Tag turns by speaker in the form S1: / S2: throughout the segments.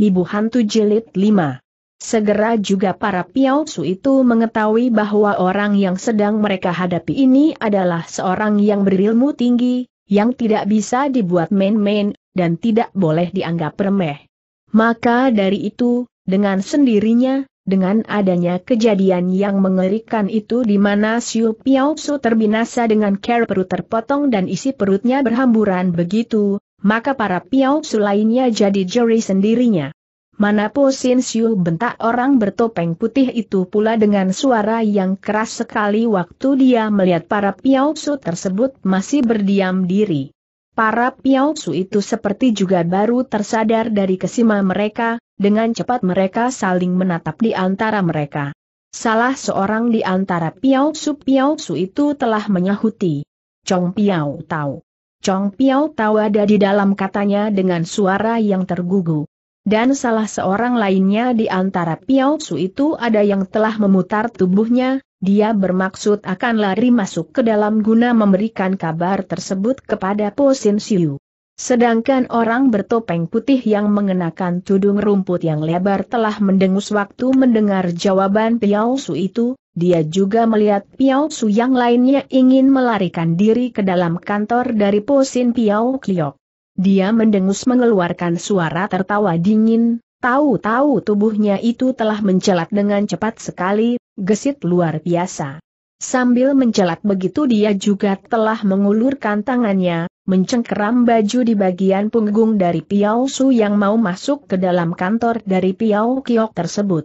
S1: Ibu Hantu Jilid 5. Segera juga para piausu itu mengetahui bahwa orang yang sedang mereka hadapi ini adalah seorang yang berilmu tinggi, yang tidak bisa dibuat main-main, dan tidak boleh dianggap remeh. Maka dari itu, dengan sendirinya, dengan adanya kejadian yang mengerikan itu di mana Siu Su terbinasa dengan care perut terpotong dan isi perutnya berhamburan begitu, maka para Su lainnya jadi juri sendirinya. Mana Po Sin Siu bentak orang bertopeng putih itu pula dengan suara yang keras sekali waktu dia melihat para Su tersebut masih berdiam diri. Para Su itu seperti juga baru tersadar dari kesima mereka, dengan cepat mereka saling menatap di antara mereka. Salah seorang di antara Su piau Su itu telah menyahuti. Chong Piao tahu. Chong Piao tahu ada di dalam katanya dengan suara yang tergugu. Dan salah seorang lainnya di antara Piao Su itu ada yang telah memutar tubuhnya, dia bermaksud akan lari masuk ke dalam guna memberikan kabar tersebut kepada Po Sin Siu. Sedangkan orang bertopeng putih yang mengenakan tudung rumput yang lebar telah mendengus waktu mendengar jawaban Piao Su itu, dia juga melihat Piao Su yang lainnya ingin melarikan diri ke dalam kantor dari Posin Piao Kiok. Dia mendengus mengeluarkan suara tertawa dingin, tahu-tahu tubuhnya itu telah mencelat dengan cepat sekali, gesit luar biasa. Sambil mencelat begitu dia juga telah mengulurkan tangannya, mencengkeram baju di bagian punggung dari Piao Su yang mau masuk ke dalam kantor dari Piao Kiok tersebut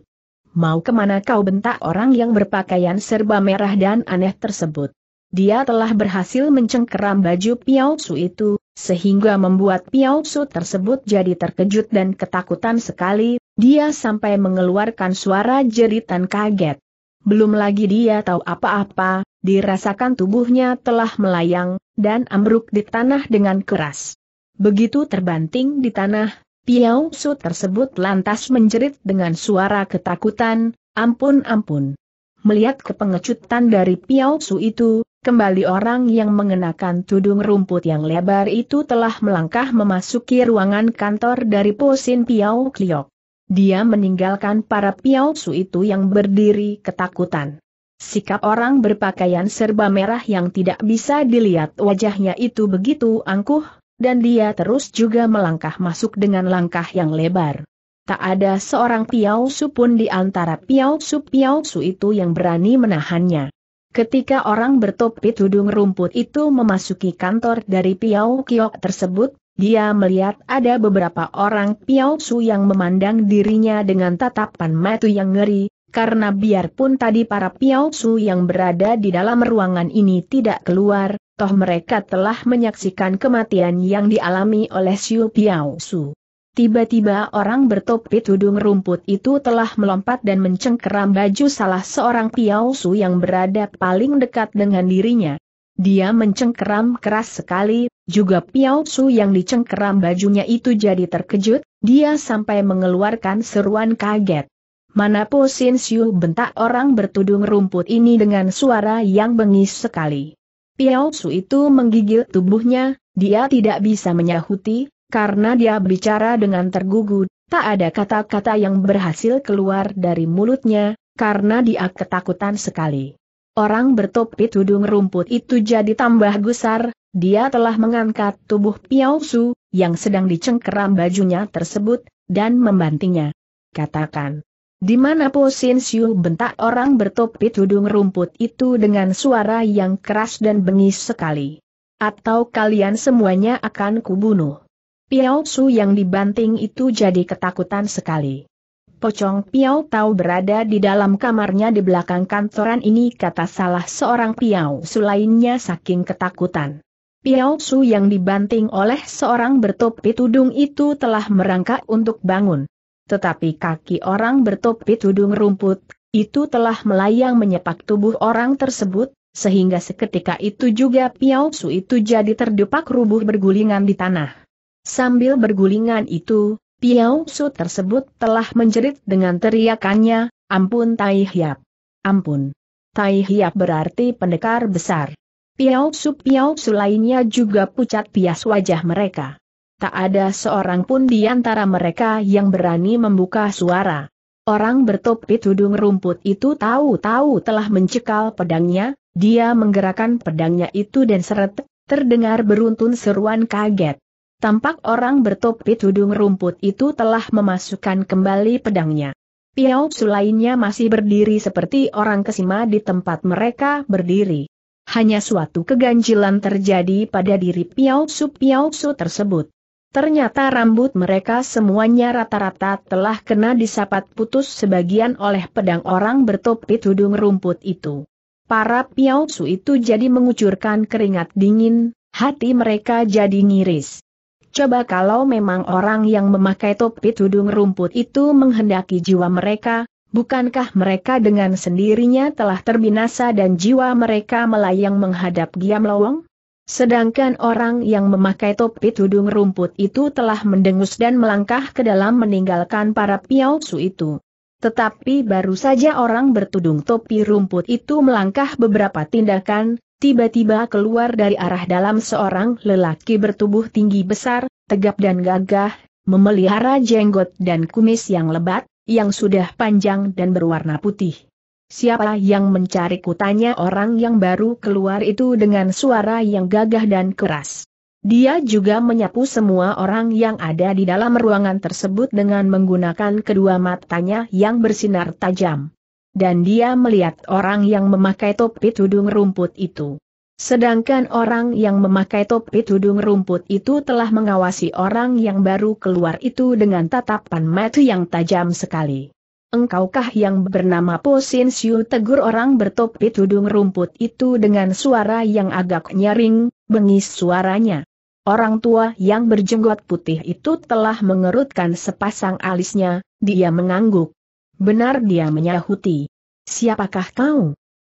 S1: mau kemana kau bentak orang yang berpakaian serba merah dan aneh tersebut. Dia telah berhasil mencengkeram baju Piao Su itu, sehingga membuat Piao Su tersebut jadi terkejut dan ketakutan sekali, dia sampai mengeluarkan suara jeritan kaget. Belum lagi dia tahu apa-apa, dirasakan tubuhnya telah melayang, dan ambruk di tanah dengan keras. Begitu terbanting di tanah, Piao Su tersebut lantas menjerit dengan suara ketakutan, ampun ampun. Melihat kepengecutan dari Piao Su itu, kembali orang yang mengenakan tudung rumput yang lebar itu telah melangkah memasuki ruangan kantor dari Posin Piao Kliok. Dia meninggalkan para Piao Su itu yang berdiri ketakutan. Sikap orang berpakaian serba merah yang tidak bisa dilihat wajahnya itu begitu angkuh, dan dia terus juga melangkah masuk dengan langkah yang lebar. Tak ada seorang Piao Su pun di antara Piao Su Piao Su itu yang berani menahannya. Ketika orang bertopi tudung rumput itu memasuki kantor dari Piao Kiok tersebut, dia melihat ada beberapa orang Piao Su yang memandang dirinya dengan tatapan mata yang ngeri, karena biarpun tadi para Piao Su yang berada di dalam ruangan ini tidak keluar, toh mereka telah menyaksikan kematian yang dialami oleh Xiu Piao Su. Tiba-tiba orang bertopi tudung rumput itu telah melompat dan mencengkeram baju salah seorang Piao Su yang berada paling dekat dengan dirinya. Dia mencengkeram keras sekali, juga Piao Su yang dicengkeram bajunya itu jadi terkejut, dia sampai mengeluarkan seruan kaget. Mana Sin Siu bentak orang bertudung rumput ini dengan suara yang bengis sekali. Piao Su itu menggigil tubuhnya, dia tidak bisa menyahuti, karena dia bicara dengan tergugut, tak ada kata-kata yang berhasil keluar dari mulutnya, karena dia ketakutan sekali. Orang bertopi tudung rumput itu jadi tambah gusar, dia telah mengangkat tubuh Piao Su, yang sedang dicengkeram bajunya tersebut, dan membantingnya. Katakan, di mana Po Siu bentak orang bertopi tudung rumput itu dengan suara yang keras dan bengis sekali. Atau kalian semuanya akan kubunuh. Piao Su yang dibanting itu jadi ketakutan sekali. Pocong Piao Tau berada di dalam kamarnya di belakang kantoran ini kata salah seorang Piao Su lainnya saking ketakutan. Piao Su yang dibanting oleh seorang bertopi tudung itu telah merangkak untuk bangun. Tetapi kaki orang bertopi tudung rumput, itu telah melayang menyepak tubuh orang tersebut, sehingga seketika itu juga Piao Su itu jadi terdepak rubuh bergulingan di tanah. Sambil bergulingan itu, Piao Su tersebut telah menjerit dengan teriakannya, ampun Tai Hiap. Ampun. Tai Hiap berarti pendekar besar. Piao Su Piao Su lainnya juga pucat pias wajah mereka tak ada seorang pun di antara mereka yang berani membuka suara. Orang bertopi tudung rumput itu tahu-tahu telah mencekal pedangnya, dia menggerakkan pedangnya itu dan seret, terdengar beruntun seruan kaget. Tampak orang bertopi tudung rumput itu telah memasukkan kembali pedangnya. Piau Su lainnya masih berdiri seperti orang kesima di tempat mereka berdiri. Hanya suatu keganjilan terjadi pada diri Piau Su Piau Su tersebut. Ternyata rambut mereka semuanya rata-rata telah kena disapat putus sebagian oleh pedang orang bertopi tudung rumput itu. Para piausu itu jadi mengucurkan keringat dingin, hati mereka jadi ngiris. Coba kalau memang orang yang memakai topi tudung rumput itu menghendaki jiwa mereka, bukankah mereka dengan sendirinya telah terbinasa dan jiwa mereka melayang menghadap Giam Lowong? Sedangkan orang yang memakai topi tudung rumput itu telah mendengus dan melangkah ke dalam meninggalkan para piausu itu. Tetapi baru saja orang bertudung topi rumput itu melangkah beberapa tindakan, tiba-tiba keluar dari arah dalam seorang lelaki bertubuh tinggi besar, tegap dan gagah, memelihara jenggot dan kumis yang lebat, yang sudah panjang dan berwarna putih. Siapa yang mencari kutanya orang yang baru keluar itu dengan suara yang gagah dan keras. Dia juga menyapu semua orang yang ada di dalam ruangan tersebut dengan menggunakan kedua matanya yang bersinar tajam. Dan dia melihat orang yang memakai topi tudung rumput itu. Sedangkan orang yang memakai topi tudung rumput itu telah mengawasi orang yang baru keluar itu dengan tatapan mata yang tajam sekali engkaukah yang bernama Po Sin Siu tegur orang bertopi tudung rumput itu dengan suara yang agak nyaring, bengis suaranya. Orang tua yang berjenggot putih itu telah mengerutkan sepasang alisnya, dia mengangguk. Benar dia menyahuti. Siapakah kau?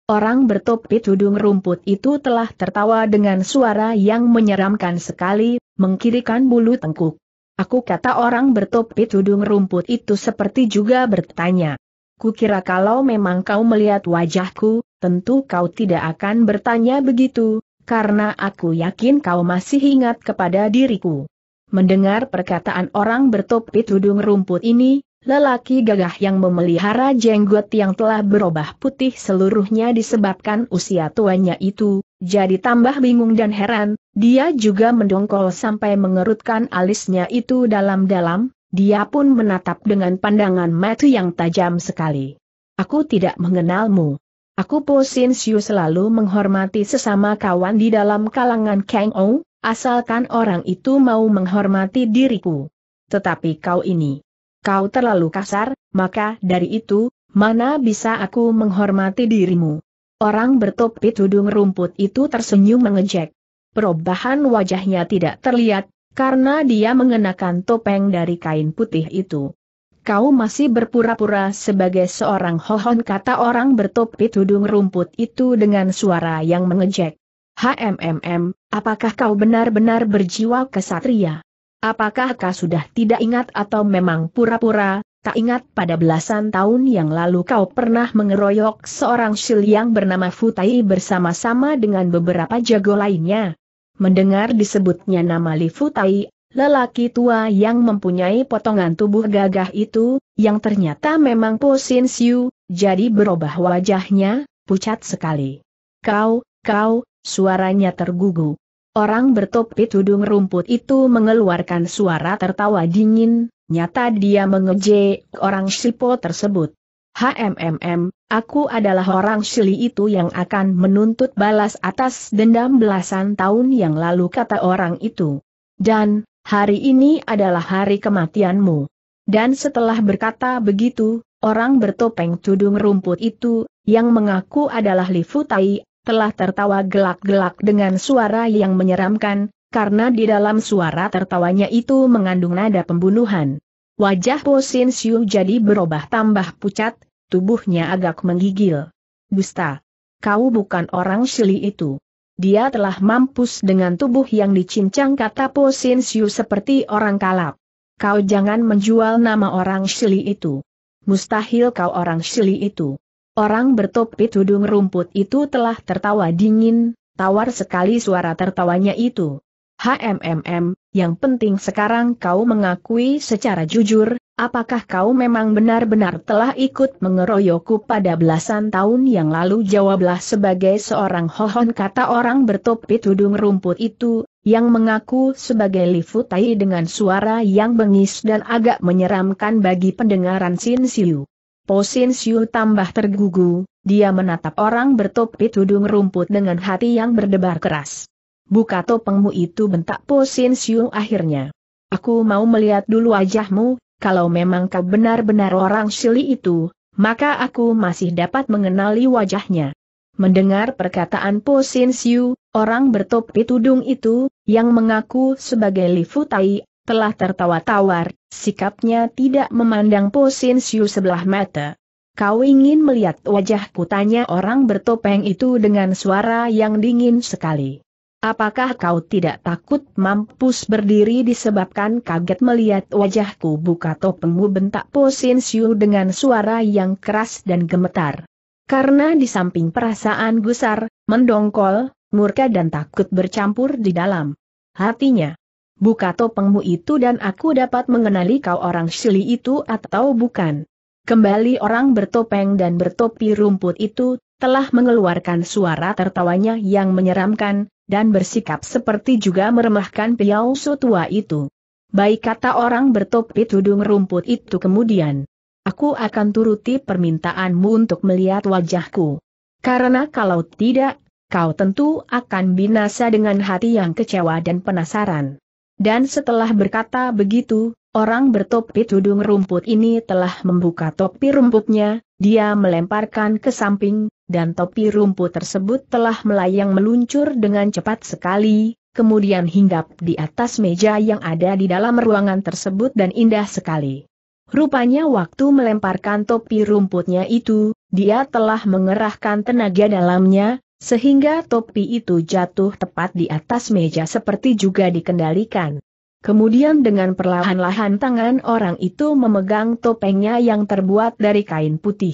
S1: Orang bertopi tudung rumput itu telah tertawa dengan suara yang menyeramkan sekali, mengkirikan bulu tengkuk. Aku kata orang bertopi tudung rumput itu seperti juga bertanya. Kukira kalau memang kau melihat wajahku, tentu kau tidak akan bertanya begitu, karena aku yakin kau masih ingat kepada diriku. Mendengar perkataan orang bertopi tudung rumput ini, lelaki gagah yang memelihara jenggot yang telah berubah putih seluruhnya disebabkan usia tuanya itu, jadi tambah bingung dan heran, dia juga mendongkol sampai mengerutkan alisnya itu dalam-dalam, dia pun menatap dengan pandangan mata yang tajam sekali. Aku tidak mengenalmu. Aku Po Sin Siu selalu menghormati sesama kawan di dalam kalangan Kang Ou, asalkan orang itu mau menghormati diriku. Tetapi kau ini, kau terlalu kasar, maka dari itu, mana bisa aku menghormati dirimu? Orang bertopi tudung rumput itu tersenyum mengejek. Perubahan wajahnya tidak terlihat, karena dia mengenakan topeng dari kain putih itu. Kau masih berpura-pura sebagai seorang hohon kata orang bertopi tudung rumput itu dengan suara yang mengejek. HMMM, apakah kau benar-benar berjiwa kesatria? Apakah kau sudah tidak ingat atau memang pura-pura, tak ingat pada belasan tahun yang lalu kau pernah mengeroyok seorang Shil yang bernama Futai bersama-sama dengan beberapa jago lainnya. Mendengar disebutnya nama Li Futai, lelaki tua yang mempunyai potongan tubuh gagah itu, yang ternyata memang Po Sin Siu, jadi berubah wajahnya, pucat sekali. Kau, kau, suaranya tergugu. Orang bertopi tudung rumput itu mengeluarkan suara tertawa dingin, Nyata dia mengejek orang Sipo tersebut. HMMM, aku adalah orang Sili itu yang akan menuntut balas atas dendam belasan tahun yang lalu kata orang itu. Dan, hari ini adalah hari kematianmu. Dan setelah berkata begitu, orang bertopeng tudung rumput itu, yang mengaku adalah Lifutai, telah tertawa gelak-gelak dengan suara yang menyeramkan, karena di dalam suara tertawanya itu mengandung nada pembunuhan. Wajah Po Sin Siu jadi berubah tambah pucat, tubuhnya agak menggigil. Dusta! Kau bukan orang Shili itu. Dia telah mampus dengan tubuh yang dicincang kata Po Sin Siu seperti orang kalap. Kau jangan menjual nama orang Shili itu. Mustahil kau orang Shili itu. Orang bertopi tudung rumput itu telah tertawa dingin, tawar sekali suara tertawanya itu. HMMM, yang penting sekarang kau mengakui secara jujur, apakah kau memang benar-benar telah ikut mengeroyokku pada belasan tahun yang lalu? Jawablah sebagai seorang hohon kata orang bertopi tudung rumput itu, yang mengaku sebagai Lifutai dengan suara yang bengis dan agak menyeramkan bagi pendengaran Sin Siu. Po Sin Siu tambah tergugu, dia menatap orang bertopi tudung rumput dengan hati yang berdebar keras. Buka topengmu itu bentak Po Sin Siu akhirnya. Aku mau melihat dulu wajahmu, kalau memang kau benar-benar orang Sili itu, maka aku masih dapat mengenali wajahnya. Mendengar perkataan Po Sin Siu, orang bertopi tudung itu, yang mengaku sebagai Li Futai, telah tertawa tawar, sikapnya tidak memandang Po Sin Siu sebelah mata. Kau ingin melihat wajahku tanya orang bertopeng itu dengan suara yang dingin sekali. Apakah kau tidak takut mampus berdiri disebabkan kaget melihat wajahku buka topengmu bentak Posin Siu dengan suara yang keras dan gemetar. Karena di samping perasaan gusar, mendongkol, murka dan takut bercampur di dalam hatinya. Buka topengmu itu dan aku dapat mengenali kau orang Shili itu atau bukan. Kembali orang bertopeng dan bertopi rumput itu, telah mengeluarkan suara tertawanya yang menyeramkan, dan bersikap seperti juga meremahkan Piau Su tua itu. Baik kata orang bertopi tudung rumput itu kemudian. Aku akan turuti permintaanmu untuk melihat wajahku. Karena kalau tidak, kau tentu akan binasa dengan hati yang kecewa dan penasaran. Dan setelah berkata begitu, orang bertopi tudung rumput ini telah membuka topi rumputnya, dia melemparkan ke samping, dan topi rumput tersebut telah melayang meluncur dengan cepat sekali, kemudian hinggap di atas meja yang ada di dalam ruangan tersebut dan indah sekali. Rupanya waktu melemparkan topi rumputnya itu, dia telah mengerahkan tenaga dalamnya, sehingga topi itu jatuh tepat di atas meja seperti juga dikendalikan. Kemudian dengan perlahan-lahan tangan orang itu memegang topengnya yang terbuat dari kain putih.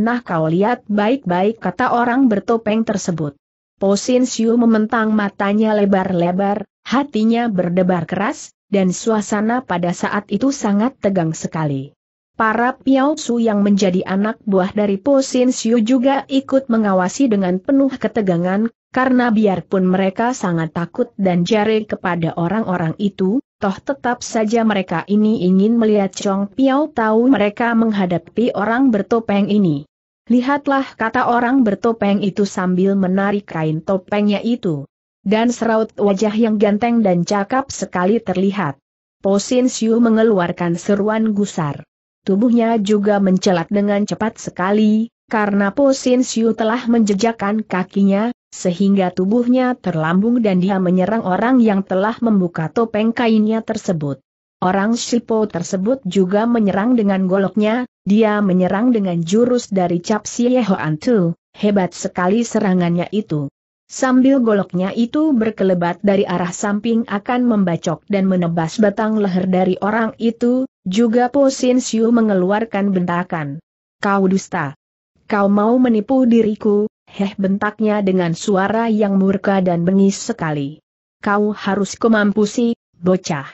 S1: Nah kau lihat baik-baik kata orang bertopeng tersebut. Sin Siu mementang matanya lebar-lebar, hatinya berdebar keras, dan suasana pada saat itu sangat tegang sekali. Para Piao Su yang menjadi anak buah dari Sin Siu juga ikut mengawasi dengan penuh ketegangan, karena biarpun mereka sangat takut dan jari kepada orang-orang itu, toh tetap saja mereka ini ingin melihat Chong Piao tahu mereka menghadapi orang bertopeng ini. Lihatlah kata orang bertopeng itu sambil menarik kain topengnya itu. Dan seraut wajah yang ganteng dan cakap sekali terlihat. Sin Siu mengeluarkan seruan gusar. Tubuhnya juga mencelat dengan cepat sekali, karena Sin Siu telah menjejakkan kakinya, sehingga tubuhnya terlambung dan dia menyerang orang yang telah membuka topeng kainnya tersebut. Orang Sipo tersebut juga menyerang dengan goloknya, dia menyerang dengan jurus dari Cap Siehoan Tu, hebat sekali serangannya itu. Sambil goloknya itu berkelebat dari arah samping akan membacok dan menebas batang leher dari orang itu, juga Po Sin Siu mengeluarkan bentakan. Kau dusta! Kau mau menipu diriku, Heh bentaknya dengan suara yang murka dan bengis sekali. Kau harus kemampusi, bocah.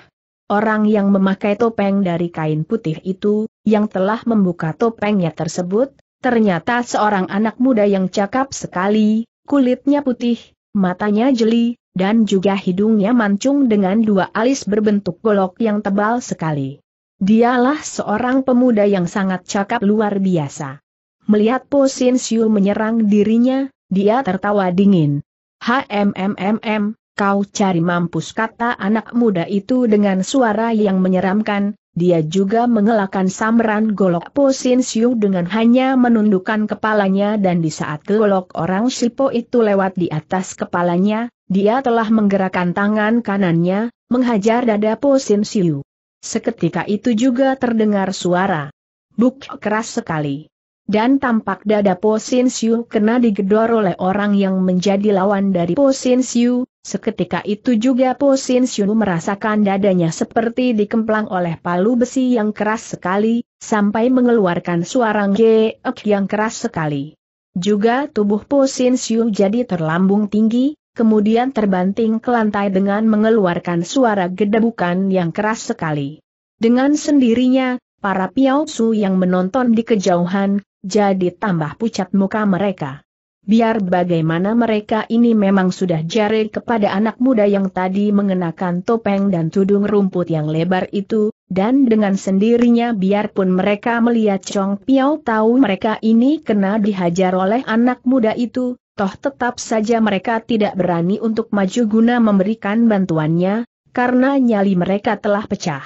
S1: Orang yang memakai topeng dari kain putih itu, yang telah membuka topengnya tersebut, ternyata seorang anak muda yang cakap sekali, kulitnya putih, matanya jeli, dan juga hidungnya mancung dengan dua alis berbentuk golok yang tebal sekali. Dialah seorang pemuda yang sangat cakap luar biasa. Melihat Po Sin Siu menyerang dirinya, dia tertawa dingin. HMMMM, kau cari mampus kata anak muda itu dengan suara yang menyeramkan, dia juga mengelakkan samran golok Po Sin Siu dengan hanya menundukkan kepalanya dan di saat golok orang Sipo itu lewat di atas kepalanya, dia telah menggerakkan tangan kanannya, menghajar dada Po Sin Siu. Seketika itu juga terdengar suara. Buk keras sekali dan tampak dada Po Sin Siu kena digedor oleh orang yang menjadi lawan dari Po Sin Siu, seketika itu juga Po Sin Siu merasakan dadanya seperti dikemplang oleh palu besi yang keras sekali, sampai mengeluarkan suara ngeek yang keras sekali. Juga tubuh Po Sin Siu jadi terlambung tinggi, kemudian terbanting ke lantai dengan mengeluarkan suara gedebukan yang keras sekali. Dengan sendirinya, Para Piao Su yang menonton di kejauhan, jadi tambah pucat muka mereka. Biar bagaimana mereka ini memang sudah jari kepada anak muda yang tadi mengenakan topeng dan tudung rumput yang lebar itu, dan dengan sendirinya biarpun mereka melihat Chong Piao tahu mereka ini kena dihajar oleh anak muda itu, toh tetap saja mereka tidak berani untuk maju guna memberikan bantuannya, karena nyali mereka telah pecah.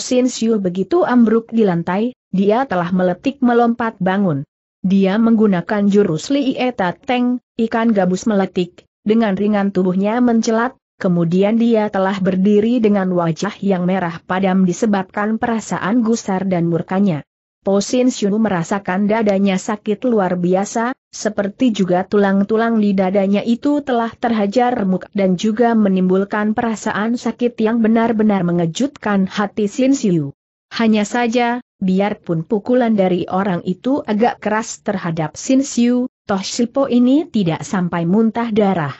S1: Sin Siu begitu ambruk di lantai, dia telah meletik melompat bangun. Dia menggunakan jurus Lieta Teng, ikan gabus meletik, dengan ringan tubuhnya mencelat, kemudian dia telah berdiri dengan wajah yang merah padam disebabkan perasaan gusar dan murkanya. Sin Xiu merasakan dadanya sakit luar biasa, seperti juga tulang-tulang di dadanya itu telah terhajar remuk dan juga menimbulkan perasaan sakit yang benar-benar mengejutkan hati Sin Xiu. Hanya saja, biarpun pukulan dari orang itu agak keras terhadap Sin Siu, Toh Shilpo ini tidak sampai muntah darah.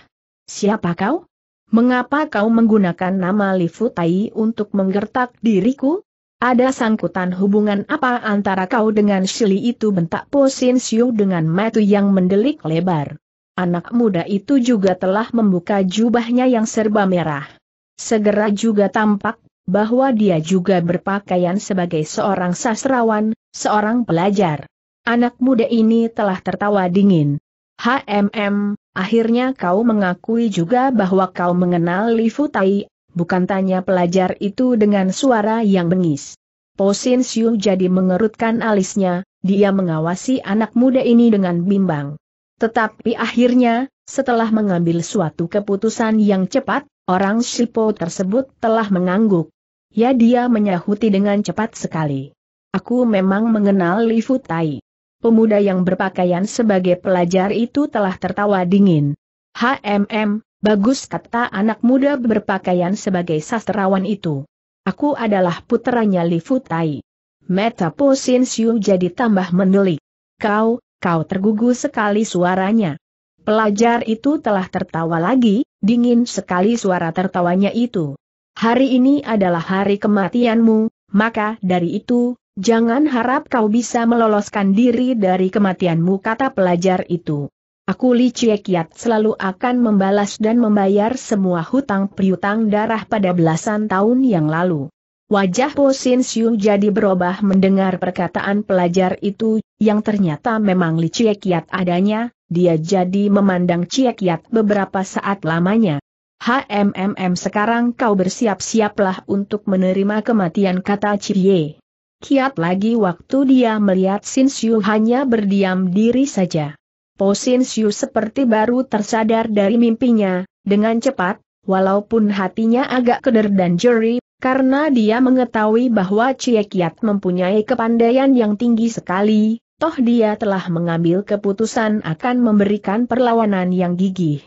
S1: Siapa kau? Mengapa kau menggunakan nama Lifu Tai untuk menggertak diriku? Ada sangkutan hubungan apa antara kau dengan Shili itu bentak Po Sin Siu dengan mata yang mendelik lebar. Anak muda itu juga telah membuka jubahnya yang serba merah. Segera juga tampak bahwa dia juga berpakaian sebagai seorang sastrawan, seorang pelajar. Anak muda ini telah tertawa dingin. HMM, akhirnya kau mengakui juga bahwa kau mengenal Li Futai, bukan tanya pelajar itu dengan suara yang bengis. Sin Siu jadi mengerutkan alisnya, dia mengawasi anak muda ini dengan bimbang. Tetapi akhirnya, setelah mengambil suatu keputusan yang cepat, orang Shipo tersebut telah mengangguk. Ya dia menyahuti dengan cepat sekali. Aku memang mengenal Li Futai. Pemuda yang berpakaian sebagai pelajar itu telah tertawa dingin. HMM, bagus kata anak muda berpakaian sebagai sastrawan itu. Aku adalah putranya Li Futai. Meta Po Sin Siu jadi tambah menelik. Kau, kau tergugu sekali suaranya. Pelajar itu telah tertawa lagi, dingin sekali suara tertawanya itu. Hari ini adalah hari kematianmu, maka dari itu, jangan harap kau bisa meloloskan diri dari kematianmu kata pelajar itu. Aku Li Kiat selalu akan membalas dan membayar semua hutang piutang darah pada belasan tahun yang lalu. Wajah Po Sin Siu jadi berubah mendengar perkataan pelajar itu, yang ternyata memang Li Kiat adanya, dia jadi memandang Kiat beberapa saat lamanya. HMMM sekarang kau bersiap-siaplah untuk menerima kematian kata Cie. Kiat lagi waktu dia melihat Sin Siu hanya berdiam diri saja. Po Sin Siu seperti baru tersadar dari mimpinya, dengan cepat, walaupun hatinya agak keder dan jeri, karena dia mengetahui bahwa Cie Kiat mempunyai kepandaian yang tinggi sekali, toh dia telah mengambil keputusan akan memberikan perlawanan yang gigih.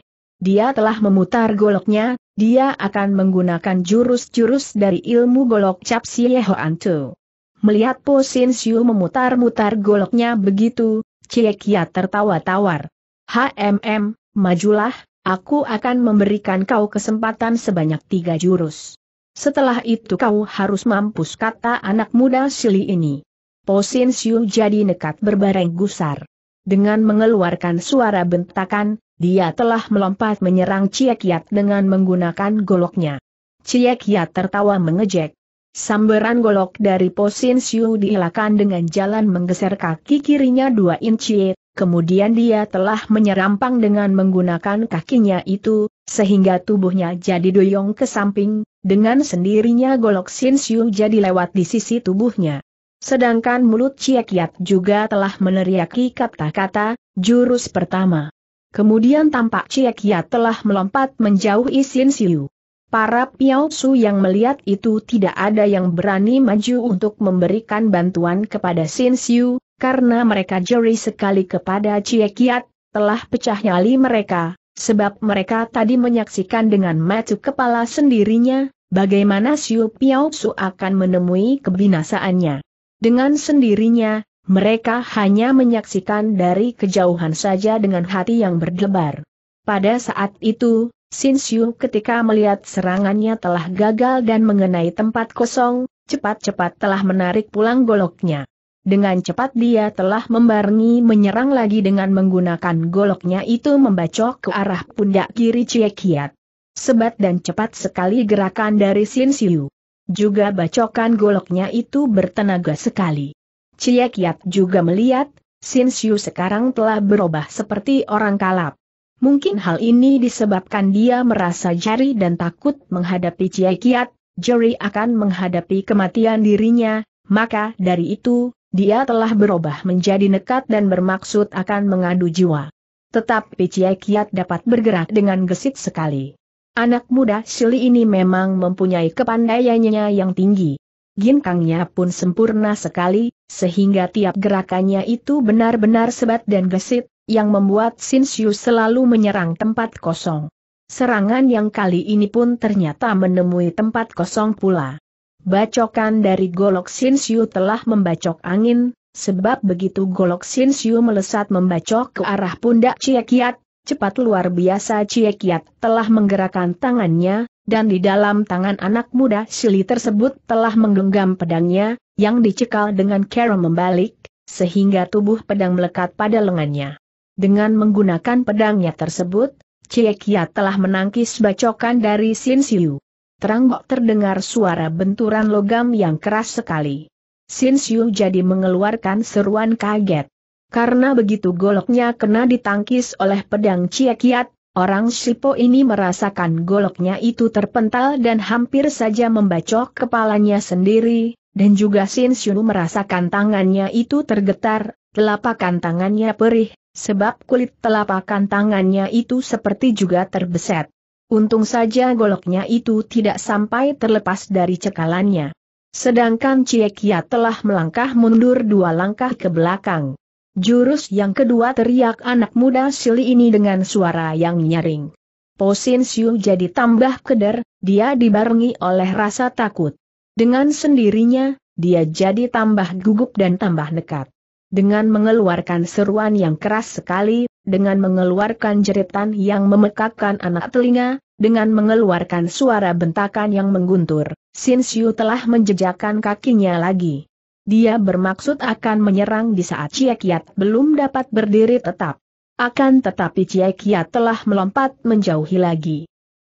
S1: Dia telah memutar goloknya, dia akan menggunakan jurus-jurus dari ilmu golok cap Yeho Tu. Melihat Po Sin Siu memutar-mutar goloknya begitu, Kia tertawa tawar. HMM, majulah, aku akan memberikan kau kesempatan sebanyak tiga jurus. Setelah itu kau harus mampus kata anak muda Sili ini. Po Sin Siu jadi nekat berbareng gusar. Dengan mengeluarkan suara bentakan, dia telah melompat menyerang Ciekiat dengan menggunakan goloknya. Ciekiat tertawa mengejek. Sambaran golok dari Posin Siu dihilakan dengan jalan menggeser kaki kirinya dua inci, kemudian dia telah menyerampang dengan menggunakan kakinya itu, sehingga tubuhnya jadi doyong ke samping, dengan sendirinya golok Sin Siu jadi lewat di sisi tubuhnya. Sedangkan mulut Ciekiat juga telah meneriaki kata-kata, jurus pertama. Kemudian tampak Ciekiat telah melompat menjauh Isin Siu. Para Su yang melihat itu tidak ada yang berani maju untuk memberikan bantuan kepada Sin Siu, karena mereka jeri sekali kepada Ciekiat, telah pecah nyali mereka, sebab mereka tadi menyaksikan dengan mata kepala sendirinya, bagaimana Siu Su akan menemui kebinasaannya. Dengan sendirinya, mereka hanya menyaksikan dari kejauhan saja dengan hati yang berdebar. Pada saat itu, Sin Xiu ketika melihat serangannya telah gagal dan mengenai tempat kosong, cepat-cepat telah menarik pulang goloknya. Dengan cepat dia telah membarengi menyerang lagi dengan menggunakan goloknya itu membacok ke arah pundak kiri Cie Kiat. Sebat dan cepat sekali gerakan dari Sin Xiu. Juga bacokan goloknya itu bertenaga sekali. Ciekiat juga melihat, Sin Siu sekarang telah berubah seperti orang kalap. Mungkin hal ini disebabkan dia merasa jari dan takut menghadapi Ciekiat, Yat, akan menghadapi kematian dirinya, maka dari itu, dia telah berubah menjadi nekat dan bermaksud akan mengadu jiwa. Tetapi Ciekiat dapat bergerak dengan gesit sekali. Anak muda Sili ini memang mempunyai kepandaiannya yang tinggi. Ginkangnya pun sempurna sekali, sehingga tiap gerakannya itu benar-benar sebat dan gesit, yang membuat Sin Siu selalu menyerang tempat kosong. Serangan yang kali ini pun ternyata menemui tempat kosong pula. Bacokan dari golok Sin Siu telah membacok angin, sebab begitu golok Sin Siu melesat membacok ke arah pundak Cie Kiat, Cepat luar biasa Ciekiat telah menggerakkan tangannya, dan di dalam tangan anak muda Sili tersebut telah menggenggam pedangnya, yang dicekal dengan cara membalik, sehingga tubuh pedang melekat pada lengannya. Dengan menggunakan pedangnya tersebut, Ciekiat telah menangkis bacokan dari Sin Siu. kok terdengar suara benturan logam yang keras sekali. Sin Siu jadi mengeluarkan seruan kaget. Karena begitu goloknya kena ditangkis oleh pedang Ciekiat, orang Sipo ini merasakan goloknya itu terpental dan hampir saja membacok kepalanya sendiri, dan juga Sin Xiu merasakan tangannya itu tergetar, telapakan tangannya perih, sebab kulit telapakan tangannya itu seperti juga terbeset. Untung saja goloknya itu tidak sampai terlepas dari cekalannya. Sedangkan Ciekiat telah melangkah mundur dua langkah ke belakang. Jurus yang kedua teriak anak muda Sili ini dengan suara yang nyaring. Posin Siu jadi tambah keder, dia dibarengi oleh rasa takut. Dengan sendirinya, dia jadi tambah gugup dan tambah nekat. Dengan mengeluarkan seruan yang keras sekali, dengan mengeluarkan jeritan yang memekakkan anak telinga, dengan mengeluarkan suara bentakan yang mengguntur, Sin Siu telah menjejakkan kakinya lagi. Dia bermaksud akan menyerang di saat Kiat belum dapat berdiri tetap. Akan tetapi Kiat telah melompat menjauhi lagi.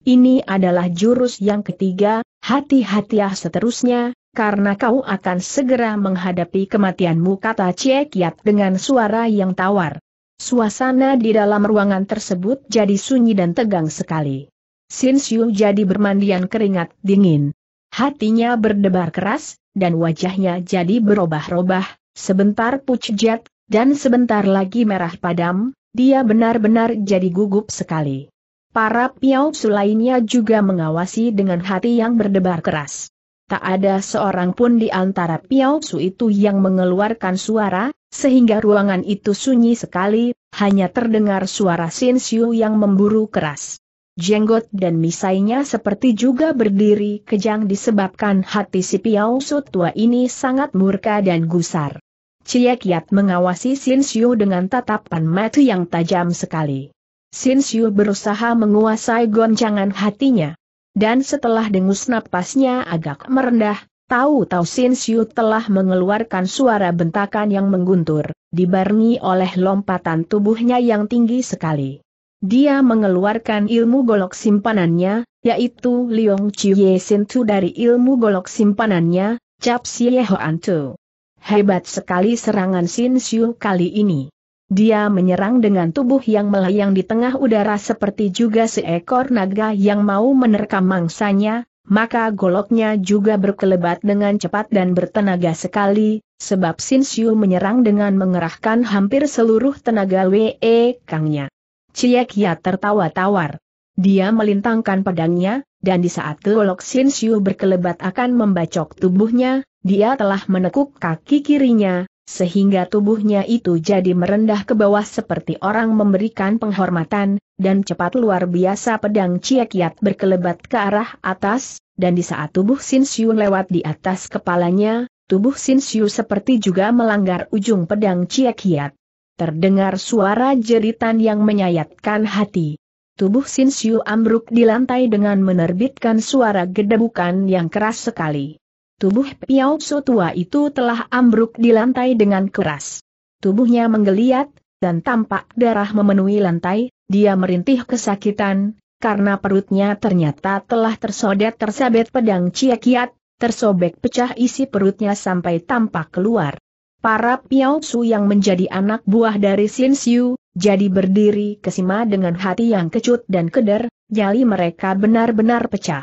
S1: Ini adalah jurus yang ketiga, hati-hati ah seterusnya, karena kau akan segera menghadapi kematianmu kata Kiat dengan suara yang tawar. Suasana di dalam ruangan tersebut jadi sunyi dan tegang sekali. Sin Xiu jadi bermandian keringat dingin. Hatinya berdebar keras, dan wajahnya jadi berubah-ubah, sebentar pucat dan sebentar lagi merah padam, dia benar-benar jadi gugup sekali. Para piau lainnya juga mengawasi dengan hati yang berdebar keras. Tak ada seorang pun di antara su itu yang mengeluarkan suara, sehingga ruangan itu sunyi sekali, hanya terdengar suara Sin yang memburu keras jenggot dan misainya seperti juga berdiri kejang disebabkan hati si Piao tua ini sangat murka dan gusar. Cie Kiat mengawasi Sin Xiu dengan tatapan mata yang tajam sekali. Sin Xiu berusaha menguasai goncangan hatinya. Dan setelah dengus napasnya agak merendah, Tahu-tahu Sin Xiu telah mengeluarkan suara bentakan yang mengguntur, dibarengi oleh lompatan tubuhnya yang tinggi sekali. Dia mengeluarkan ilmu golok simpanannya, yaitu Liong Chiye Sintu dari ilmu golok simpanannya, Cap Siye Tu. Hebat sekali serangan Sin Siu kali ini. Dia menyerang dengan tubuh yang melayang di tengah udara seperti juga seekor naga yang mau menerkam mangsanya, maka goloknya juga berkelebat dengan cepat dan bertenaga sekali, sebab Sin Siu menyerang dengan mengerahkan hampir seluruh tenaga WE Kangnya. Cie tertawa tawar. Dia melintangkan pedangnya, dan di saat golok Sin Siu berkelebat akan membacok tubuhnya, dia telah menekuk kaki kirinya, sehingga tubuhnya itu jadi merendah ke bawah seperti orang memberikan penghormatan, dan cepat luar biasa pedang Ciekiat berkelebat ke arah atas, dan di saat tubuh Sin Siu lewat di atas kepalanya, tubuh Sin Siu seperti juga melanggar ujung pedang Ciekiat terdengar suara jeritan yang menyayatkan hati. Tubuh Sin Siu ambruk di lantai dengan menerbitkan suara gedebukan yang keras sekali. Tubuh Piao Su tua itu telah ambruk di lantai dengan keras. Tubuhnya menggeliat, dan tampak darah memenuhi lantai, dia merintih kesakitan, karena perutnya ternyata telah tersodet tersabet pedang kiat, tersobek pecah isi perutnya sampai tampak keluar. Para Piao Su yang menjadi anak buah dari Sin Siu, jadi berdiri kesima dengan hati yang kecut dan keder, nyali mereka benar-benar pecah.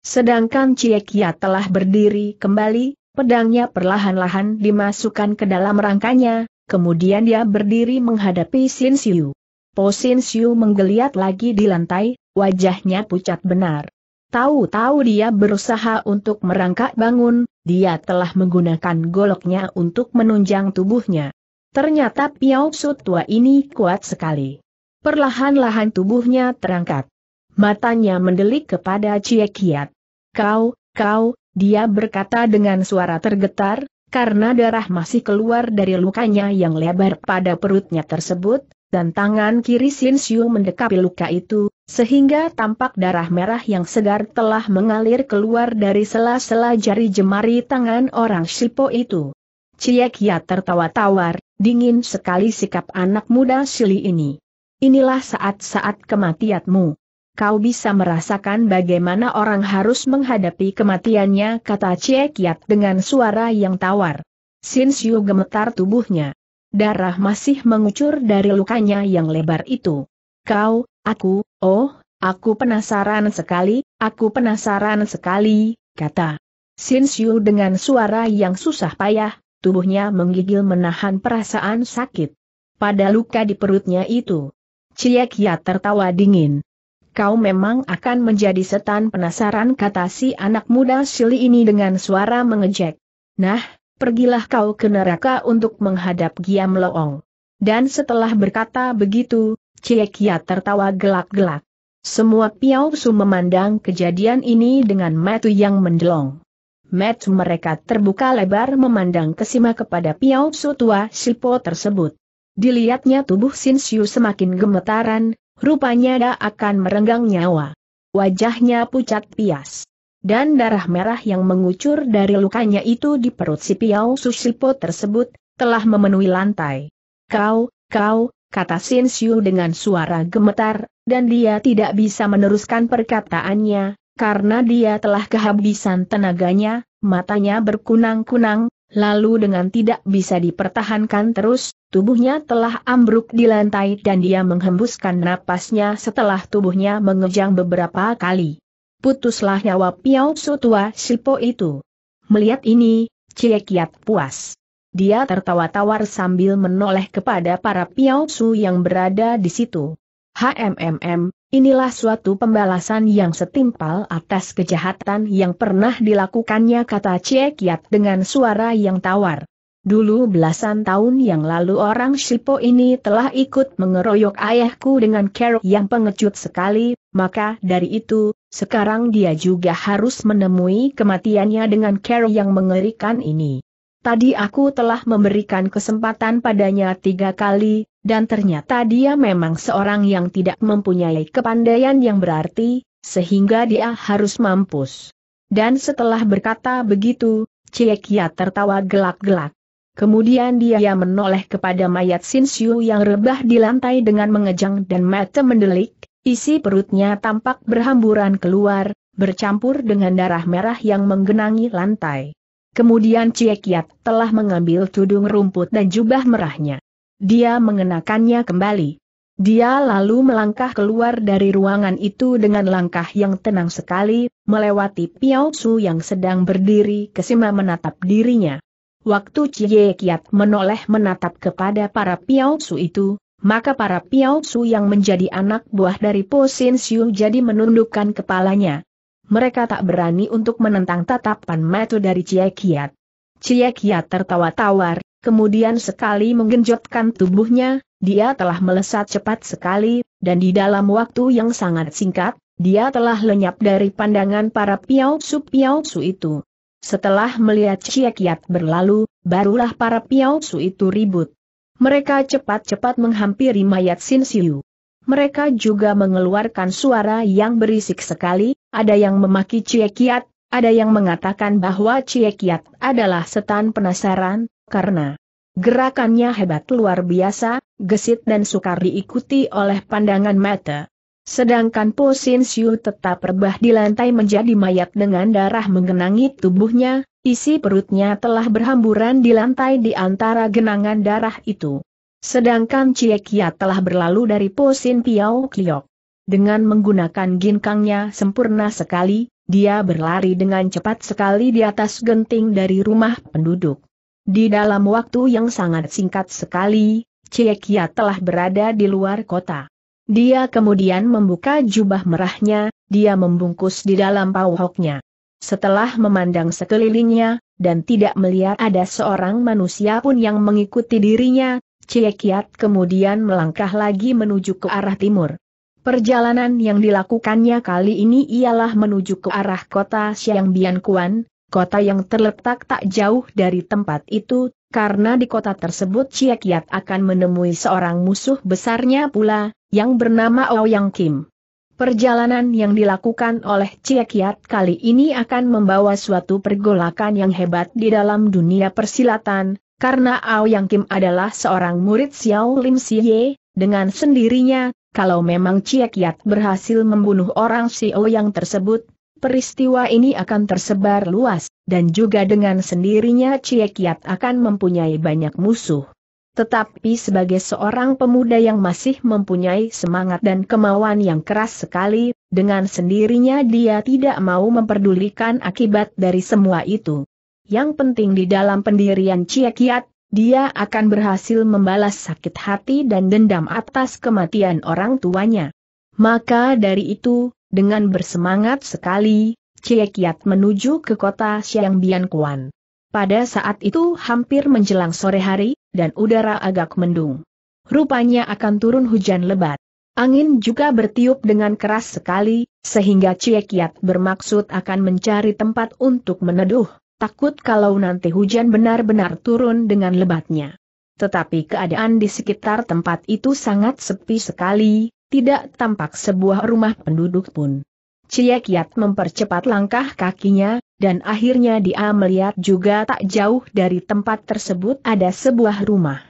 S1: Sedangkan Kia telah berdiri kembali, pedangnya perlahan-lahan dimasukkan ke dalam rangkanya, kemudian dia berdiri menghadapi Sin Siu. Po Sin Siu menggeliat lagi di lantai, wajahnya pucat benar. Tahu-tahu dia berusaha untuk merangkak bangun, dia telah menggunakan goloknya untuk menunjang tubuhnya. Ternyata Piao Su tua ini kuat sekali. Perlahan-lahan tubuhnya terangkat. Matanya mendelik kepada Cie Kiat. Kau, kau, dia berkata dengan suara tergetar, karena darah masih keluar dari lukanya yang lebar pada perutnya tersebut, dan tangan kiri Sin Siu mendekapi luka itu, sehingga tampak darah merah yang segar telah mengalir keluar dari sela-sela jari jemari tangan orang Sipo itu. Ciek ya tertawa tawar, dingin sekali sikap anak muda Sili ini. Inilah saat-saat kematianmu. Kau bisa merasakan bagaimana orang harus menghadapi kematiannya kata Ciek dengan suara yang tawar. Sin Siu gemetar tubuhnya. Darah masih mengucur dari lukanya yang lebar itu. Kau, aku, oh, aku penasaran sekali, aku penasaran sekali, kata. Sin Xiu dengan suara yang susah payah, tubuhnya menggigil menahan perasaan sakit. Pada luka di perutnya itu. Ciek tertawa dingin. Kau memang akan menjadi setan penasaran kata si anak muda Sili ini dengan suara mengejek. Nah, pergilah kau ke neraka untuk menghadap Giam Loong. Dan setelah berkata begitu, Cilekia tertawa gelak-gelak. Semua Piao Su memandang kejadian ini dengan metu yang mendelong. Metu mereka terbuka lebar memandang kesima kepada Piao Su tua Sipo tersebut. Dilihatnya tubuh Sin semakin gemetaran, rupanya dia akan merenggang nyawa. Wajahnya pucat pias. Dan darah merah yang mengucur dari lukanya itu di perut si Piao Su Sipo tersebut, telah memenuhi lantai. Kau, kau, kata Sin Siu dengan suara gemetar, dan dia tidak bisa meneruskan perkataannya, karena dia telah kehabisan tenaganya, matanya berkunang-kunang, lalu dengan tidak bisa dipertahankan terus, tubuhnya telah ambruk di lantai dan dia menghembuskan napasnya setelah tubuhnya mengejang beberapa kali. Putuslah nyawa Piao Sutua Sipo itu. Melihat ini, Cie Kiat puas. Dia tertawa tawar sambil menoleh kepada para Su yang berada di situ. HMMM, inilah suatu pembalasan yang setimpal atas kejahatan yang pernah dilakukannya kata Kiat dengan suara yang tawar. Dulu belasan tahun yang lalu orang Shipo ini telah ikut mengeroyok ayahku dengan kerok yang pengecut sekali, maka dari itu, sekarang dia juga harus menemui kematiannya dengan kerok yang mengerikan ini. Tadi aku telah memberikan kesempatan padanya tiga kali, dan ternyata dia memang seorang yang tidak mempunyai kepandaian yang berarti, sehingga dia harus mampus. Dan setelah berkata begitu, Ciekia tertawa gelak-gelak. Kemudian dia menoleh kepada mayat Sinsyu yang rebah di lantai dengan mengejang dan mata mendelik, isi perutnya tampak berhamburan keluar, bercampur dengan darah merah yang menggenangi lantai. Kemudian Cie Kiat telah mengambil tudung rumput dan jubah merahnya. Dia mengenakannya kembali. Dia lalu melangkah keluar dari ruangan itu dengan langkah yang tenang sekali, melewati Piao Su yang sedang berdiri kesima menatap dirinya. Waktu Cie Kiat menoleh menatap kepada para Piao Su itu, maka para Piao Su yang menjadi anak buah dari Po Sin Siu jadi menundukkan kepalanya mereka tak berani untuk menentang tatapan metu dari Cie Kiat. Cie Kiat tertawa tawar, kemudian sekali menggenjotkan tubuhnya, dia telah melesat cepat sekali, dan di dalam waktu yang sangat singkat, dia telah lenyap dari pandangan para Piao Su itu. Setelah melihat Cie Kiat berlalu, barulah para Su itu ribut. Mereka cepat-cepat menghampiri mayat Sin Siu. Mereka juga mengeluarkan suara yang berisik sekali, ada yang memaki Ciekiat, ada yang mengatakan bahwa Ciekiat adalah setan penasaran, karena gerakannya hebat luar biasa, gesit dan sukar diikuti oleh pandangan mata. Sedangkan Po Sin Siu tetap rebah di lantai menjadi mayat dengan darah mengenangi tubuhnya, isi perutnya telah berhamburan di lantai di antara genangan darah itu. Sedangkan Cie Kiat telah berlalu dari Po Sin Piao dengan menggunakan ginkangnya sempurna sekali, dia berlari dengan cepat sekali di atas genting dari rumah penduduk. Di dalam waktu yang sangat singkat sekali, Ciekia telah berada di luar kota. Dia kemudian membuka jubah merahnya, dia membungkus di dalam pauhoknya. Setelah memandang sekelilingnya, dan tidak melihat ada seorang manusia pun yang mengikuti dirinya, Ciekiat kemudian melangkah lagi menuju ke arah timur. Perjalanan yang dilakukannya kali ini ialah menuju ke arah kota Siang Biankuan, kota yang terletak tak jauh dari tempat itu, karena di kota tersebut Ciakiat akan menemui seorang musuh besarnya pula, yang bernama Ouyang Kim. Perjalanan yang dilakukan oleh Ciakiat kali ini akan membawa suatu pergolakan yang hebat di dalam dunia persilatan, karena Ao Kim adalah seorang murid Xiao Lim Siye, dengan sendirinya kalau memang Ciekiat Kiat berhasil membunuh orang Sio yang tersebut, peristiwa ini akan tersebar luas, dan juga dengan sendirinya Ciekiat Kiat akan mempunyai banyak musuh. Tetapi sebagai seorang pemuda yang masih mempunyai semangat dan kemauan yang keras sekali, dengan sendirinya dia tidak mau memperdulikan akibat dari semua itu. Yang penting di dalam pendirian Ciekiat. Kiat, dia akan berhasil membalas sakit hati dan dendam atas kematian orang tuanya. Maka dari itu, dengan bersemangat sekali, Cie Kiat menuju ke kota Siang Kuan. Pada saat itu hampir menjelang sore hari, dan udara agak mendung. Rupanya akan turun hujan lebat. Angin juga bertiup dengan keras sekali, sehingga Cie Kiat bermaksud akan mencari tempat untuk meneduh takut kalau nanti hujan benar-benar turun dengan lebatnya. Tetapi keadaan di sekitar tempat itu sangat sepi sekali, tidak tampak sebuah rumah penduduk pun. Cie Kiat mempercepat langkah kakinya, dan akhirnya dia melihat juga tak jauh dari tempat tersebut ada sebuah rumah.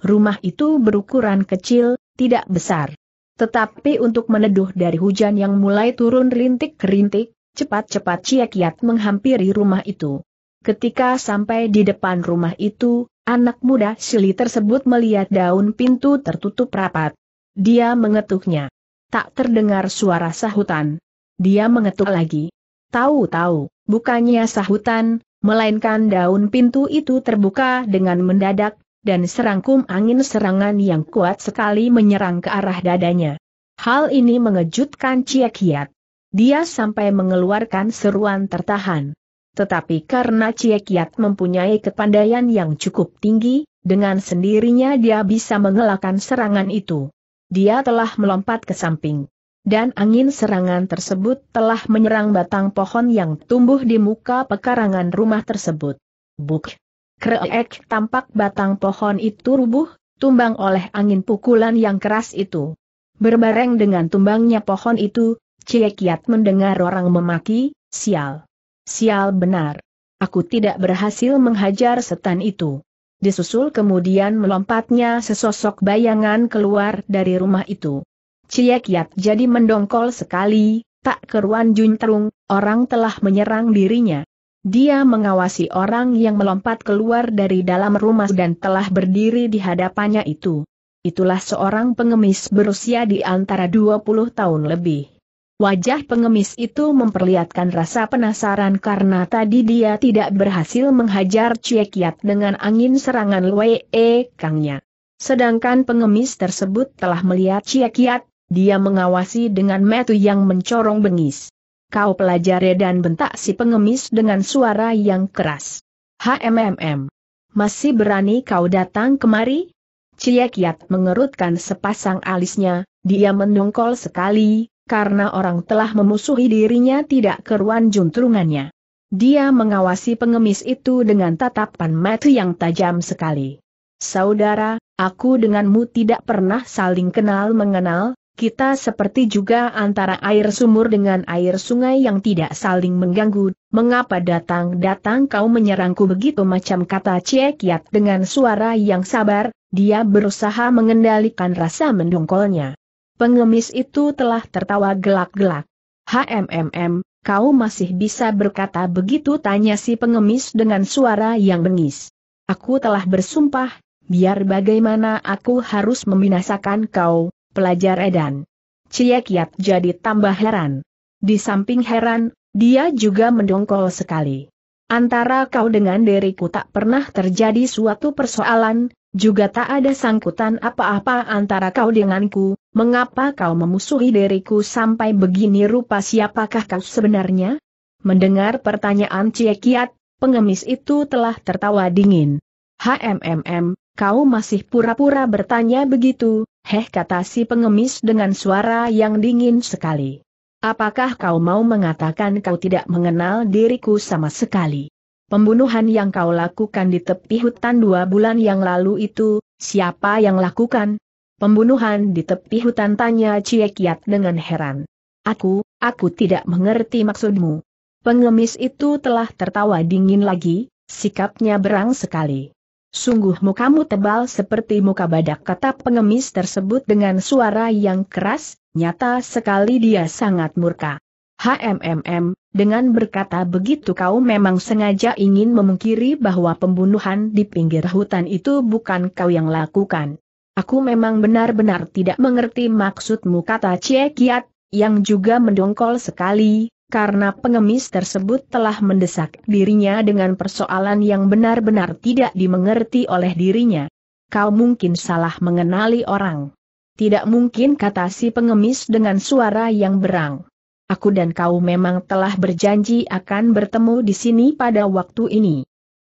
S1: Rumah itu berukuran kecil, tidak besar. Tetapi untuk meneduh dari hujan yang mulai turun rintik-rintik, cepat-cepat Cie Kiat menghampiri rumah itu. Ketika sampai di depan rumah itu, anak muda Sili tersebut melihat daun pintu tertutup rapat. Dia mengetuknya. Tak terdengar suara sahutan. Dia mengetuk lagi. Tahu-tahu, bukannya sahutan, melainkan daun pintu itu terbuka dengan mendadak, dan serangkum angin serangan yang kuat sekali menyerang ke arah dadanya. Hal ini mengejutkan Kiat. Dia sampai mengeluarkan seruan tertahan. Tetapi karena Ciekiat mempunyai kepandaian yang cukup tinggi, dengan sendirinya dia bisa mengelakkan serangan itu. Dia telah melompat ke samping. Dan angin serangan tersebut telah menyerang batang pohon yang tumbuh di muka pekarangan rumah tersebut. Buk! Kreek tampak batang pohon itu rubuh, tumbang oleh angin pukulan yang keras itu. Berbareng dengan tumbangnya pohon itu, Ciekiat mendengar orang memaki, sial. Sial benar. Aku tidak berhasil menghajar setan itu. Disusul kemudian melompatnya sesosok bayangan keluar dari rumah itu. Ciek jadi mendongkol sekali, tak keruan Jun orang telah menyerang dirinya. Dia mengawasi orang yang melompat keluar dari dalam rumah dan telah berdiri di hadapannya itu. Itulah seorang pengemis berusia di antara 20 tahun lebih. Wajah pengemis itu memperlihatkan rasa penasaran karena tadi dia tidak berhasil menghajar Ciekiat dengan angin serangan Lue E Kangnya. Sedangkan pengemis tersebut telah melihat Ciekiat, dia mengawasi dengan metu yang mencorong bengis. Kau pelajari dan bentak si pengemis dengan suara yang keras. HMMM. Masih berani kau datang kemari? Ciekiat mengerutkan sepasang alisnya, dia mendongkol sekali, karena orang telah memusuhi dirinya tidak keruan juntrungannya. Dia mengawasi pengemis itu dengan tatapan mata yang tajam sekali. Saudara, aku denganmu tidak pernah saling kenal mengenal, kita seperti juga antara air sumur dengan air sungai yang tidak saling mengganggu, mengapa datang-datang kau menyerangku begitu macam kata Kiat dengan suara yang sabar, dia berusaha mengendalikan rasa mendongkolnya. Pengemis itu telah tertawa gelak-gelak. HMMM, kau masih bisa berkata begitu tanya si pengemis dengan suara yang bengis. Aku telah bersumpah, biar bagaimana aku harus membinasakan kau, pelajar edan. Ciekiat jadi tambah heran. Di samping heran, dia juga mendongkol sekali. Antara kau dengan diriku tak pernah terjadi suatu persoalan, juga tak ada sangkutan apa-apa antara kau denganku, mengapa kau memusuhi diriku sampai begini rupa siapakah kau sebenarnya? Mendengar pertanyaan Cie Kiat, pengemis itu telah tertawa dingin. HMMM, kau masih pura-pura bertanya begitu, heh kata si pengemis dengan suara yang dingin sekali. Apakah kau mau mengatakan kau tidak mengenal diriku sama sekali? Pembunuhan yang kau lakukan di tepi hutan dua bulan yang lalu itu, siapa yang lakukan? Pembunuhan di tepi hutan tanya Cie Kiat dengan heran. Aku, aku tidak mengerti maksudmu. Pengemis itu telah tertawa dingin lagi, sikapnya berang sekali. Sungguh mukamu tebal seperti muka badak kata pengemis tersebut dengan suara yang keras, nyata sekali dia sangat murka. HMMM, dengan berkata begitu kau memang sengaja ingin memungkiri bahwa pembunuhan di pinggir hutan itu bukan kau yang lakukan. Aku memang benar-benar tidak mengerti maksudmu kata Cie Kiat, yang juga mendongkol sekali, karena pengemis tersebut telah mendesak dirinya dengan persoalan yang benar-benar tidak dimengerti oleh dirinya. Kau mungkin salah mengenali orang. Tidak mungkin kata si pengemis dengan suara yang berang. Aku dan kau memang telah berjanji akan bertemu di sini pada waktu ini.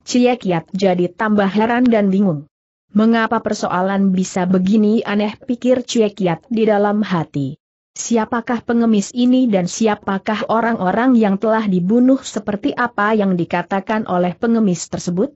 S1: Cie Kiat jadi tambah heran dan bingung. Mengapa persoalan bisa begini aneh pikir Ciekiat di dalam hati. Siapakah pengemis ini dan siapakah orang-orang yang telah dibunuh seperti apa yang dikatakan oleh pengemis tersebut?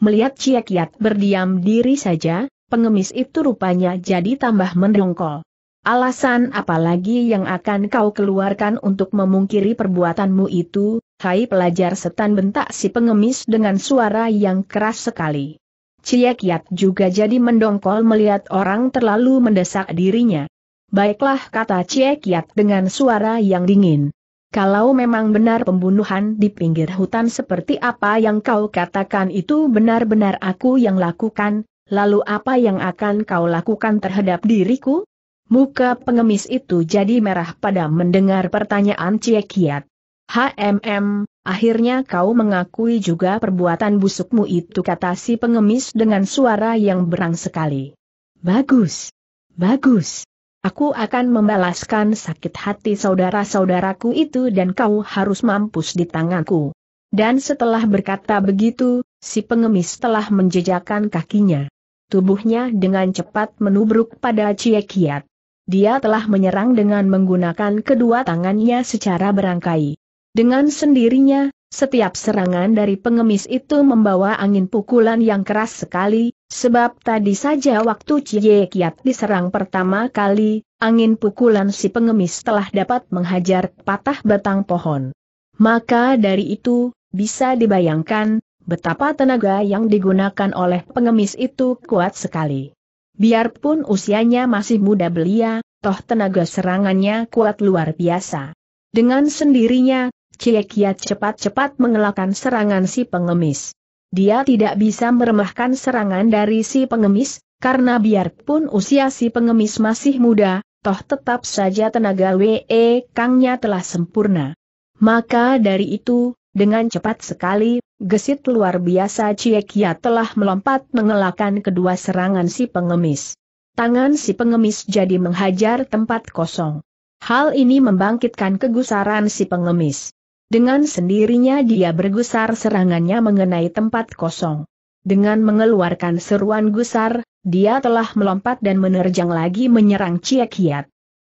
S1: Melihat Ciekiat berdiam diri saja, pengemis itu rupanya jadi tambah mendongkol. Alasan apa lagi yang akan kau keluarkan untuk memungkiri perbuatanmu itu, hai pelajar setan bentak si pengemis dengan suara yang keras sekali. Ciekiat juga jadi mendongkol melihat orang terlalu mendesak dirinya. Baiklah kata Ciekiat dengan suara yang dingin. Kalau memang benar pembunuhan di pinggir hutan seperti apa yang kau katakan itu benar-benar aku yang lakukan, lalu apa yang akan kau lakukan terhadap diriku? Muka pengemis itu jadi merah pada mendengar pertanyaan Ciekiat. HMM, akhirnya kau mengakui juga perbuatan busukmu itu kata si pengemis dengan suara yang berang sekali. Bagus. Bagus. Aku akan membalaskan sakit hati saudara-saudaraku itu dan kau harus mampus di tanganku. Dan setelah berkata begitu, si pengemis telah menjejakkan kakinya. Tubuhnya dengan cepat menubruk pada Ciekiat. Dia telah menyerang dengan menggunakan kedua tangannya secara berangkai. Dengan sendirinya, setiap serangan dari pengemis itu membawa angin pukulan yang keras sekali, sebab tadi saja waktu Cie Kiat diserang pertama kali, angin pukulan si pengemis telah dapat menghajar patah batang pohon. Maka dari itu, bisa dibayangkan, betapa tenaga yang digunakan oleh pengemis itu kuat sekali. Biarpun usianya masih muda belia, toh tenaga serangannya kuat luar biasa. Dengan sendirinya, Cie cepat-cepat mengelakkan serangan si pengemis. Dia tidak bisa meremahkan serangan dari si pengemis, karena biarpun usia si pengemis masih muda, toh tetap saja tenaga W.E. Kangnya telah sempurna. Maka dari itu, dengan cepat sekali, gesit luar biasa Cie telah melompat mengelakkan kedua serangan si pengemis. Tangan si pengemis jadi menghajar tempat kosong. Hal ini membangkitkan kegusaran si pengemis. Dengan sendirinya dia bergusar serangannya mengenai tempat kosong. Dengan mengeluarkan seruan gusar, dia telah melompat dan menerjang lagi menyerang Ciekiat. Kiat.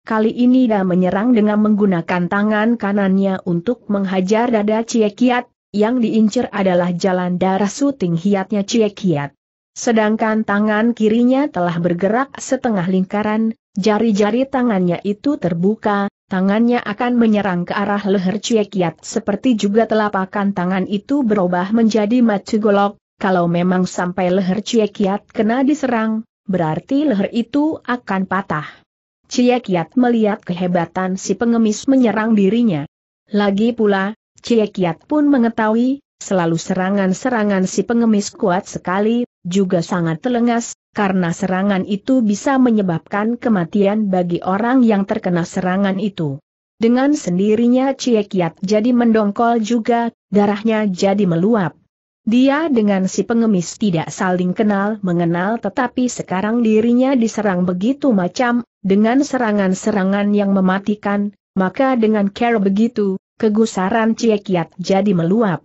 S1: Kali ini dia menyerang dengan menggunakan tangan kanannya untuk menghajar dada Ciekiat, Kiat, yang diincir adalah jalan darah suting hiatnya Ciekiat. Kiat. Sedangkan tangan kirinya telah bergerak setengah lingkaran, jari-jari tangannya itu terbuka, tangannya akan menyerang ke arah leher Ciekyat, seperti juga telapakan tangan itu berubah menjadi macu golok, kalau memang sampai leher Ciekyat kena diserang, berarti leher itu akan patah. Ciekyat melihat kehebatan si pengemis menyerang dirinya. Lagi pula, Ciekyat pun mengetahui, selalu serangan-serangan si pengemis kuat sekali, juga sangat telengas, karena serangan itu bisa menyebabkan kematian bagi orang yang terkena serangan itu. Dengan sendirinya Ciekiat jadi mendongkol juga, darahnya jadi meluap. Dia dengan si pengemis tidak saling kenal mengenal tetapi sekarang dirinya diserang begitu macam, dengan serangan-serangan yang mematikan, maka dengan care begitu, kegusaran Ciekiat jadi meluap.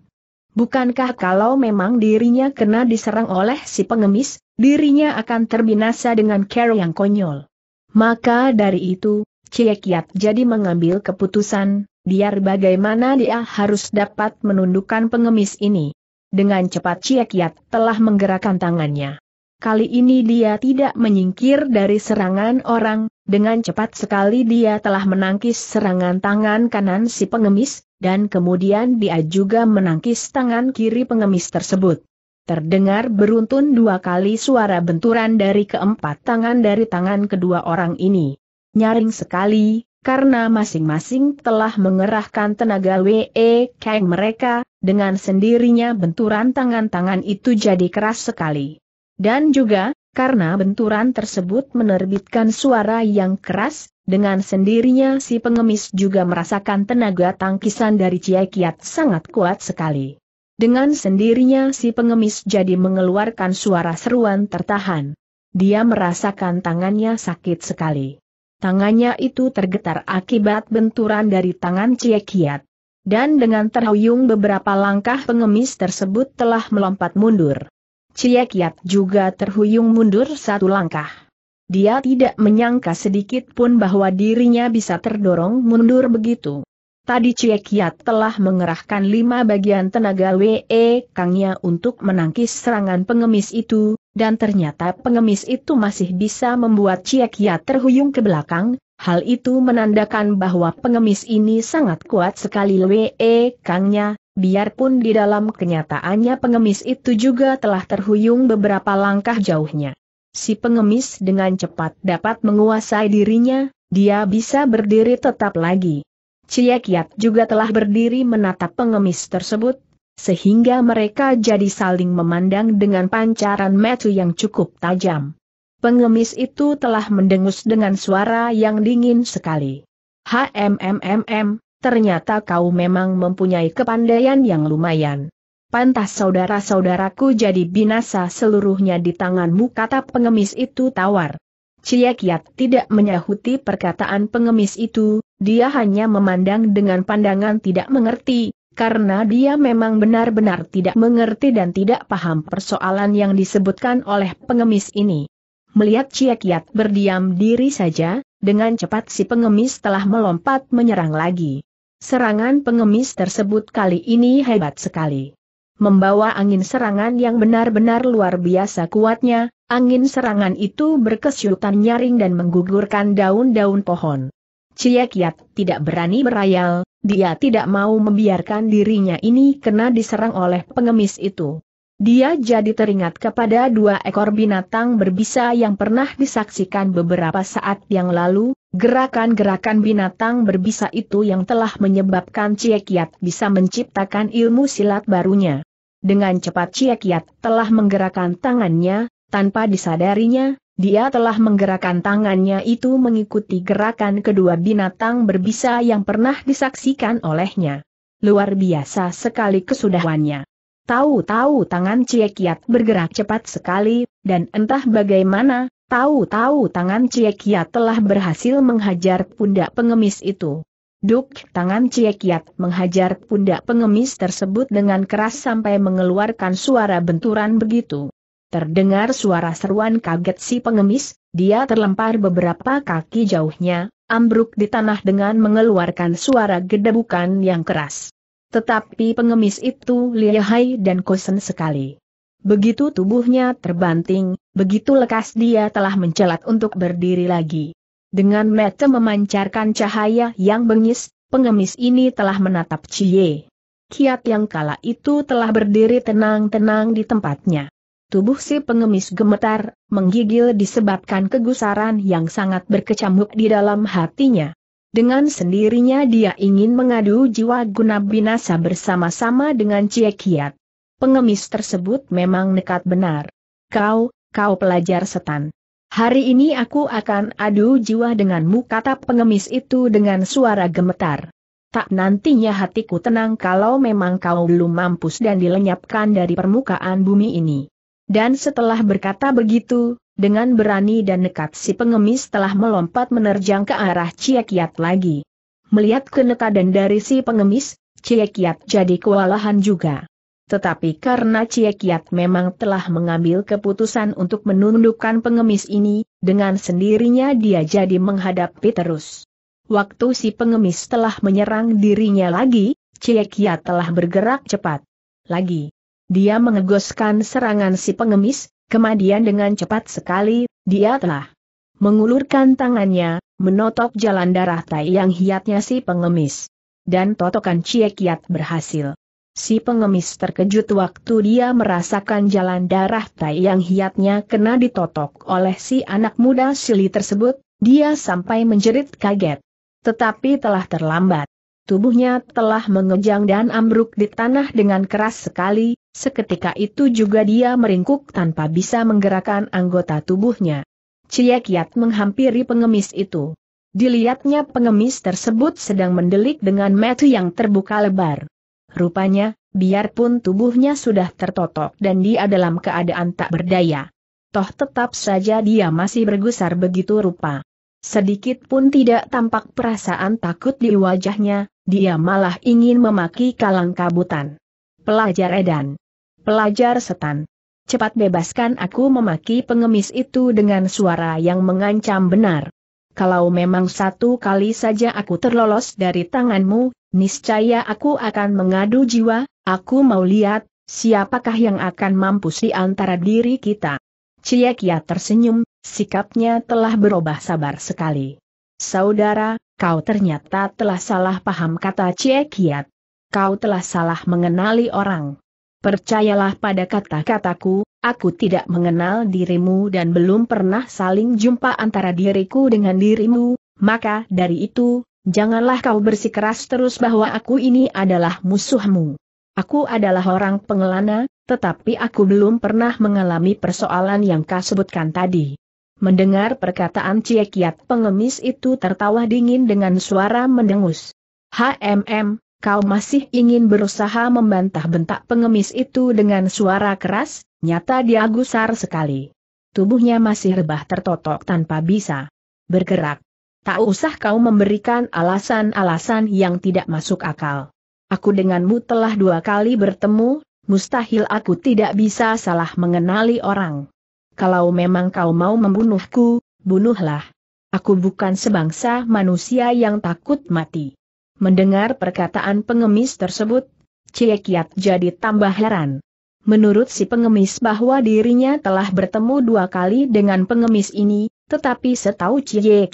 S1: Bukankah kalau memang dirinya kena diserang oleh si pengemis, dirinya akan terbinasa dengan cara yang konyol? Maka dari itu, Ciekiat jadi mengambil keputusan, biar bagaimana dia harus dapat menundukkan pengemis ini. Dengan cepat Ciekiat telah menggerakkan tangannya. Kali ini dia tidak menyingkir dari serangan orang, dengan cepat sekali dia telah menangkis serangan tangan kanan si pengemis, dan kemudian dia juga menangkis tangan kiri pengemis tersebut. Terdengar beruntun dua kali suara benturan dari keempat tangan dari tangan kedua orang ini. Nyaring sekali, karena masing-masing telah mengerahkan tenaga WE Kang mereka, dengan sendirinya benturan tangan-tangan itu jadi keras sekali. Dan juga, karena benturan tersebut menerbitkan suara yang keras, dengan sendirinya si pengemis juga merasakan tenaga tangkisan dari Cia Kiat sangat kuat sekali. Dengan sendirinya si pengemis jadi mengeluarkan suara seruan tertahan. Dia merasakan tangannya sakit sekali. Tangannya itu tergetar akibat benturan dari tangan Cie Kiat. Dan dengan terhuyung beberapa langkah pengemis tersebut telah melompat mundur. Cie juga terhuyung mundur satu langkah. Dia tidak menyangka sedikit pun bahwa dirinya bisa terdorong mundur begitu. Tadi Cie telah mengerahkan lima bagian tenaga WE Kangnya untuk menangkis serangan pengemis itu, dan ternyata pengemis itu masih bisa membuat Cie terhuyung ke belakang, Hal itu menandakan bahwa pengemis ini sangat kuat sekali WE Kangnya, biarpun di dalam kenyataannya pengemis itu juga telah terhuyung beberapa langkah jauhnya. Si pengemis dengan cepat dapat menguasai dirinya, dia bisa berdiri tetap lagi. Yat juga telah berdiri menatap pengemis tersebut, sehingga mereka jadi saling memandang dengan pancaran metu yang cukup tajam. Pengemis itu telah mendengus dengan suara yang dingin sekali. HMMMM, ternyata kau memang mempunyai kepandaian yang lumayan. Pantas saudara-saudaraku jadi binasa seluruhnya di tanganmu kata pengemis itu tawar. Ciyakiat tidak menyahuti perkataan pengemis itu, dia hanya memandang dengan pandangan tidak mengerti, karena dia memang benar-benar tidak mengerti dan tidak paham persoalan yang disebutkan oleh pengemis ini. Melihat Ciyakiat berdiam diri saja, dengan cepat si pengemis telah melompat menyerang lagi. Serangan pengemis tersebut kali ini hebat sekali. Membawa angin serangan yang benar-benar luar biasa kuatnya, angin serangan itu berkesyutan nyaring dan menggugurkan daun-daun pohon. Ciekiat tidak berani berayal, dia tidak mau membiarkan dirinya ini kena diserang oleh pengemis itu. Dia jadi teringat kepada dua ekor binatang berbisa yang pernah disaksikan beberapa saat yang lalu, Gerakan-gerakan binatang berbisa itu yang telah menyebabkan Ciekiat bisa menciptakan ilmu silat barunya. Dengan cepat Ciekiat telah menggerakkan tangannya, tanpa disadarinya, dia telah menggerakkan tangannya itu mengikuti gerakan kedua binatang berbisa yang pernah disaksikan olehnya. Luar biasa sekali kesudahannya. Tahu-tahu tangan Ciekiat bergerak cepat sekali, dan entah bagaimana, Tahu-tahu tangan Ciekiat telah berhasil menghajar pundak pengemis itu. Duk, tangan Ciekiat menghajar pundak pengemis tersebut dengan keras sampai mengeluarkan suara benturan begitu. Terdengar suara seruan kaget si pengemis, dia terlempar beberapa kaki jauhnya, ambruk di tanah dengan mengeluarkan suara gedebukan yang keras. Tetapi pengemis itu lihai dan kosen sekali. Begitu tubuhnya terbanting, begitu lekas dia telah mencelat untuk berdiri lagi. Dengan mata memancarkan cahaya yang bengis, pengemis ini telah menatap Cie. Kiat yang kala itu telah berdiri tenang-tenang di tempatnya. Tubuh si pengemis gemetar, menggigil disebabkan kegusaran yang sangat berkecamuk di dalam hatinya. Dengan sendirinya dia ingin mengadu jiwa guna binasa bersama-sama dengan Cie Kiat pengemis tersebut memang nekat benar. Kau, kau pelajar setan. Hari ini aku akan adu jiwa denganmu kata pengemis itu dengan suara gemetar. Tak nantinya hatiku tenang kalau memang kau belum mampus dan dilenyapkan dari permukaan bumi ini. Dan setelah berkata begitu, dengan berani dan nekat si pengemis telah melompat menerjang ke arah Ciekiat lagi. Melihat kenekadan dari si pengemis, Ciekiat jadi kewalahan juga. Tetapi karena Cie memang telah mengambil keputusan untuk menundukkan pengemis ini, dengan sendirinya dia jadi menghadapi terus. Waktu si pengemis telah menyerang dirinya lagi, Cie telah bergerak cepat. Lagi. Dia mengegoskan serangan si pengemis, kemudian dengan cepat sekali, dia telah mengulurkan tangannya, menotok jalan darah tai yang hiatnya si pengemis. Dan totokan Cie berhasil. Si pengemis terkejut waktu dia merasakan jalan darah tai yang hiatnya kena ditotok oleh si anak muda sili tersebut, dia sampai menjerit kaget. Tetapi telah terlambat. Tubuhnya telah mengejang dan ambruk di tanah dengan keras sekali, seketika itu juga dia meringkuk tanpa bisa menggerakkan anggota tubuhnya. Cia Kiat menghampiri pengemis itu. Dilihatnya pengemis tersebut sedang mendelik dengan metu yang terbuka lebar. Rupanya, biarpun tubuhnya sudah tertotok dan dia dalam keadaan tak berdaya. Toh tetap saja dia masih bergusar begitu rupa. Sedikit pun tidak tampak perasaan takut di wajahnya, dia malah ingin memaki kalang kabutan. Pelajar edan. Pelajar setan. Cepat bebaskan aku memaki pengemis itu dengan suara yang mengancam benar kalau memang satu kali saja aku terlolos dari tanganmu, niscaya aku akan mengadu jiwa, aku mau lihat, siapakah yang akan mampu di antara diri kita. Ciekia tersenyum, sikapnya telah berubah sabar sekali. Saudara, kau ternyata telah salah paham kata Ciekiat. Kau telah salah mengenali orang. Percayalah pada kata-kataku, Aku tidak mengenal dirimu dan belum pernah saling jumpa antara diriku dengan dirimu, maka dari itu, janganlah kau bersikeras terus bahwa aku ini adalah musuhmu. Aku adalah orang pengelana, tetapi aku belum pernah mengalami persoalan yang kau sebutkan tadi. Mendengar perkataan Cie Kiat pengemis itu tertawa dingin dengan suara mendengus. HMM, kau masih ingin berusaha membantah bentak pengemis itu dengan suara keras, nyata dia gusar sekali. Tubuhnya masih rebah tertotok tanpa bisa bergerak. Tak usah kau memberikan alasan-alasan yang tidak masuk akal. Aku denganmu telah dua kali bertemu, mustahil aku tidak bisa salah mengenali orang. Kalau memang kau mau membunuhku, bunuhlah. Aku bukan sebangsa manusia yang takut mati. Mendengar perkataan pengemis tersebut, Cie jadi tambah heran. Menurut si pengemis bahwa dirinya telah bertemu dua kali dengan pengemis ini, tetapi setahu Cie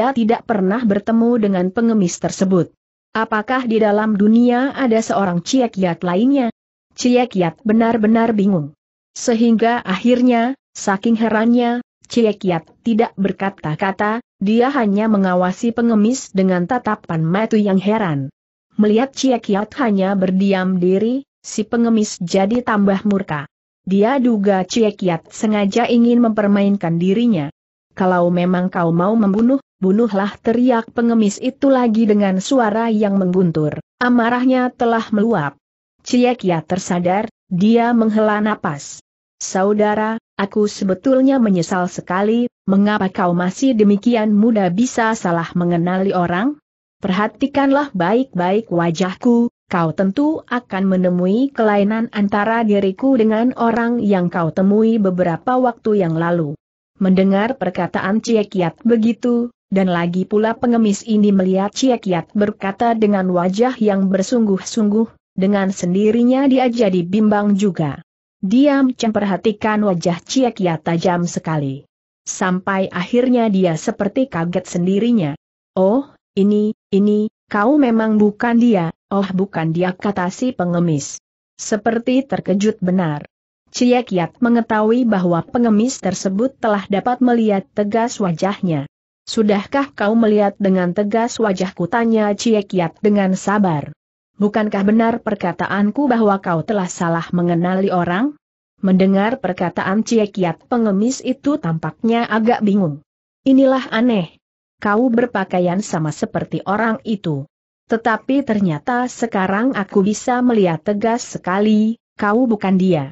S1: dia tidak pernah bertemu dengan pengemis tersebut. Apakah di dalam dunia ada seorang Cie lainnya? Cie benar-benar bingung. Sehingga akhirnya, saking herannya, Cie tidak berkata-kata, dia hanya mengawasi pengemis dengan tatapan mata yang heran. Melihat Ciekiat Kiat hanya berdiam diri, si pengemis jadi tambah murka. Dia duga Ciekiat Kiat sengaja ingin mempermainkan dirinya. Kalau memang kau mau membunuh, bunuhlah teriak pengemis itu lagi dengan suara yang mengguntur. Amarahnya telah meluap. Ciekiat Kiat tersadar, dia menghela napas. Saudara, Aku sebetulnya menyesal sekali, mengapa kau masih demikian mudah bisa salah mengenali orang? Perhatikanlah baik-baik wajahku, kau tentu akan menemui kelainan antara diriku dengan orang yang kau temui beberapa waktu yang lalu. Mendengar perkataan Cie Kiat begitu, dan lagi pula pengemis ini melihat Cie Kiat berkata dengan wajah yang bersungguh-sungguh, dengan sendirinya dia jadi bimbang juga. Diam perhatikan wajah Ya tajam sekali. Sampai akhirnya dia seperti kaget sendirinya. Oh, ini, ini, kau memang bukan dia, oh bukan dia kata si pengemis. Seperti terkejut benar. Ciekiat mengetahui bahwa pengemis tersebut telah dapat melihat tegas wajahnya. Sudahkah kau melihat dengan tegas wajahku tanya Ciekiat dengan sabar. Bukankah benar perkataanku bahwa kau telah salah mengenali orang? Mendengar perkataan Cie Kiat pengemis itu tampaknya agak bingung. Inilah aneh. Kau berpakaian sama seperti orang itu. Tetapi ternyata sekarang aku bisa melihat tegas sekali, kau bukan dia.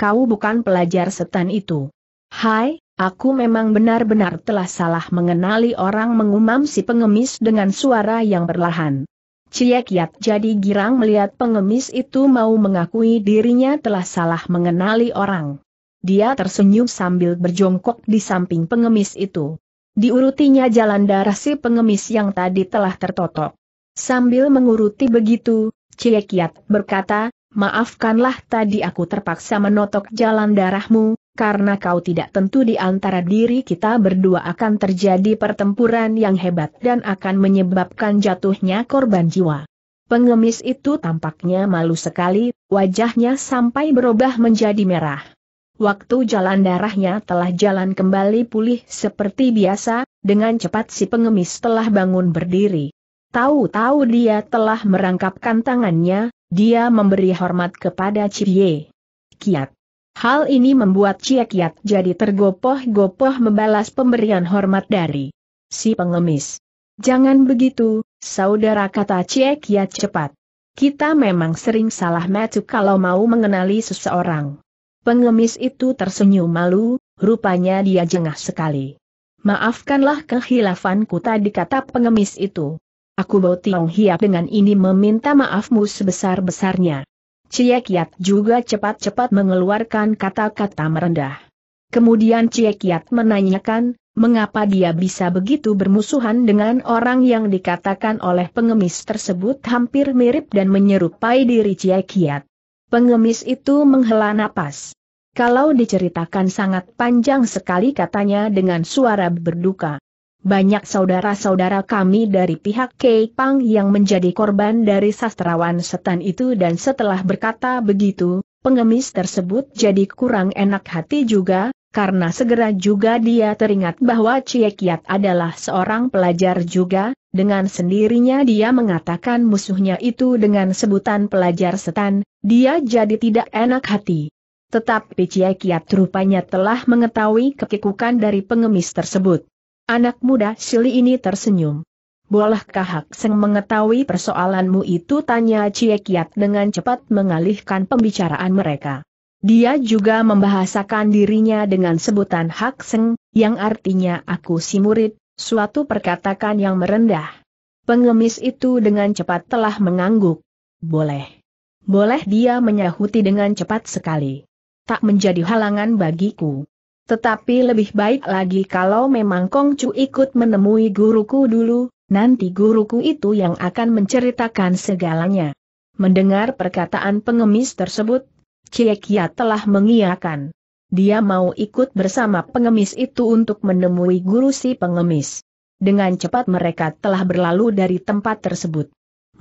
S1: Kau bukan pelajar setan itu. Hai, aku memang benar-benar telah salah mengenali orang mengumam si pengemis dengan suara yang berlahan. Cie Kiat jadi girang melihat pengemis itu mau mengakui dirinya telah salah mengenali orang. Dia tersenyum sambil berjongkok di samping pengemis itu. Diurutinya jalan darah si pengemis yang tadi telah tertotok. Sambil menguruti begitu, Cie Kiat berkata, Maafkanlah tadi aku terpaksa menotok jalan darahmu, karena kau tidak tentu di antara diri kita berdua akan terjadi pertempuran yang hebat dan akan menyebabkan jatuhnya korban jiwa. Pengemis itu tampaknya malu sekali, wajahnya sampai berubah menjadi merah. Waktu jalan darahnya telah jalan kembali pulih seperti biasa, dengan cepat si pengemis telah bangun berdiri. Tahu-tahu dia telah merangkapkan tangannya, dia memberi hormat kepada Cie. Kiat. Hal ini membuat Ciekiat jadi tergopoh-gopoh membalas pemberian hormat dari si pengemis. Jangan begitu, saudara kata Ciekiat cepat. Kita memang sering salah metu kalau mau mengenali seseorang. Pengemis itu tersenyum malu, rupanya dia jengah sekali. Maafkanlah kehilafanku tadi kata pengemis itu. Aku Bau Tiong Hiap dengan ini meminta maafmu sebesar-besarnya. Ciekiat juga cepat-cepat mengeluarkan kata-kata merendah. Kemudian Ciekiat menanyakan, mengapa dia bisa begitu bermusuhan dengan orang yang dikatakan oleh pengemis tersebut hampir mirip dan menyerupai diri Ciekiat. Pengemis itu menghela napas. Kalau diceritakan sangat panjang sekali katanya dengan suara berduka banyak saudara-saudara kami dari pihak Kei Pang yang menjadi korban dari sastrawan setan itu dan setelah berkata begitu, pengemis tersebut jadi kurang enak hati juga, karena segera juga dia teringat bahwa Ciekiat adalah seorang pelajar juga, dengan sendirinya dia mengatakan musuhnya itu dengan sebutan pelajar setan, dia jadi tidak enak hati. Tetapi Ciekiat rupanya telah mengetahui kekikukan dari pengemis tersebut. Anak muda Sili ini tersenyum. Bolehkah Hak Seng mengetahui persoalanmu itu? Tanya Cie Kiat dengan cepat mengalihkan pembicaraan mereka. Dia juga membahasakan dirinya dengan sebutan Hak Seng, yang artinya aku si murid, suatu perkatakan yang merendah. Pengemis itu dengan cepat telah mengangguk. Boleh. Boleh dia menyahuti dengan cepat sekali. Tak menjadi halangan bagiku. Tetapi lebih baik lagi kalau memang Kong Chu ikut menemui guruku dulu, nanti guruku itu yang akan menceritakan segalanya. Mendengar perkataan pengemis tersebut, Kia telah mengiakan. Dia mau ikut bersama pengemis itu untuk menemui guru si pengemis. Dengan cepat mereka telah berlalu dari tempat tersebut.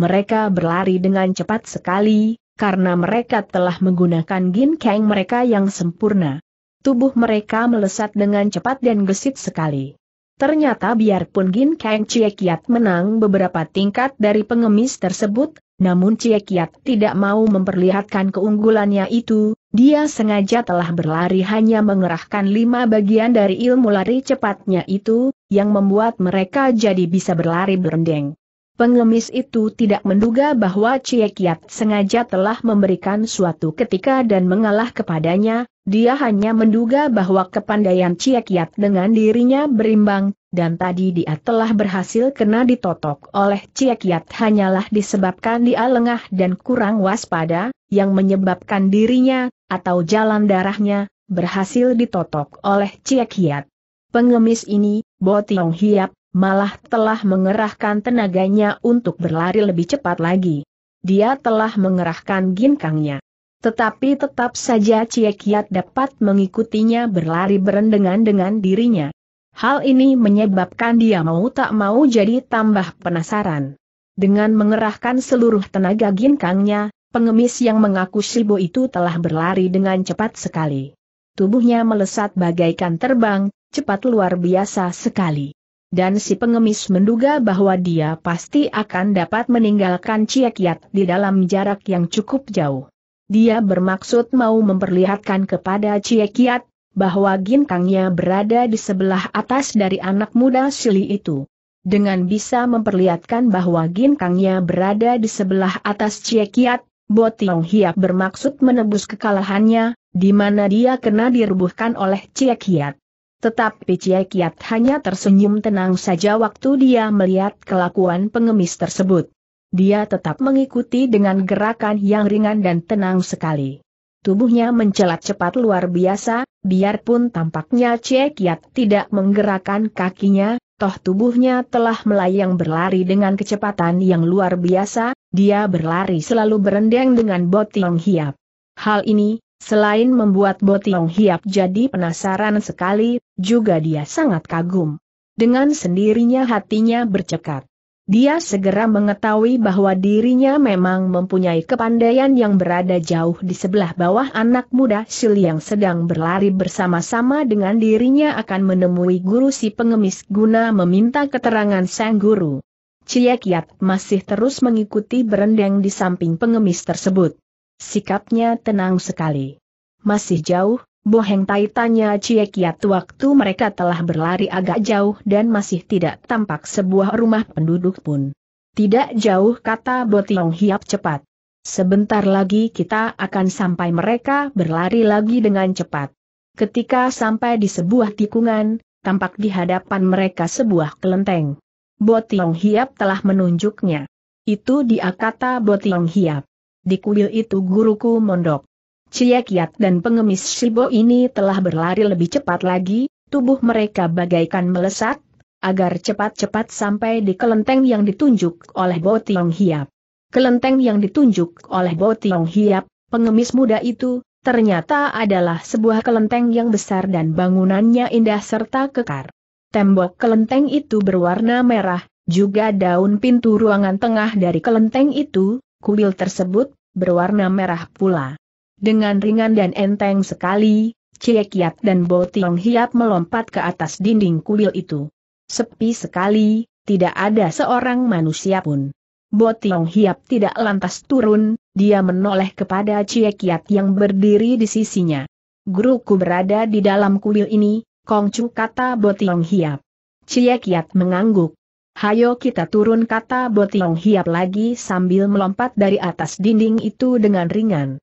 S1: Mereka berlari dengan cepat sekali, karena mereka telah menggunakan ginkeng mereka yang sempurna tubuh mereka melesat dengan cepat dan gesit sekali. Ternyata biarpun Gin Kang Kiat menang beberapa tingkat dari pengemis tersebut, namun Kiat tidak mau memperlihatkan keunggulannya itu, dia sengaja telah berlari hanya mengerahkan lima bagian dari ilmu lari cepatnya itu, yang membuat mereka jadi bisa berlari berendeng. Pengemis itu tidak menduga bahwa Kiat sengaja telah memberikan suatu ketika dan mengalah kepadanya, dia hanya menduga bahwa kepandaian Ciek dengan dirinya berimbang, dan tadi dia telah berhasil kena ditotok oleh Ciek hanyalah disebabkan dia lengah dan kurang waspada, yang menyebabkan dirinya, atau jalan darahnya, berhasil ditotok oleh Ciek Pengemis ini, Bo Tiong Hiap, malah telah mengerahkan tenaganya untuk berlari lebih cepat lagi. Dia telah mengerahkan ginkangnya. Tetapi tetap saja Cie dapat mengikutinya berlari berendengan dengan dirinya. Hal ini menyebabkan dia mau tak mau jadi tambah penasaran. Dengan mengerahkan seluruh tenaga ginkangnya, pengemis yang mengaku Shibo itu telah berlari dengan cepat sekali. Tubuhnya melesat bagaikan terbang, cepat luar biasa sekali. Dan si pengemis menduga bahwa dia pasti akan dapat meninggalkan Cie di dalam jarak yang cukup jauh. Dia bermaksud mau memperlihatkan kepada Cie Kiat, bahwa ginkangnya berada di sebelah atas dari anak muda Sili itu. Dengan bisa memperlihatkan bahwa ginkangnya berada di sebelah atas Cie Kiat, Bo Tiong Hiap bermaksud menebus kekalahannya, di mana dia kena dirubuhkan oleh Cie Kiat. Tetapi Cie Kiat hanya tersenyum tenang saja waktu dia melihat kelakuan pengemis tersebut. Dia tetap mengikuti dengan gerakan yang ringan dan tenang sekali. Tubuhnya mencelat cepat luar biasa, biarpun tampaknya Cekiat tidak menggerakkan kakinya, toh tubuhnya telah melayang berlari dengan kecepatan yang luar biasa, dia berlari selalu berendeng dengan Botiong Hiap. Hal ini, selain membuat Botiong Hiap jadi penasaran sekali, juga dia sangat kagum. Dengan sendirinya hatinya bercekat. Dia segera mengetahui bahwa dirinya memang mempunyai kepandaian yang berada jauh di sebelah bawah anak muda Sil yang sedang berlari bersama-sama dengan dirinya akan menemui guru si pengemis guna meminta keterangan sang guru. Cie masih terus mengikuti berendang di samping pengemis tersebut. Sikapnya tenang sekali. Masih jauh, Bo Heng Tai tanya Cie Kiat waktu mereka telah berlari agak jauh dan masih tidak tampak sebuah rumah penduduk pun. Tidak jauh kata Bo Tiong Hiap cepat. Sebentar lagi kita akan sampai mereka berlari lagi dengan cepat. Ketika sampai di sebuah tikungan, tampak di hadapan mereka sebuah kelenteng. Bo Tiong Hiap telah menunjuknya. Itu dia kata Bo Tiong Hiap. Di kuil itu guruku mondok kiat dan pengemis Shibo ini telah berlari lebih cepat lagi, tubuh mereka bagaikan melesat, agar cepat-cepat sampai di kelenteng yang ditunjuk oleh Bo Tiong Hiap. Kelenteng yang ditunjuk oleh Bo Tiong Hiap, pengemis muda itu, ternyata adalah sebuah kelenteng yang besar dan bangunannya indah serta kekar. Tembok kelenteng itu berwarna merah, juga daun pintu ruangan tengah dari kelenteng itu, kuil tersebut, berwarna merah pula. Dengan ringan dan enteng sekali, Ciekiat dan Botiong Hiap melompat ke atas dinding kuil itu. Sepi sekali, tidak ada seorang manusia pun. Botiong Hiap tidak lantas turun, dia menoleh kepada Ciekiat yang berdiri di sisinya. Guruku berada di dalam kuil ini, Kongcu kata Botiong Hiap. Ciekiat mengangguk. Hayo kita turun kata Botiong Hiap lagi sambil melompat dari atas dinding itu dengan ringan.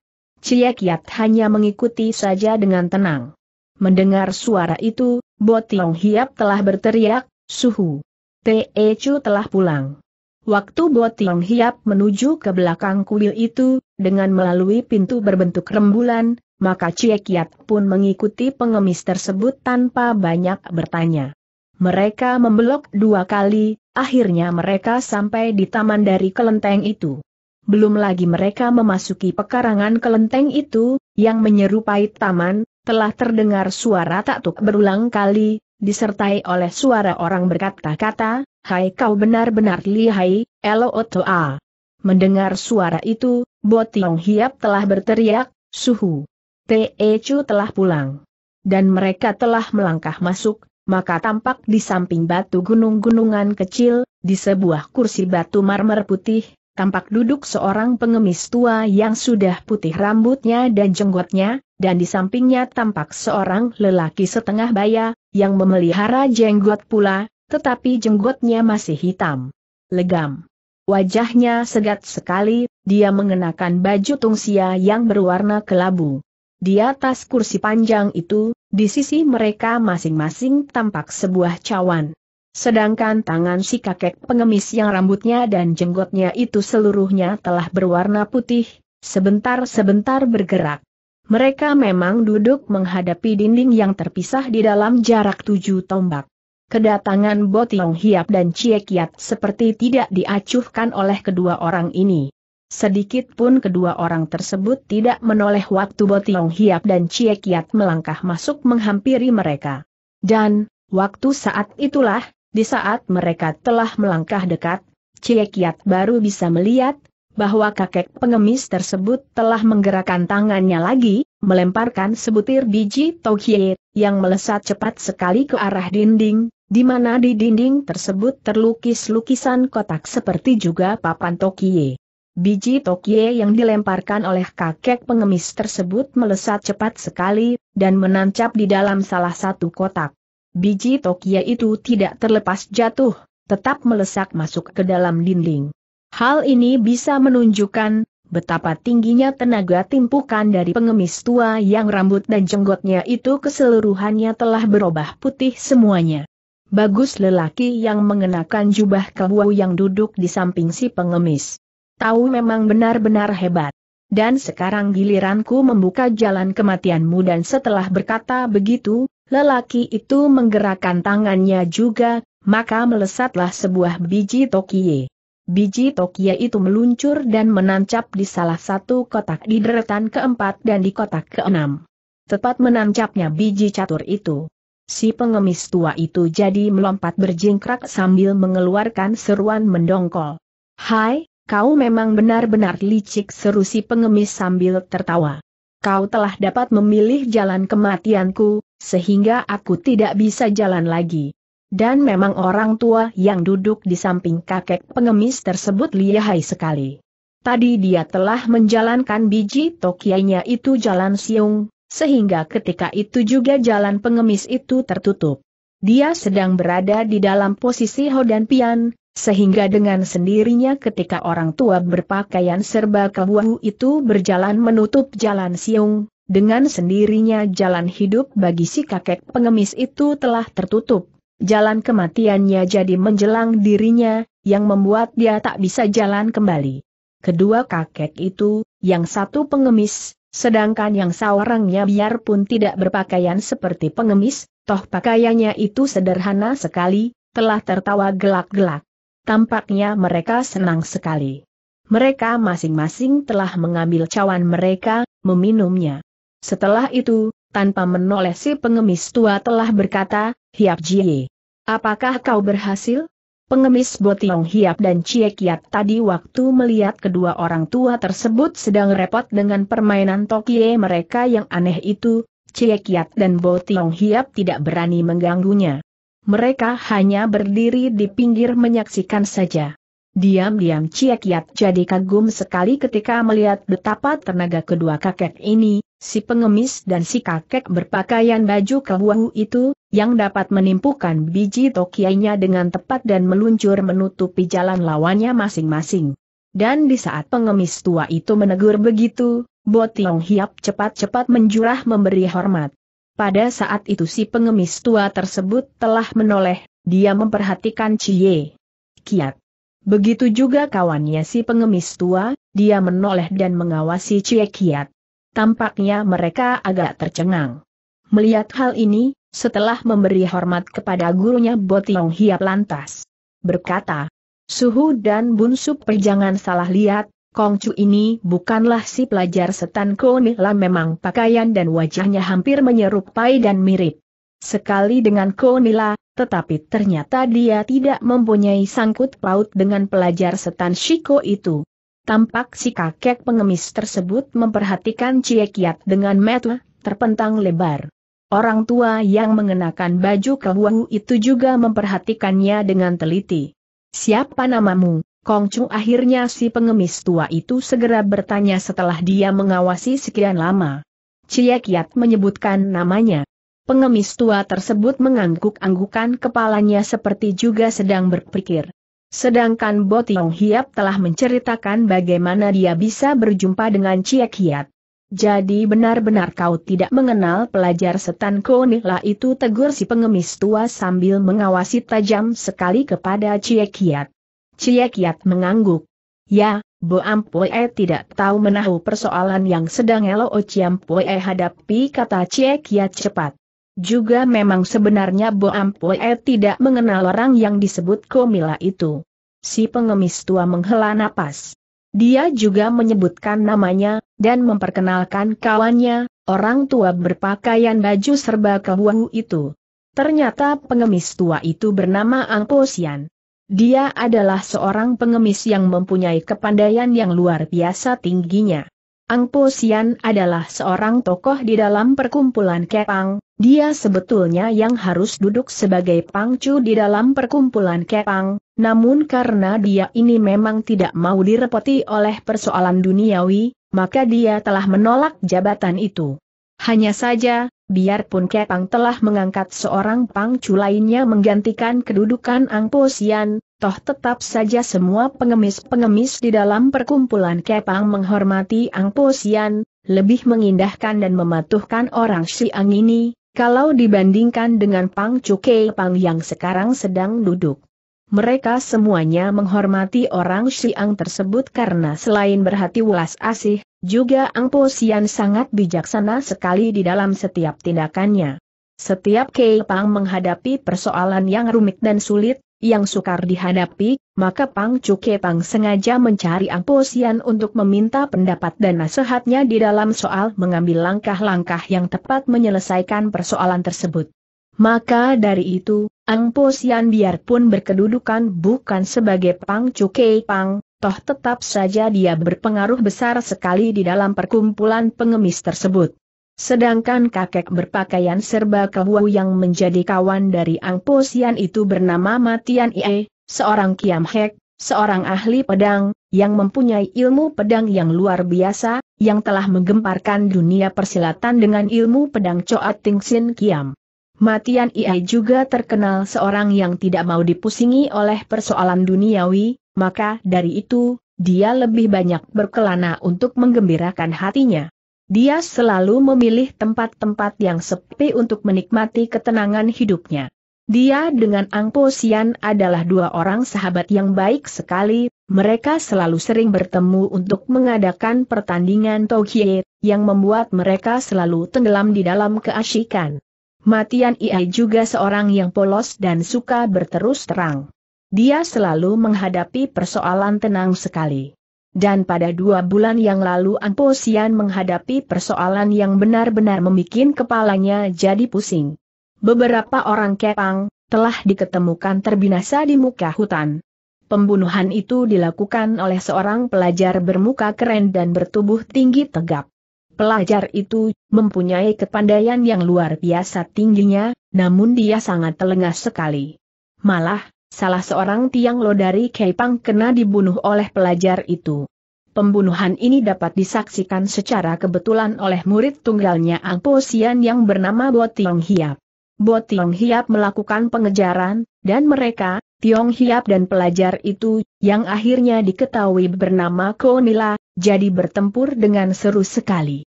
S1: Ciekiat Kiat hanya mengikuti saja dengan tenang. Mendengar suara itu, Bo Hiap telah berteriak, Suhu. Te Chu telah pulang. Waktu Bo Hiap menuju ke belakang kuil itu, dengan melalui pintu berbentuk rembulan, maka Cie Kiat pun mengikuti pengemis tersebut tanpa banyak bertanya. Mereka membelok dua kali, akhirnya mereka sampai di taman dari kelenteng itu belum lagi mereka memasuki pekarangan kelenteng itu, yang menyerupai taman, telah terdengar suara taktuk berulang kali, disertai oleh suara orang berkata-kata, Hai kau benar-benar lihai, Elo Otoa. Mendengar suara itu, Botiong Hiap telah berteriak, Suhu. Te Chu telah pulang. Dan mereka telah melangkah masuk, maka tampak di samping batu gunung-gunungan kecil, di sebuah kursi batu marmer putih, tampak duduk seorang pengemis tua yang sudah putih rambutnya dan jenggotnya, dan di sampingnya tampak seorang lelaki setengah baya, yang memelihara jenggot pula, tetapi jenggotnya masih hitam. Legam. Wajahnya segat sekali, dia mengenakan baju tungsia yang berwarna kelabu. Di atas kursi panjang itu, di sisi mereka masing-masing tampak sebuah cawan. Sedangkan tangan si kakek pengemis yang rambutnya dan jenggotnya itu seluruhnya telah berwarna putih, sebentar-sebentar bergerak. Mereka memang duduk menghadapi dinding yang terpisah di dalam jarak tujuh tombak. Kedatangan Botiong Hiap dan ciekiat seperti tidak diacuhkan oleh kedua orang ini. Sedikit pun kedua orang tersebut tidak menoleh waktu Botiong Hiap dan ciekiat melangkah masuk menghampiri mereka. Dan, waktu saat itulah, di saat mereka telah melangkah dekat, Ciekiat baru bisa melihat, bahwa kakek pengemis tersebut telah menggerakkan tangannya lagi, melemparkan sebutir biji tauhye, yang melesat cepat sekali ke arah dinding, di mana di dinding tersebut terlukis lukisan kotak seperti juga papan tokye. Biji tokye yang dilemparkan oleh kakek pengemis tersebut melesat cepat sekali, dan menancap di dalam salah satu kotak. Biji Tokia itu tidak terlepas jatuh, tetap melesak masuk ke dalam dinding. Hal ini bisa menunjukkan betapa tingginya tenaga timpukan dari pengemis tua yang rambut dan jenggotnya itu keseluruhannya telah berubah putih semuanya. Bagus lelaki yang mengenakan jubah kebuau yang duduk di samping si pengemis. Tahu memang benar-benar hebat. Dan sekarang giliranku membuka jalan kematianmu dan setelah berkata begitu, Lelaki itu menggerakkan tangannya juga, maka melesatlah sebuah biji tokie. Biji tokie itu meluncur dan menancap di salah satu kotak di deretan keempat dan di kotak keenam. Tepat menancapnya biji catur itu. Si pengemis tua itu jadi melompat berjingkrak sambil mengeluarkan seruan mendongkol. Hai, kau memang benar-benar licik seru si pengemis sambil tertawa. Kau telah dapat memilih jalan kematianku, sehingga aku tidak bisa jalan lagi. Dan memang orang tua yang duduk di samping kakek pengemis tersebut lihai sekali. Tadi dia telah menjalankan biji tokianya itu jalan siung, sehingga ketika itu juga jalan pengemis itu tertutup. Dia sedang berada di dalam posisi dan pian, sehingga dengan sendirinya ketika orang tua berpakaian serba kebuahu itu berjalan menutup jalan siung, dengan sendirinya jalan hidup bagi si kakek pengemis itu telah tertutup. Jalan kematiannya jadi menjelang dirinya, yang membuat dia tak bisa jalan kembali. Kedua kakek itu, yang satu pengemis, sedangkan yang seorangnya biarpun tidak berpakaian seperti pengemis, toh pakaiannya itu sederhana sekali, telah tertawa gelak-gelak. Tampaknya mereka senang sekali. Mereka masing-masing telah mengambil cawan mereka, meminumnya. Setelah itu, tanpa menoleh si pengemis tua telah berkata, Hiap Jie. Apakah kau berhasil? Pengemis Botiong Hiap dan Cie Kiat tadi waktu melihat kedua orang tua tersebut sedang repot dengan permainan Tokie mereka yang aneh itu, Cie Kiat dan Botiong Hiap tidak berani mengganggunya. Mereka hanya berdiri di pinggir menyaksikan saja. Diam-diam Cie Kiat jadi kagum sekali ketika melihat betapa tenaga kedua kakek ini, si pengemis dan si kakek berpakaian baju kewahu itu, yang dapat menimpukan biji tokiainya dengan tepat dan meluncur menutupi jalan lawannya masing-masing. Dan di saat pengemis tua itu menegur begitu, Bo Tiong Hiap cepat-cepat menjurah memberi hormat. Pada saat itu si pengemis tua tersebut telah menoleh, dia memperhatikan Cie. Kiat. Begitu juga kawannya si pengemis tua, dia menoleh dan mengawasi Cie Kiat tampaknya mereka agak tercengang. Melihat hal ini, setelah memberi hormat kepada gurunya Botiong Hiap lantas berkata, Suhu dan Bunsu perjangan salah lihat, Kongcu ini bukanlah si pelajar setan Konila memang pakaian dan wajahnya hampir menyerupai dan mirip. Sekali dengan Konila, tetapi ternyata dia tidak mempunyai sangkut paut dengan pelajar setan Shiko itu. Tampak si kakek pengemis tersebut memperhatikan Cie Kiat dengan metu, terpentang lebar. Orang tua yang mengenakan baju kewahu itu juga memperhatikannya dengan teliti. Siapa namamu? Kongcu akhirnya si pengemis tua itu segera bertanya setelah dia mengawasi sekian lama. Cie Kiat menyebutkan namanya. Pengemis tua tersebut mengangguk-anggukan kepalanya seperti juga sedang berpikir. Sedangkan Bo Tiong Hiap telah menceritakan bagaimana dia bisa berjumpa dengan Ciek Hiat. Jadi benar-benar kau tidak mengenal pelajar setan Konila itu tegur si pengemis tua sambil mengawasi tajam sekali kepada Ciek Hiat. Ciek Hiat mengangguk. Ya, Bo Ampoe tidak tahu menahu persoalan yang sedang Elo Ciampoe hadapi kata Ciek Hiat cepat. Juga memang sebenarnya Bo Ampue tidak mengenal orang yang disebut Komila itu. Si pengemis tua menghela napas. Dia juga menyebutkan namanya, dan memperkenalkan kawannya, orang tua berpakaian baju serba kewahu itu. Ternyata pengemis tua itu bernama Ang Angposian. Dia adalah seorang pengemis yang mempunyai kepandaian yang luar biasa tingginya. Ang Angposian adalah seorang tokoh di dalam perkumpulan Kepang, dia sebetulnya yang harus duduk sebagai pangcu di dalam perkumpulan Kepang, namun karena dia ini memang tidak mau direpoti oleh persoalan duniawi, maka dia telah menolak jabatan itu. Hanya saja, biarpun Kepang telah mengangkat seorang pangcu lainnya menggantikan kedudukan Angpo Sian, toh tetap saja semua pengemis-pengemis di dalam perkumpulan Kepang menghormati Angpo Sian, lebih mengindahkan dan mematuhkan orang Siang ini, kalau dibandingkan dengan Pang Cukai Pang yang sekarang sedang duduk. Mereka semuanya menghormati orang Siang tersebut karena selain berhati welas asih, juga Po Sian sangat bijaksana sekali di dalam setiap tindakannya. Setiap Kei Pang menghadapi persoalan yang rumit dan sulit, yang sukar dihadapi, maka Pang Cuke Pang sengaja mencari Ang Amposian untuk meminta pendapat dan nasihatnya di dalam soal mengambil langkah-langkah yang tepat menyelesaikan persoalan tersebut. Maka dari itu, Ang Amposian biarpun berkedudukan bukan sebagai Pang Cuke Pang, toh tetap saja dia berpengaruh besar sekali di dalam perkumpulan pengemis tersebut. Sedangkan kakek berpakaian serba kewu yang menjadi kawan dari Ang Po Sian itu bernama Matian Ie, seorang Kiam Hek, seorang ahli pedang, yang mempunyai ilmu pedang yang luar biasa, yang telah menggemparkan dunia persilatan dengan ilmu pedang Choa Ting Sin Kiam. Matian Ie juga terkenal seorang yang tidak mau dipusingi oleh persoalan duniawi, maka dari itu, dia lebih banyak berkelana untuk menggembirakan hatinya. Dia selalu memilih tempat-tempat yang sepi untuk menikmati ketenangan hidupnya. Dia dengan Po Sian adalah dua orang sahabat yang baik sekali, mereka selalu sering bertemu untuk mengadakan pertandingan Tokye, yang membuat mereka selalu tenggelam di dalam keasyikan. Matian Iai juga seorang yang polos dan suka berterus terang. Dia selalu menghadapi persoalan tenang sekali. Dan pada dua bulan yang lalu Angpo Sian menghadapi persoalan yang benar-benar membuat kepalanya jadi pusing. Beberapa orang kepang, telah diketemukan terbinasa di muka hutan. Pembunuhan itu dilakukan oleh seorang pelajar bermuka keren dan bertubuh tinggi tegap. Pelajar itu mempunyai kepandaian yang luar biasa tingginya, namun dia sangat telengah sekali. Malah, Salah seorang tiang lo dari Keipang kena dibunuh oleh pelajar itu. Pembunuhan ini dapat disaksikan secara kebetulan oleh murid tunggalnya Ang Po Sian yang bernama Bo Tiong Hiap. Bo Tiong Hiap melakukan pengejaran, dan mereka, Tiong Hiap dan pelajar itu, yang akhirnya diketahui bernama Konila, jadi bertempur dengan seru sekali.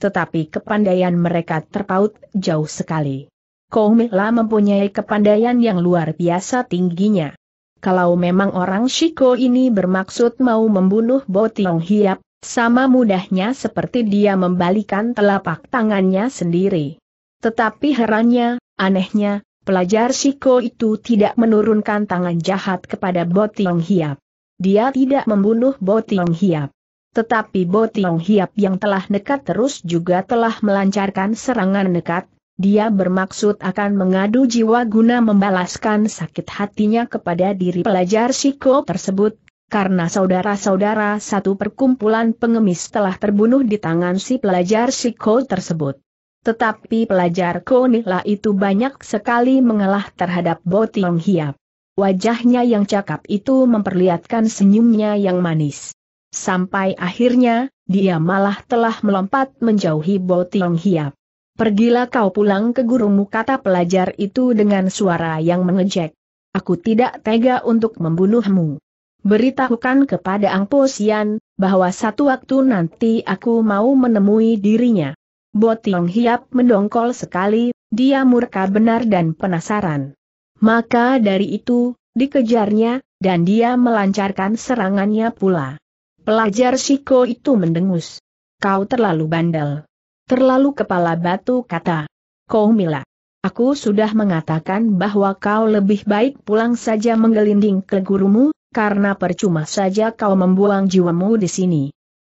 S1: Tetapi kepandaian mereka terpaut jauh sekali. Koumila mempunyai kepandaian yang luar biasa tingginya. Kalau memang orang Shiko ini bermaksud mau membunuh Bo Tiong Hiap, sama mudahnya seperti dia membalikan telapak tangannya sendiri. Tetapi herannya, anehnya, pelajar Shiko itu tidak menurunkan tangan jahat kepada Bo Tiong Hiap. Dia tidak membunuh Bo Tiong Hiap. Tetapi Bo Tiong Hiap yang telah nekat terus juga telah melancarkan serangan nekat, dia bermaksud akan mengadu jiwa guna membalaskan sakit hatinya kepada diri pelajar Siko tersebut, karena saudara-saudara satu perkumpulan pengemis telah terbunuh di tangan si pelajar Siko tersebut. Tetapi pelajar Konila itu banyak sekali mengalah terhadap Botiong Hiap. Wajahnya yang cakap itu memperlihatkan senyumnya yang manis. Sampai akhirnya, dia malah telah melompat menjauhi Botiong Hiap. Pergilah kau pulang ke gurumu kata pelajar itu dengan suara yang mengejek. Aku tidak tega untuk membunuhmu. Beritahukan kepada Angpo Sian, bahwa satu waktu nanti aku mau menemui dirinya. Botiong Hiap mendongkol sekali, dia murka benar dan penasaran. Maka dari itu, dikejarnya, dan dia melancarkan serangannya pula. Pelajar Siko itu mendengus. Kau terlalu bandel. Terlalu kepala batu kata. Kau mila. Aku sudah mengatakan bahwa kau lebih baik pulang saja menggelinding ke gurumu, karena percuma saja kau membuang jiwamu di sini.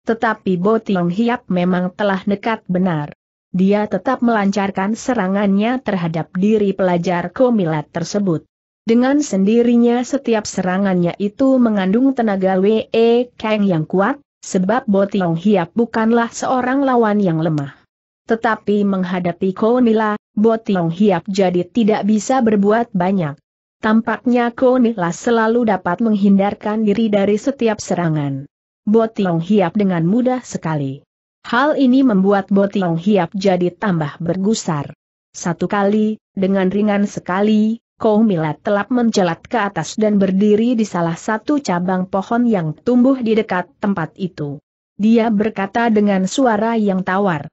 S1: Tetapi Bo Tiong Hiap memang telah nekat benar. Dia tetap melancarkan serangannya terhadap diri pelajar komilat tersebut. Dengan sendirinya setiap serangannya itu mengandung tenaga Wei Kang yang kuat, sebab Bo Tiong Hiap bukanlah seorang lawan yang lemah. Tetapi menghadapi Konila, Bo Tiong Hiap jadi tidak bisa berbuat banyak. Tampaknya Konila selalu dapat menghindarkan diri dari setiap serangan. Bo Tiong Hiap dengan mudah sekali. Hal ini membuat Bo Tiong Hiap jadi tambah bergusar. Satu kali, dengan ringan sekali, Konila telap mencelat ke atas dan berdiri di salah satu cabang pohon yang tumbuh di dekat tempat itu. Dia berkata dengan suara yang tawar,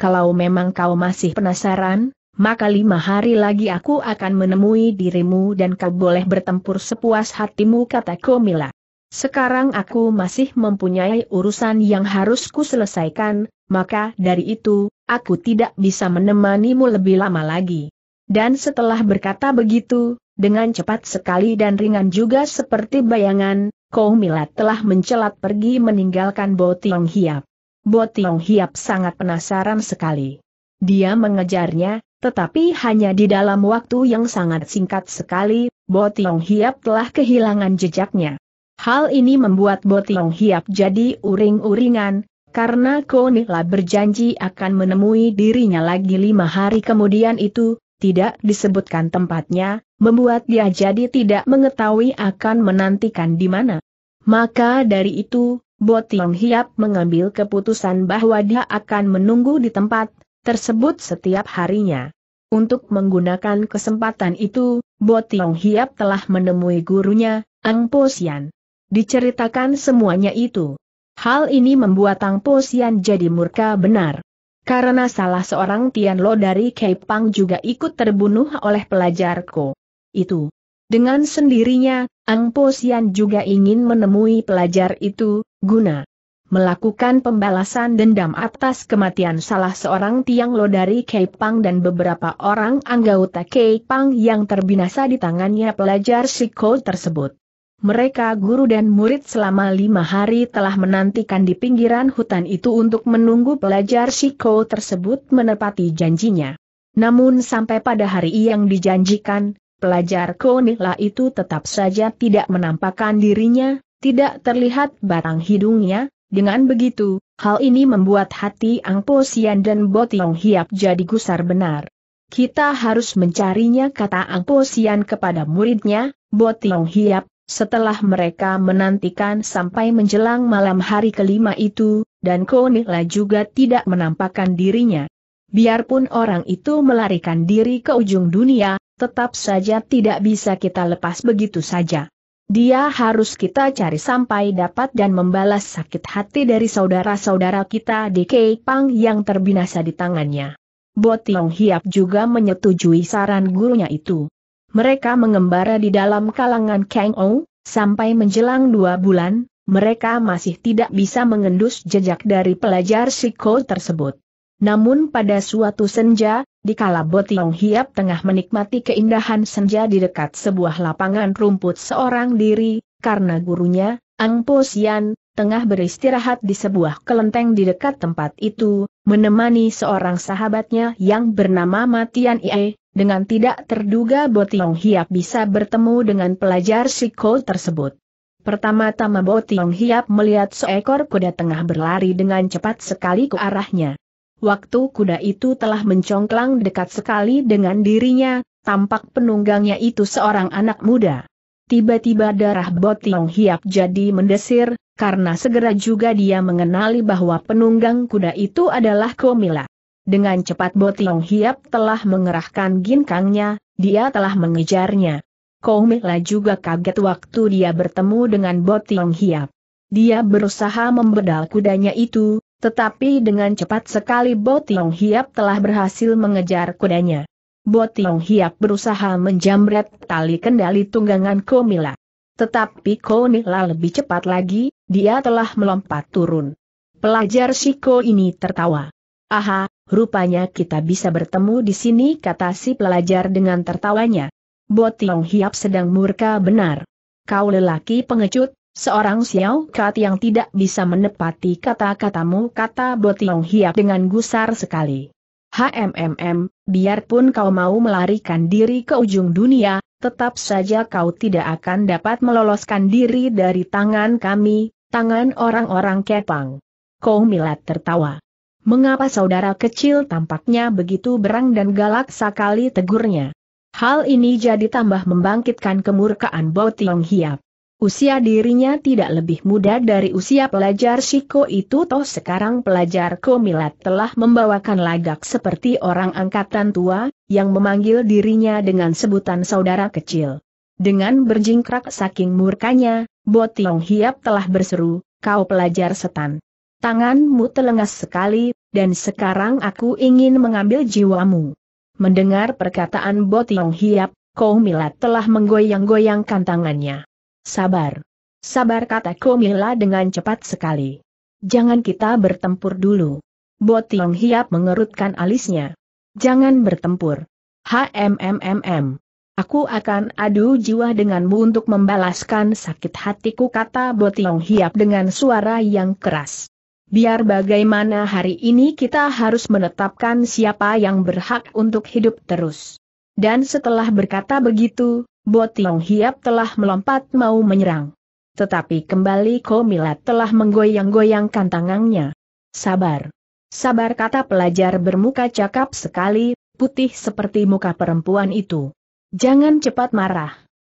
S1: kalau memang kau masih penasaran, maka lima hari lagi aku akan menemui dirimu dan kau boleh bertempur sepuas hatimu kata Komila. Sekarang aku masih mempunyai urusan yang harus selesaikan, maka dari itu, aku tidak bisa menemanimu lebih lama lagi. Dan setelah berkata begitu, dengan cepat sekali dan ringan juga seperti bayangan, Komila telah mencelat pergi meninggalkan Bo Tiong Hiap. Bo Tiong Hiap sangat penasaran sekali. Dia mengejarnya, tetapi hanya di dalam waktu yang sangat singkat sekali, Bo Tiong Hiap telah kehilangan jejaknya. Hal ini membuat Bo Tiong Hiap jadi uring-uringan, karena Konila berjanji akan menemui dirinya lagi lima hari kemudian itu, tidak disebutkan tempatnya, membuat dia jadi tidak mengetahui akan menantikan di mana. Maka dari itu, Botiong Hiap mengambil keputusan bahwa dia akan menunggu di tempat tersebut setiap harinya. Untuk menggunakan kesempatan itu, Botiong Hiap telah menemui gurunya, Ang Po Posian. Diceritakan semuanya itu. Hal ini membuat Ang Posian jadi murka benar. Karena salah seorang Tian Lo dari Pang juga ikut terbunuh oleh pelajarku. Itu, dengan sendirinya, Ang Po Sian juga ingin menemui pelajar itu, guna melakukan pembalasan dendam atas kematian salah seorang Tiang Lo dari Pang dan beberapa orang anggota Pang yang terbinasa di tangannya pelajar Siko tersebut. Mereka guru dan murid selama lima hari telah menantikan di pinggiran hutan itu untuk menunggu pelajar Siko tersebut menepati janjinya. Namun sampai pada hari yang dijanjikan, Pelajar Konila itu tetap saja tidak menampakkan dirinya, tidak terlihat batang hidungnya, dengan begitu, hal ini membuat hati Ang Po Sian dan Botiong Hiap jadi gusar benar. Kita harus mencarinya kata Ang Po Sian kepada muridnya, Botiong Hiap, setelah mereka menantikan sampai menjelang malam hari kelima itu, dan Konila juga tidak menampakkan dirinya. Biarpun orang itu melarikan diri ke ujung dunia, tetap saja tidak bisa kita lepas begitu saja. Dia harus kita cari sampai dapat dan membalas sakit hati dari saudara-saudara kita di Keipang yang terbinasa di tangannya. Botiong Hiap juga menyetujui saran gurunya itu. Mereka mengembara di dalam kalangan Kang Ou, sampai menjelang dua bulan, mereka masih tidak bisa mengendus jejak dari pelajar Siko tersebut. Namun pada suatu senja, dikala Botiong Hiap tengah menikmati keindahan senja di dekat sebuah lapangan rumput seorang diri, karena gurunya, Ang Po Sian, tengah beristirahat di sebuah kelenteng di dekat tempat itu, menemani seorang sahabatnya yang bernama Matian Ie, dengan tidak terduga Botiong Hiap bisa bertemu dengan pelajar Siko tersebut. Pertama-tama Botiong Hiap melihat seekor kuda tengah berlari dengan cepat sekali ke arahnya. Waktu kuda itu telah mencongklang dekat sekali dengan dirinya, tampak penunggangnya itu seorang anak muda. Tiba-tiba darah Botiong Hiap jadi mendesir, karena segera juga dia mengenali bahwa penunggang kuda itu adalah Komila. Dengan cepat Botiong Hiap telah mengerahkan ginkangnya, dia telah mengejarnya. Komila juga kaget waktu dia bertemu dengan Botiong Hiap. Dia berusaha membedal kudanya itu, tetapi dengan cepat sekali Bo Tiong Hiap telah berhasil mengejar kudanya. Bo Tiong Hiap berusaha menjamret tali kendali tunggangan Komila. Tetapi Komila lebih cepat lagi, dia telah melompat turun. Pelajar Shiko ini tertawa. Aha, rupanya kita bisa bertemu di sini kata si pelajar dengan tertawanya. Bo Tiong Hiap sedang murka benar. Kau lelaki pengecut, Seorang Xiao Kat yang tidak bisa menepati kata-katamu kata Botiong Hiap dengan gusar sekali. HMMM, biarpun kau mau melarikan diri ke ujung dunia, tetap saja kau tidak akan dapat meloloskan diri dari tangan kami, tangan orang-orang kepang. Kau milat tertawa. Mengapa saudara kecil tampaknya begitu berang dan galak sekali tegurnya? Hal ini jadi tambah membangkitkan kemurkaan Botiong Hiap. Usia dirinya tidak lebih muda dari usia pelajar Shiko itu toh sekarang pelajar Komilat telah membawakan lagak seperti orang angkatan tua, yang memanggil dirinya dengan sebutan saudara kecil. Dengan berjingkrak saking murkanya, Botiong Hiap telah berseru, kau pelajar setan. Tanganmu telengas sekali, dan sekarang aku ingin mengambil jiwamu. Mendengar perkataan Botiong Hiap, Komilat telah menggoyang-goyangkan tangannya. Sabar. Sabar kata Komila dengan cepat sekali. Jangan kita bertempur dulu. Botiong Hiap mengerutkan alisnya. Jangan bertempur. HMMMM. Aku akan adu jiwa denganmu untuk membalaskan sakit hatiku kata Botiong Hiap dengan suara yang keras. Biar bagaimana hari ini kita harus menetapkan siapa yang berhak untuk hidup terus. Dan setelah berkata begitu, Bo Hiap telah melompat mau menyerang. Tetapi kembali Komilat telah menggoyang-goyangkan tangannya. Sabar. Sabar kata pelajar bermuka cakap sekali, putih seperti muka perempuan itu. Jangan cepat marah.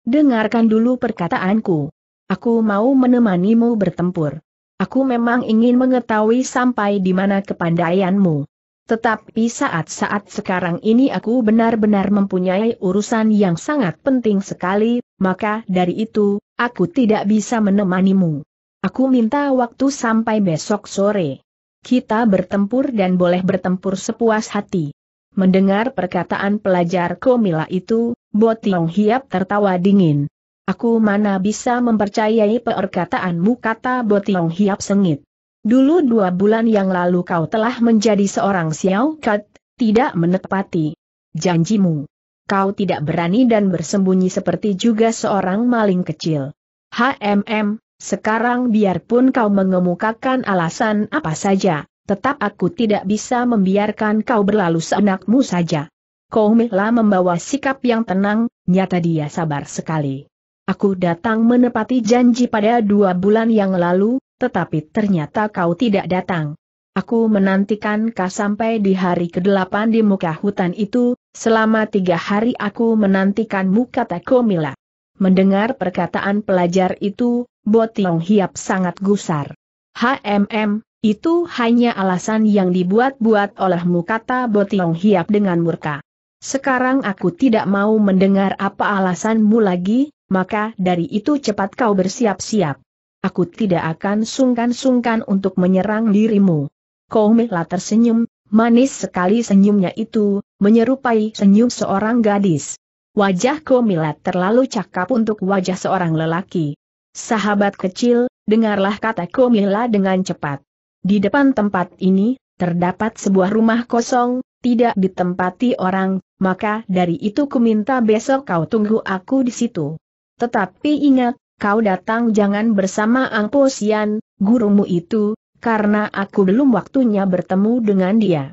S1: Dengarkan dulu perkataanku. Aku mau menemanimu bertempur. Aku memang ingin mengetahui sampai di mana kepandaianmu. Tetapi saat-saat sekarang ini aku benar-benar mempunyai urusan yang sangat penting sekali, maka dari itu, aku tidak bisa menemanimu. Aku minta waktu sampai besok sore. Kita bertempur dan boleh bertempur sepuas hati. Mendengar perkataan pelajar Komila itu, Botiong Hiap tertawa dingin. Aku mana bisa mempercayai perkataanmu kata Botiong Hiap sengit. Dulu dua bulan yang lalu kau telah menjadi seorang Xiao Kat, tidak menepati janjimu. Kau tidak berani dan bersembunyi seperti juga seorang maling kecil. HMM, sekarang biarpun kau mengemukakan alasan apa saja, tetap aku tidak bisa membiarkan kau berlalu seenakmu saja. Kau mila membawa sikap yang tenang, nyata dia sabar sekali. Aku datang menepati janji pada dua bulan yang lalu, tetapi ternyata kau tidak datang. Aku menantikan kau sampai di hari ke-8 di muka hutan itu, selama tiga hari aku menantikanmu kata Komila. Mendengar perkataan pelajar itu, Botiong Hiap sangat gusar. HMM, itu hanya alasan yang dibuat-buat olehmu kata Botiong Hiap dengan murka. Sekarang aku tidak mau mendengar apa alasanmu lagi, maka dari itu cepat kau bersiap-siap. Aku tidak akan sungkan-sungkan untuk menyerang dirimu. Koumihla tersenyum, manis sekali senyumnya itu, menyerupai senyum seorang gadis. Wajah Komila terlalu cakap untuk wajah seorang lelaki. Sahabat kecil, dengarlah kata Komila dengan cepat. Di depan tempat ini, terdapat sebuah rumah kosong, tidak ditempati orang, maka dari itu kuminta besok kau tunggu aku di situ. Tetapi ingat, kau datang jangan bersama Ang Sian, gurumu itu, karena aku belum waktunya bertemu dengan dia.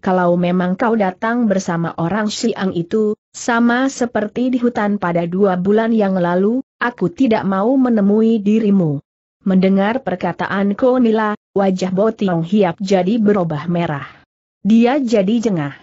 S1: Kalau memang kau datang bersama orang Siang itu, sama seperti di hutan pada dua bulan yang lalu, aku tidak mau menemui dirimu. Mendengar perkataan Konila, wajah Botiong Hiap jadi berubah merah. Dia jadi jengah.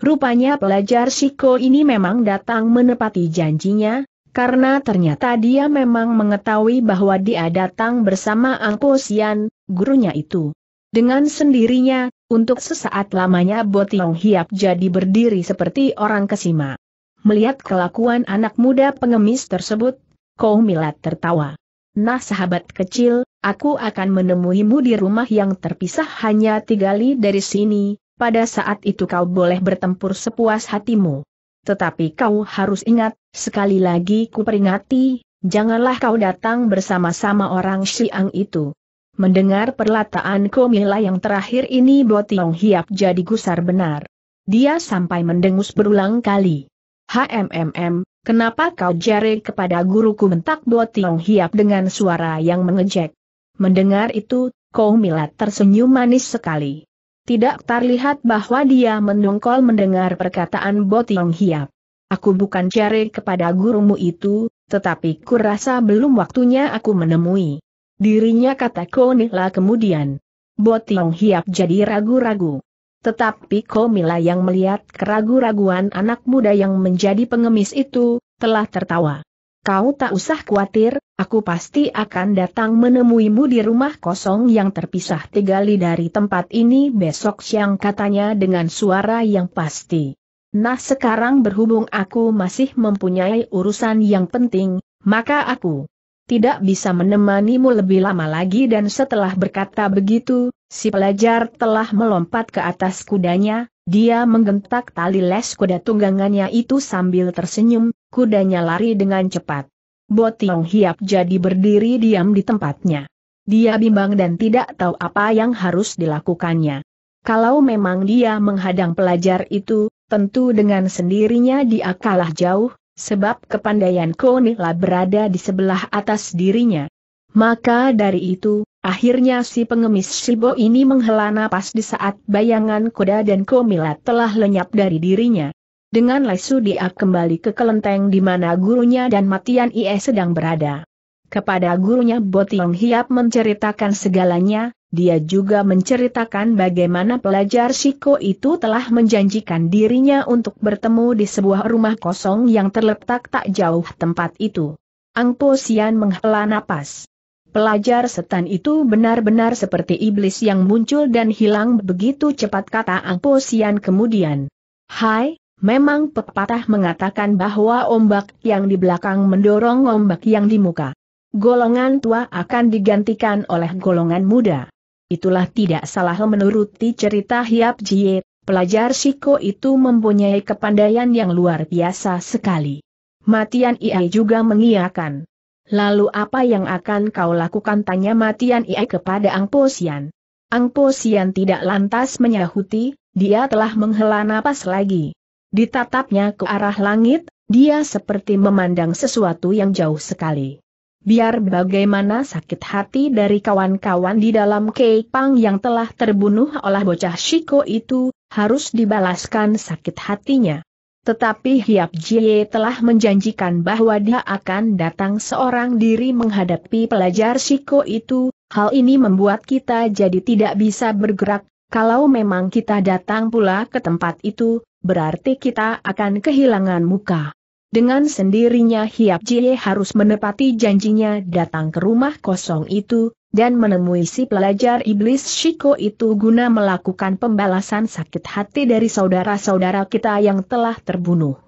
S1: Rupanya pelajar Siko ini memang datang menepati janjinya, karena ternyata dia memang mengetahui bahwa dia datang bersama Angpo Sian, gurunya itu. Dengan sendirinya, untuk sesaat lamanya Botiong Hiap jadi berdiri seperti orang kesima. Melihat kelakuan anak muda pengemis tersebut, Kau Milat tertawa. Nah sahabat kecil, aku akan menemuimu di rumah yang terpisah hanya tiga li dari sini, pada saat itu kau boleh bertempur sepuas hatimu. Tetapi kau harus ingat, Sekali lagi kuperingati, janganlah kau datang bersama-sama orang Siang itu. Mendengar perlataan Komila yang terakhir ini Bo Hiap jadi gusar benar. Dia sampai mendengus berulang kali. hmm kenapa kau jari kepada guruku mentak Bo Hiap dengan suara yang mengejek. Mendengar itu, Komila tersenyum manis sekali. Tidak terlihat bahwa dia mendongkol mendengar perkataan Bo Hiap. Aku bukan cari kepada gurumu itu, tetapi kurasa belum waktunya aku menemui dirinya kata Konila kemudian. Botiong Hiap jadi ragu-ragu. Tetapi Komila yang melihat keragu-raguan anak muda yang menjadi pengemis itu, telah tertawa. Kau tak usah khawatir, aku pasti akan datang menemuimu di rumah kosong yang terpisah tiga li dari tempat ini besok siang katanya dengan suara yang pasti. Nah sekarang berhubung aku masih mempunyai urusan yang penting, maka aku tidak bisa menemanimu lebih lama lagi dan setelah berkata begitu, si pelajar telah melompat ke atas kudanya, dia menggentak tali les kuda tunggangannya itu sambil tersenyum, kudanya lari dengan cepat. Botiong Hiap jadi berdiri diam di tempatnya. Dia bimbang dan tidak tahu apa yang harus dilakukannya. Kalau memang dia menghadang pelajar itu, tentu dengan sendirinya dia kalah jauh, sebab kepandaian Konila berada di sebelah atas dirinya. Maka dari itu, akhirnya si pengemis Shibo ini menghela napas di saat bayangan kuda dan Komila telah lenyap dari dirinya. Dengan lesu dia kembali ke kelenteng di mana gurunya dan Matian Ie sedang berada. Kepada gurunya Botiong Hiap menceritakan segalanya, dia juga menceritakan bagaimana pelajar Shiko itu telah menjanjikan dirinya untuk bertemu di sebuah rumah kosong yang terletak tak jauh tempat itu. Ang Po Sian menghela napas. Pelajar setan itu benar-benar seperti iblis yang muncul dan hilang begitu cepat kata Ang Po Sian kemudian. Hai, Memang pepatah mengatakan bahwa ombak yang di belakang mendorong ombak yang di muka. Golongan tua akan digantikan oleh golongan muda itulah tidak salah menuruti cerita Hiap Jie, pelajar Shiko itu mempunyai kepandaian yang luar biasa sekali. Matian Iai juga mengiakan. Lalu apa yang akan kau lakukan tanya Matian Iai kepada Ang Po Sian. Ang Po Sian tidak lantas menyahuti, dia telah menghela napas lagi. Ditatapnya ke arah langit, dia seperti memandang sesuatu yang jauh sekali. Biar bagaimana sakit hati dari kawan-kawan di dalam Keipang yang telah terbunuh oleh bocah Shiko itu, harus dibalaskan sakit hatinya. Tetapi Hiap Jie telah menjanjikan bahwa dia akan datang seorang diri menghadapi pelajar Shiko itu, hal ini membuat kita jadi tidak bisa bergerak, kalau memang kita datang pula ke tempat itu, berarti kita akan kehilangan muka. Dengan sendirinya Hiap Jie harus menepati janjinya datang ke rumah kosong itu, dan menemui si pelajar iblis Shiko itu guna melakukan pembalasan sakit hati dari saudara-saudara kita yang telah terbunuh.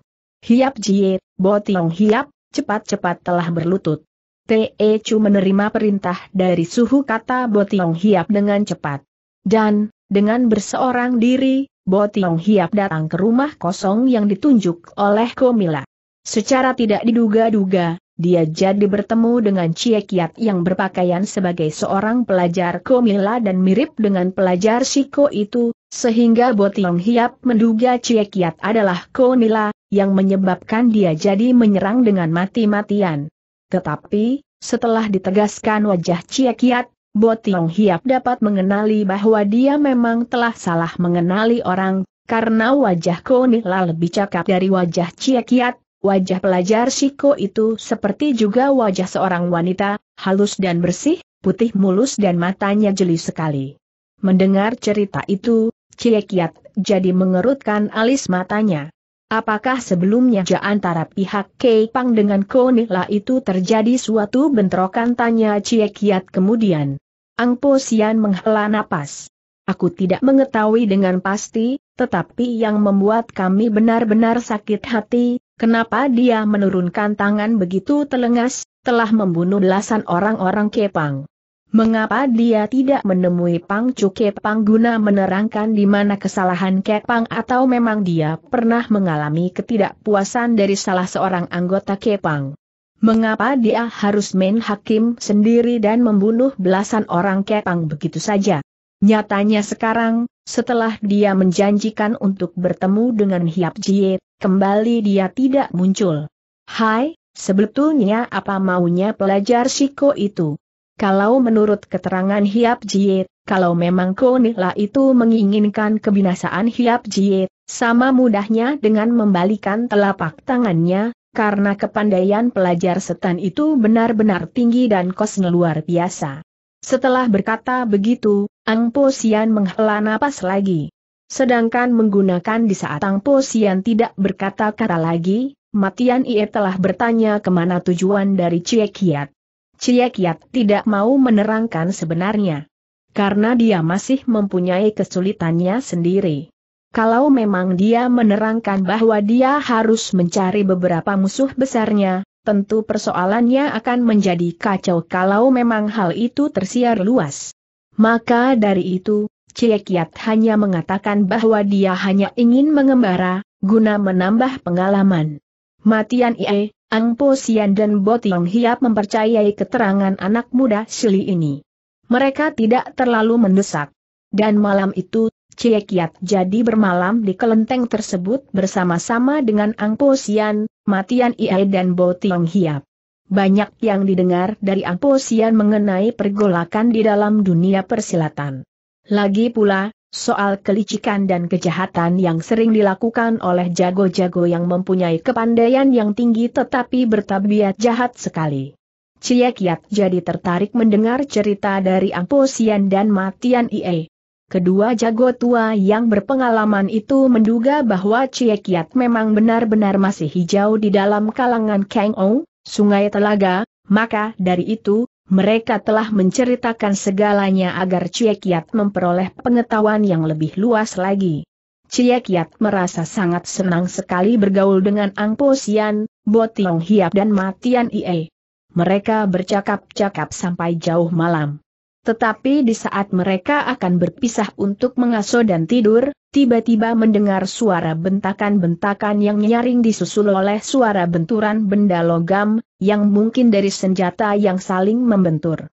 S1: Hiap Jie, Botiong Hiap, cepat-cepat telah berlutut. Te Chu menerima perintah dari suhu kata Botiong Hiap dengan cepat. Dan, dengan berseorang diri, Botiong Hiap datang ke rumah kosong yang ditunjuk oleh Komila. Secara tidak diduga-duga, dia jadi bertemu dengan Cie Kiat yang berpakaian sebagai seorang pelajar Komila dan mirip dengan pelajar Shiko itu, sehingga Botiong Hiap menduga Cie Kiat adalah Komila, yang menyebabkan dia jadi menyerang dengan mati-matian. Tetapi, setelah ditegaskan wajah Cie Kiat, Botiong Hiap dapat mengenali bahwa dia memang telah salah mengenali orang, karena wajah Komila lebih cakap dari wajah Cie Kiat, Wajah pelajar Shiko itu seperti juga wajah seorang wanita, halus dan bersih, putih mulus dan matanya jeli sekali. Mendengar cerita itu, Cie Kiat jadi mengerutkan alis matanya. Apakah sebelumnya ja antara pihak Kei Pang dengan Konila itu terjadi suatu bentrokan tanya Cie Kiat kemudian. Ang Po Sian menghela napas. Aku tidak mengetahui dengan pasti, tetapi yang membuat kami benar-benar sakit hati, Kenapa dia menurunkan tangan begitu telengas, telah membunuh belasan orang-orang Kepang? Mengapa dia tidak menemui Pangcu Kepang guna menerangkan di mana kesalahan Kepang atau memang dia pernah mengalami ketidakpuasan dari salah seorang anggota Kepang? Mengapa dia harus main hakim sendiri dan membunuh belasan orang Kepang begitu saja? Nyatanya sekarang, setelah dia menjanjikan untuk bertemu dengan Hiap Jie, kembali dia tidak muncul. Hai, sebetulnya apa maunya pelajar Shiko itu? Kalau menurut keterangan Hiap Jiet, kalau memang Konila itu menginginkan kebinasaan Hiap Jiet, sama mudahnya dengan membalikan telapak tangannya, karena kepandaian pelajar setan itu benar-benar tinggi dan kosnya luar biasa. Setelah berkata begitu, Ang Po Sian menghela napas lagi. Sedangkan menggunakan di saat Tang Po Sian tidak berkata-kata lagi, Matian Ie telah bertanya kemana tujuan dari Cie Kiat. Cie Kiat tidak mau menerangkan sebenarnya. Karena dia masih mempunyai kesulitannya sendiri. Kalau memang dia menerangkan bahwa dia harus mencari beberapa musuh besarnya, tentu persoalannya akan menjadi kacau kalau memang hal itu tersiar luas. Maka dari itu, Ciekiat hanya mengatakan bahwa dia hanya ingin mengembara, guna menambah pengalaman. Matian Ie, Ang Po Sian dan Botiong Hiap mempercayai keterangan anak muda Sili ini. Mereka tidak terlalu mendesak. Dan malam itu, Ciekiat jadi bermalam di kelenteng tersebut bersama-sama dengan Ang Po Sian, Matian Ie dan Bo Tiong Hiap. Banyak yang didengar dari Ang Po Sian mengenai pergolakan di dalam dunia persilatan. Lagi pula, soal kelicikan dan kejahatan yang sering dilakukan oleh jago-jago yang mempunyai kepandaian yang tinggi tetapi bertabiat jahat sekali. Cie Kiat jadi tertarik mendengar cerita dari Ampo Sian dan Matian Ie. Kedua jago tua yang berpengalaman itu menduga bahwa Cie Kiat memang benar-benar masih hijau di dalam kalangan Kang Ong, Sungai Telaga, maka dari itu, mereka telah menceritakan segalanya agar Ciekiat memperoleh pengetahuan yang lebih luas lagi. Ciekiat merasa sangat senang sekali bergaul dengan Ang Po Sian, Bo Tiong Hiap dan Matian Ie. Mereka bercakap-cakap sampai jauh malam. Tetapi di saat mereka akan berpisah untuk mengasuh dan tidur, tiba-tiba mendengar suara bentakan-bentakan yang nyaring disusul oleh suara benturan benda logam, yang mungkin dari senjata yang saling membentur.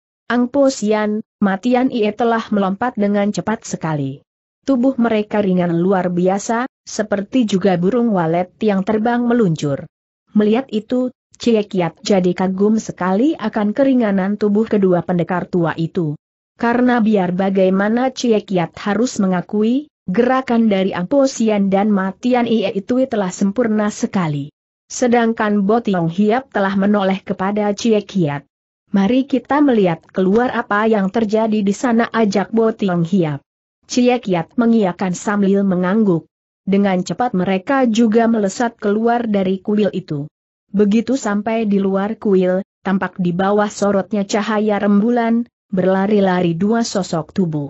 S1: Po Sian, Matian Ie telah melompat dengan cepat sekali. Tubuh mereka ringan luar biasa, seperti juga burung walet yang terbang meluncur. Melihat itu, Cie Kiat jadi kagum sekali akan keringanan tubuh kedua pendekar tua itu. Karena biar bagaimana Cie Kiat harus mengakui, gerakan dari Sian dan Matian Ie itu telah sempurna sekali. Sedangkan Botiong Hiap telah menoleh kepada Cie Kiat. Mari kita melihat keluar apa yang terjadi di sana ajak Botiong Hiap. Cie Kiat mengiakan sambil mengangguk. Dengan cepat mereka juga melesat keluar dari kuil itu. Begitu sampai di luar kuil, tampak di bawah sorotnya cahaya rembulan, berlari-lari dua sosok tubuh.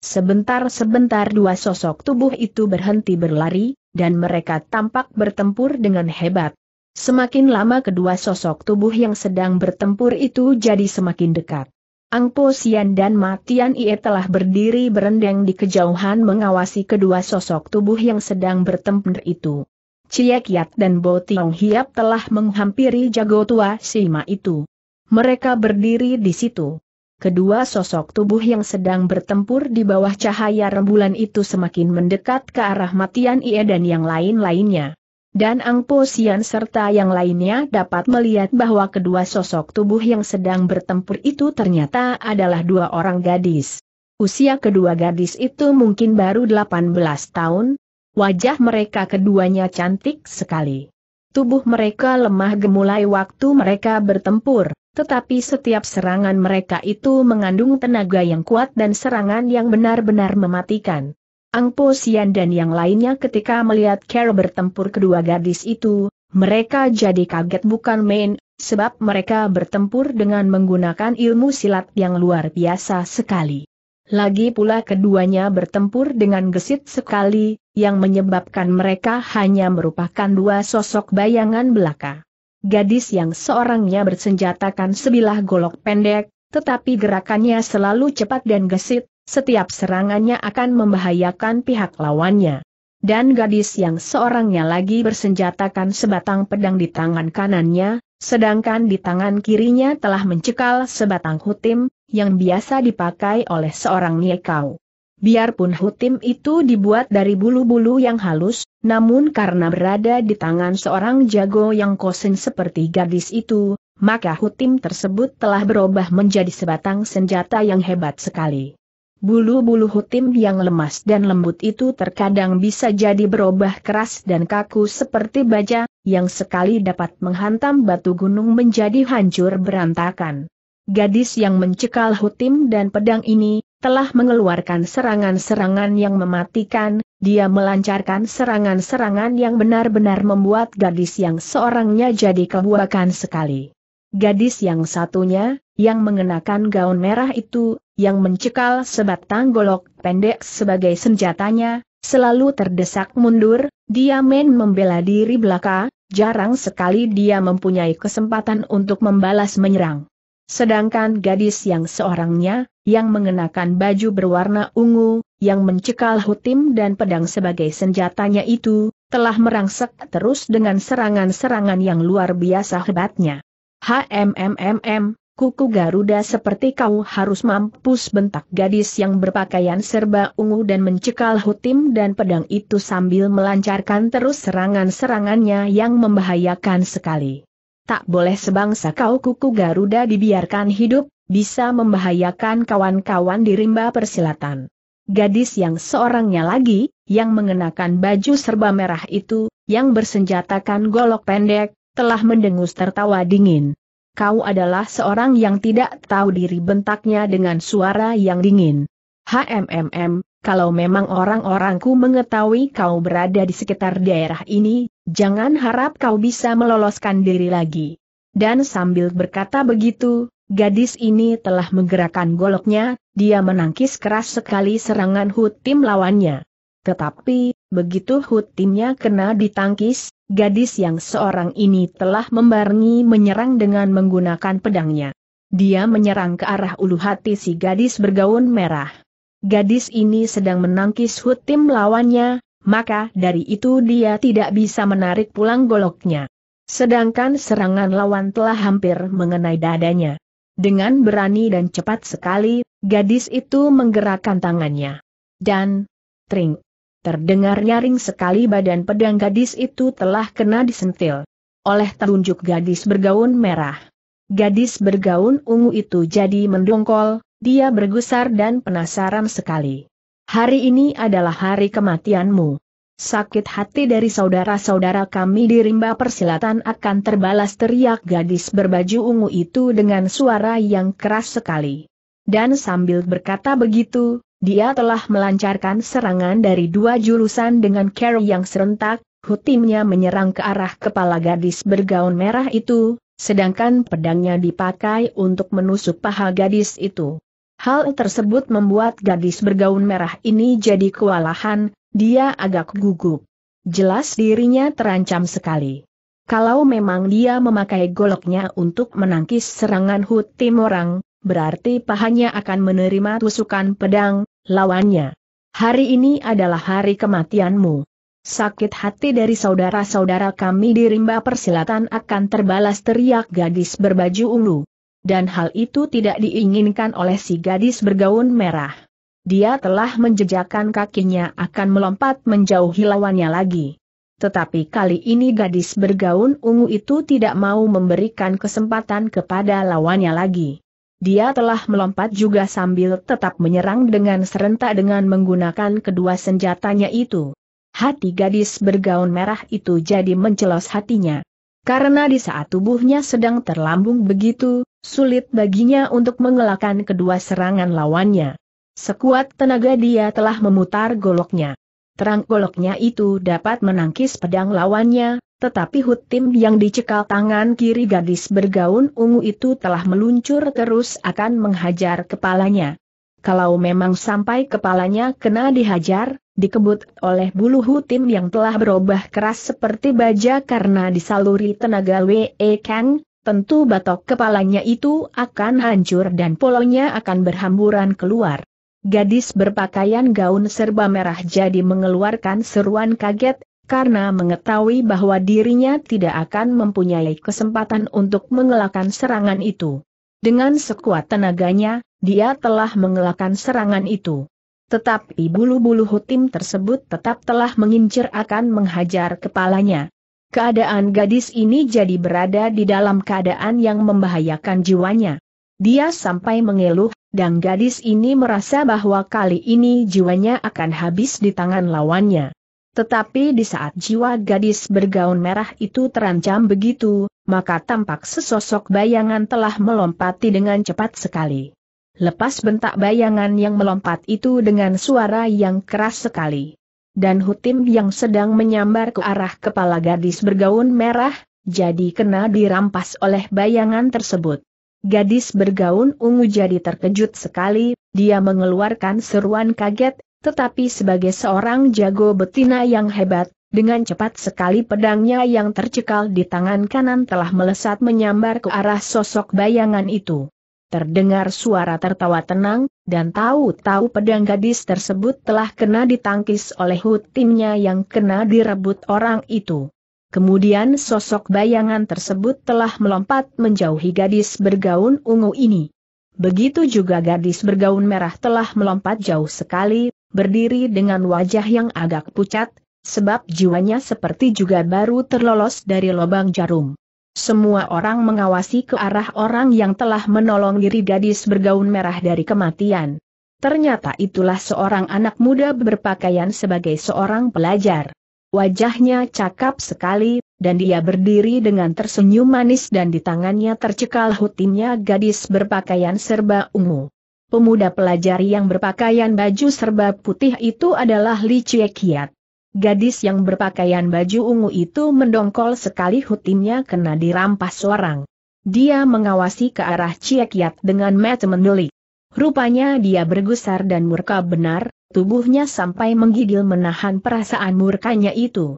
S1: Sebentar-sebentar dua sosok tubuh itu berhenti berlari, dan mereka tampak bertempur dengan hebat. Semakin lama kedua sosok tubuh yang sedang bertempur itu jadi semakin dekat. Angpo Sian dan Matian Ie telah berdiri berendeng di kejauhan mengawasi kedua sosok tubuh yang sedang bertempur itu. Cie Kiat dan Bo Tiong Hiap telah menghampiri jago tua Sima itu. Mereka berdiri di situ kedua sosok tubuh yang sedang bertempur di bawah cahaya rembulan itu semakin mendekat ke arah Matian ia dan yang lain-lainnya. Dan Angpo Sian serta yang lainnya dapat melihat bahwa kedua sosok tubuh yang sedang bertempur itu ternyata adalah dua orang gadis. Usia kedua gadis itu mungkin baru 18 tahun, wajah mereka keduanya cantik sekali. Tubuh mereka lemah gemulai waktu mereka bertempur tetapi setiap serangan mereka itu mengandung tenaga yang kuat dan serangan yang benar-benar mematikan. Ang Po Sian dan yang lainnya ketika melihat Carol bertempur kedua gadis itu, mereka jadi kaget bukan main, sebab mereka bertempur dengan menggunakan ilmu silat yang luar biasa sekali. Lagi pula keduanya bertempur dengan gesit sekali, yang menyebabkan mereka hanya merupakan dua sosok bayangan belaka gadis yang seorangnya bersenjatakan sebilah golok pendek, tetapi gerakannya selalu cepat dan gesit, setiap serangannya akan membahayakan pihak lawannya. Dan gadis yang seorangnya lagi bersenjatakan sebatang pedang di tangan kanannya, sedangkan di tangan kirinya telah mencekal sebatang hutim, yang biasa dipakai oleh seorang niekau. Biarpun hutim itu dibuat dari bulu-bulu yang halus, namun karena berada di tangan seorang jago yang kosen seperti gadis itu, maka hutim tersebut telah berubah menjadi sebatang senjata yang hebat sekali. Bulu-bulu hutim yang lemas dan lembut itu terkadang bisa jadi berubah keras dan kaku seperti baja, yang sekali dapat menghantam batu gunung menjadi hancur berantakan. Gadis yang mencekal hutim dan pedang ini, telah mengeluarkan serangan-serangan yang mematikan, dia melancarkan serangan-serangan yang benar-benar membuat gadis yang seorangnya jadi kebuakan sekali. Gadis yang satunya, yang mengenakan gaun merah itu, yang mencekal sebatang golok pendek sebagai senjatanya, selalu terdesak mundur, dia main membela diri belaka, jarang sekali dia mempunyai kesempatan untuk membalas menyerang. Sedangkan gadis yang seorangnya, yang mengenakan baju berwarna ungu, yang mencekal hutim dan pedang sebagai senjatanya itu, telah merangsek terus dengan serangan-serangan yang luar biasa hebatnya. HMMMM, kuku Garuda seperti kau harus mampus bentak gadis yang berpakaian serba ungu dan mencekal hutim dan pedang itu sambil melancarkan terus serangan-serangannya yang membahayakan sekali. Tak boleh sebangsa kau kuku Garuda dibiarkan hidup, bisa membahayakan kawan-kawan di rimba persilatan. Gadis yang seorangnya lagi, yang mengenakan baju serba merah itu, yang bersenjatakan golok pendek, telah mendengus tertawa dingin. Kau adalah seorang yang tidak tahu diri bentaknya dengan suara yang dingin. HMMM, kalau memang orang-orangku mengetahui kau berada di sekitar daerah ini, jangan harap kau bisa meloloskan diri lagi. Dan sambil berkata begitu, Gadis ini telah menggerakkan goloknya, dia menangkis keras sekali serangan hutim lawannya. Tetapi, begitu hutimnya kena ditangkis, gadis yang seorang ini telah membarengi menyerang dengan menggunakan pedangnya. Dia menyerang ke arah ulu hati si gadis bergaun merah. Gadis ini sedang menangkis hutim lawannya, maka dari itu dia tidak bisa menarik pulang goloknya. Sedangkan serangan lawan telah hampir mengenai dadanya. Dengan berani dan cepat sekali, gadis itu menggerakkan tangannya. Dan, tring, terdengar nyaring sekali badan pedang gadis itu telah kena disentil. Oleh telunjuk gadis bergaun merah. Gadis bergaun ungu itu jadi mendongkol, dia bergusar dan penasaran sekali. Hari ini adalah hari kematianmu. Sakit hati dari saudara-saudara kami di rimba persilatan akan terbalas teriak gadis berbaju ungu itu dengan suara yang keras sekali. Dan sambil berkata begitu, dia telah melancarkan serangan dari dua jurusan dengan care yang serentak, hutimnya menyerang ke arah kepala gadis bergaun merah itu, sedangkan pedangnya dipakai untuk menusuk paha gadis itu. Hal tersebut membuat gadis bergaun merah ini jadi kewalahan, dia agak gugup. Jelas dirinya terancam sekali. Kalau memang dia memakai goloknya untuk menangkis serangan Hut Timorang, berarti pahanya akan menerima tusukan pedang, lawannya. Hari ini adalah hari kematianmu. Sakit hati dari saudara-saudara kami di rimba persilatan akan terbalas teriak gadis berbaju ungu. Dan hal itu tidak diinginkan oleh si gadis bergaun merah. Dia telah menjejakkan kakinya akan melompat menjauhi lawannya lagi. Tetapi kali ini gadis bergaun ungu itu tidak mau memberikan kesempatan kepada lawannya lagi. Dia telah melompat juga sambil tetap menyerang dengan serentak dengan menggunakan kedua senjatanya itu. Hati gadis bergaun merah itu jadi mencelos hatinya. Karena di saat tubuhnya sedang terlambung begitu, sulit baginya untuk mengelakkan kedua serangan lawannya. Sekuat tenaga dia telah memutar goloknya. Terang goloknya itu dapat menangkis pedang lawannya, tetapi Hutim yang dicekal tangan kiri gadis bergaun ungu itu telah meluncur terus akan menghajar kepalanya. Kalau memang sampai kepalanya kena dihajar, dikebut oleh bulu Hutim yang telah berubah keras seperti baja karena disaluri tenaga We Kang, tentu batok kepalanya itu akan hancur dan polonya akan berhamburan keluar. Gadis berpakaian gaun serba merah jadi mengeluarkan seruan kaget, karena mengetahui bahwa dirinya tidak akan mempunyai kesempatan untuk mengelakkan serangan itu. Dengan sekuat tenaganya, dia telah mengelakkan serangan itu. Tetapi bulu-bulu hutim tersebut tetap telah mengincir akan menghajar kepalanya. Keadaan gadis ini jadi berada di dalam keadaan yang membahayakan jiwanya. Dia sampai mengeluh, dan gadis ini merasa bahwa kali ini jiwanya akan habis di tangan lawannya. Tetapi di saat jiwa gadis bergaun merah itu terancam begitu, maka tampak sesosok bayangan telah melompati dengan cepat sekali. Lepas bentak bayangan yang melompat itu dengan suara yang keras sekali. Dan Hutim yang sedang menyambar ke arah kepala gadis bergaun merah, jadi kena dirampas oleh bayangan tersebut. Gadis bergaun ungu jadi terkejut sekali, dia mengeluarkan seruan kaget, tetapi sebagai seorang jago betina yang hebat, dengan cepat sekali pedangnya yang tercekal di tangan kanan telah melesat menyambar ke arah sosok bayangan itu. Terdengar suara tertawa tenang, dan tahu-tahu pedang gadis tersebut telah kena ditangkis oleh hutimnya yang kena direbut orang itu. Kemudian sosok bayangan tersebut telah melompat menjauhi gadis bergaun ungu ini. Begitu juga gadis bergaun merah telah melompat jauh sekali, berdiri dengan wajah yang agak pucat, sebab jiwanya seperti juga baru terlolos dari lubang jarum. Semua orang mengawasi ke arah orang yang telah menolong diri gadis bergaun merah dari kematian. Ternyata itulah seorang anak muda berpakaian sebagai seorang pelajar. Wajahnya cakap sekali, dan dia berdiri dengan tersenyum manis dan di tangannya tercekal hutinya gadis berpakaian serba ungu. Pemuda pelajar yang berpakaian baju serba putih itu adalah Li Kiat. Gadis yang berpakaian baju ungu itu mendongkol sekali hutinya kena dirampas orang. Dia mengawasi ke arah Kiat dengan mata mendelik. Rupanya dia bergusar dan murka benar, tubuhnya sampai menggigil menahan perasaan murkanya itu.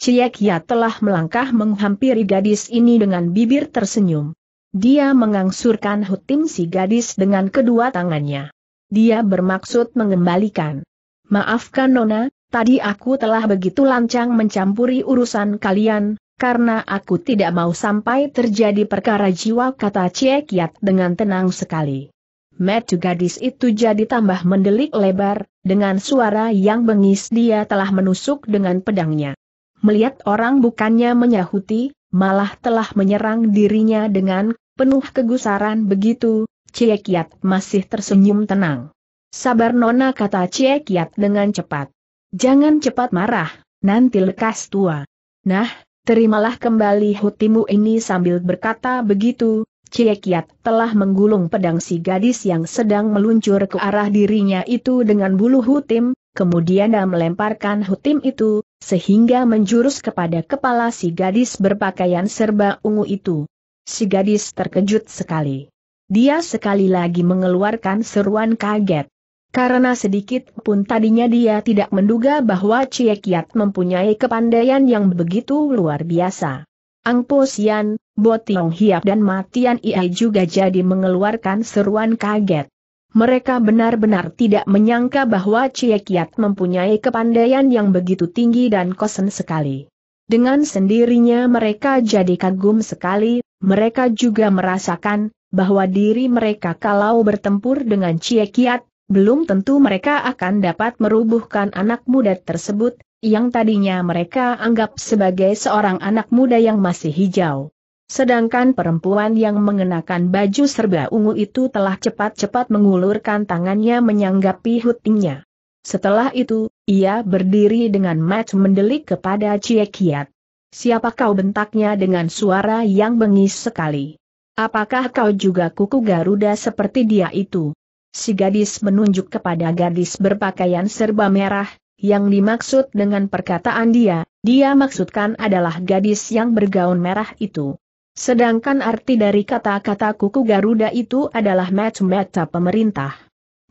S1: Ciekia telah melangkah menghampiri gadis ini dengan bibir tersenyum. Dia mengangsurkan hutim si gadis dengan kedua tangannya. Dia bermaksud mengembalikan. Maafkan Nona, tadi aku telah begitu lancang mencampuri urusan kalian, karena aku tidak mau sampai terjadi perkara jiwa kata Ciekiat dengan tenang sekali. Metu gadis itu jadi tambah mendelik lebar, dengan suara yang bengis dia telah menusuk dengan pedangnya. Melihat orang bukannya menyahuti, malah telah menyerang dirinya dengan penuh kegusaran begitu, Cie Kiat masih tersenyum tenang. Sabar nona kata Cie Kiat dengan cepat. Jangan cepat marah, nanti lekas tua. Nah, terimalah kembali hutimu ini sambil berkata begitu, Cie telah menggulung pedang si gadis yang sedang meluncur ke arah dirinya itu dengan bulu hutim, kemudian dia melemparkan hutim itu, sehingga menjurus kepada kepala si gadis berpakaian serba ungu itu. Si gadis terkejut sekali. Dia sekali lagi mengeluarkan seruan kaget. Karena sedikit pun tadinya dia tidak menduga bahwa Cie mempunyai kepandaian yang begitu luar biasa. Ang Sian, Bo Tiong Hiap dan Matian ia juga jadi mengeluarkan seruan kaget. Mereka benar-benar tidak menyangka bahwa Cie Kiat mempunyai kepandaian yang begitu tinggi dan kosen sekali. Dengan sendirinya mereka jadi kagum sekali, mereka juga merasakan bahwa diri mereka kalau bertempur dengan Cie Kiat, belum tentu mereka akan dapat merubuhkan anak muda tersebut, yang tadinya mereka anggap sebagai seorang anak muda yang masih hijau. Sedangkan perempuan yang mengenakan baju serba ungu itu telah cepat-cepat mengulurkan tangannya menyanggapi hutingnya. Setelah itu, ia berdiri dengan match mendelik kepada Cie Kiat. Siapa kau bentaknya dengan suara yang bengis sekali? Apakah kau juga kuku Garuda seperti dia itu? Si gadis menunjuk kepada gadis berpakaian serba merah, yang dimaksud dengan perkataan dia, dia maksudkan adalah gadis yang bergaun merah itu. Sedangkan arti dari kata-kata kuku Garuda itu adalah mata-mata pemerintah.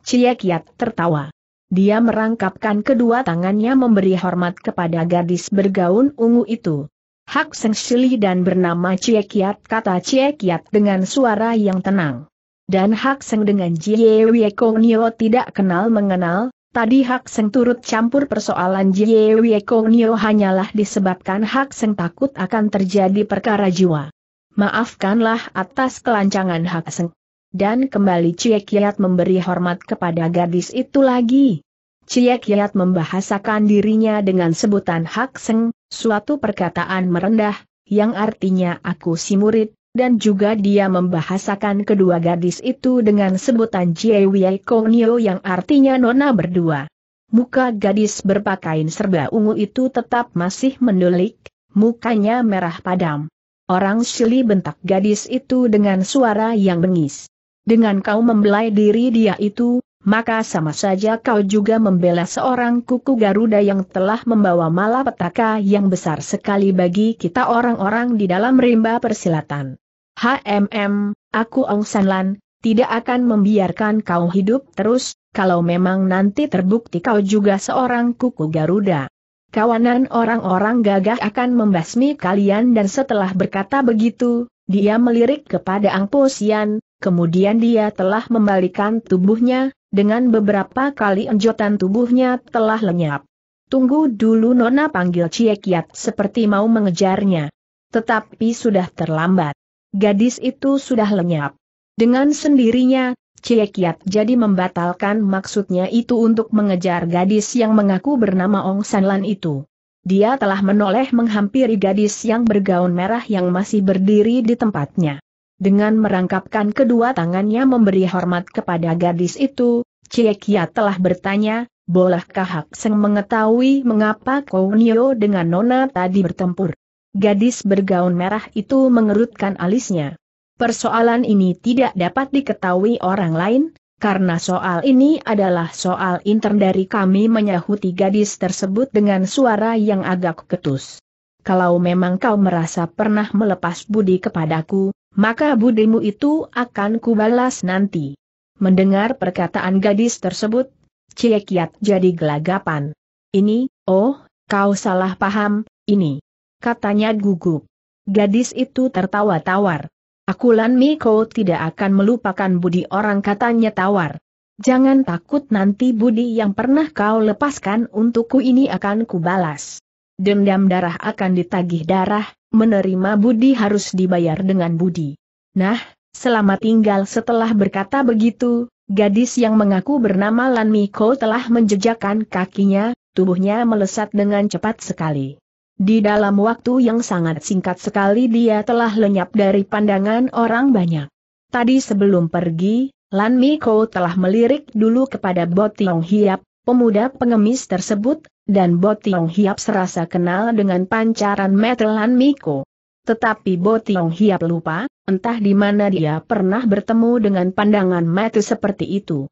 S1: Ciekiat tertawa. Dia merangkapkan kedua tangannya memberi hormat kepada gadis bergaun ungu itu. Hak Seng Shili dan bernama Ciekiat kata Ciekiat dengan suara yang tenang. Dan Hak Seng dengan Jie Wiekonio tidak kenal mengenal, Tadi Hak Seng turut campur persoalan Jie Konio hanyalah disebabkan Hak Seng takut akan terjadi perkara jiwa. Maafkanlah atas kelancangan Hak Seng. Dan kembali Cie Kiat memberi hormat kepada gadis itu lagi. Cie Kiat membahasakan dirinya dengan sebutan Hak Seng, suatu perkataan merendah, yang artinya aku si murid, dan juga dia membahasakan kedua gadis itu dengan sebutan Jiewei Konyo yang artinya nona berdua. Muka gadis berpakaian serba ungu itu tetap masih mendulik, mukanya merah padam. Orang Shili bentak gadis itu dengan suara yang bengis. Dengan kau membelai diri dia itu, maka sama saja kau juga membela seorang kuku Garuda yang telah membawa malapetaka yang besar sekali bagi kita orang-orang di dalam rimba persilatan. HMM, aku Ong Lan, tidak akan membiarkan kau hidup terus, kalau memang nanti terbukti kau juga seorang kuku Garuda. Kawanan orang-orang gagah akan membasmi kalian dan setelah berkata begitu, dia melirik kepada Ang Po Sian, kemudian dia telah membalikkan tubuhnya, dengan beberapa kali enjotan tubuhnya telah lenyap. Tunggu dulu Nona panggil Ciekiat seperti mau mengejarnya. Tetapi sudah terlambat. Gadis itu sudah lenyap. Dengan sendirinya, Ciekiat jadi membatalkan maksudnya itu untuk mengejar gadis yang mengaku bernama Ong Sanlan itu. Dia telah menoleh menghampiri gadis yang bergaun merah yang masih berdiri di tempatnya. Dengan merangkapkan kedua tangannya memberi hormat kepada gadis itu, Ciekia telah bertanya, bolehkah Hak Seng mengetahui mengapa Kounio dengan Nona tadi bertempur? Gadis bergaun merah itu mengerutkan alisnya. Persoalan ini tidak dapat diketahui orang lain, karena soal ini adalah soal intern dari kami menyahuti gadis tersebut dengan suara yang agak ketus. Kalau memang kau merasa pernah melepas budi kepadaku, maka budimu itu akan kubalas nanti. Mendengar perkataan gadis tersebut, Cie Kiat jadi gelagapan. Ini, oh, kau salah paham, ini. Katanya gugup. Gadis itu tertawa tawar. Aku Lan Miko tidak akan melupakan budi orang katanya tawar. Jangan takut nanti budi yang pernah kau lepaskan untukku ini akan kubalas. Dendam darah akan ditagih darah, menerima budi harus dibayar dengan budi. Nah, selama tinggal setelah berkata begitu, gadis yang mengaku bernama Lan Miko telah menjejakkan kakinya, tubuhnya melesat dengan cepat sekali. Di dalam waktu yang sangat singkat sekali dia telah lenyap dari pandangan orang banyak. Tadi sebelum pergi, Lan Miko telah melirik dulu kepada Bo Tiong Hiap, pemuda pengemis tersebut, dan Bo Tiong Hiap serasa kenal dengan pancaran Metelan Miko. Tetapi Bo Tiong Hiap lupa, entah di mana dia pernah bertemu dengan pandangan mata seperti itu.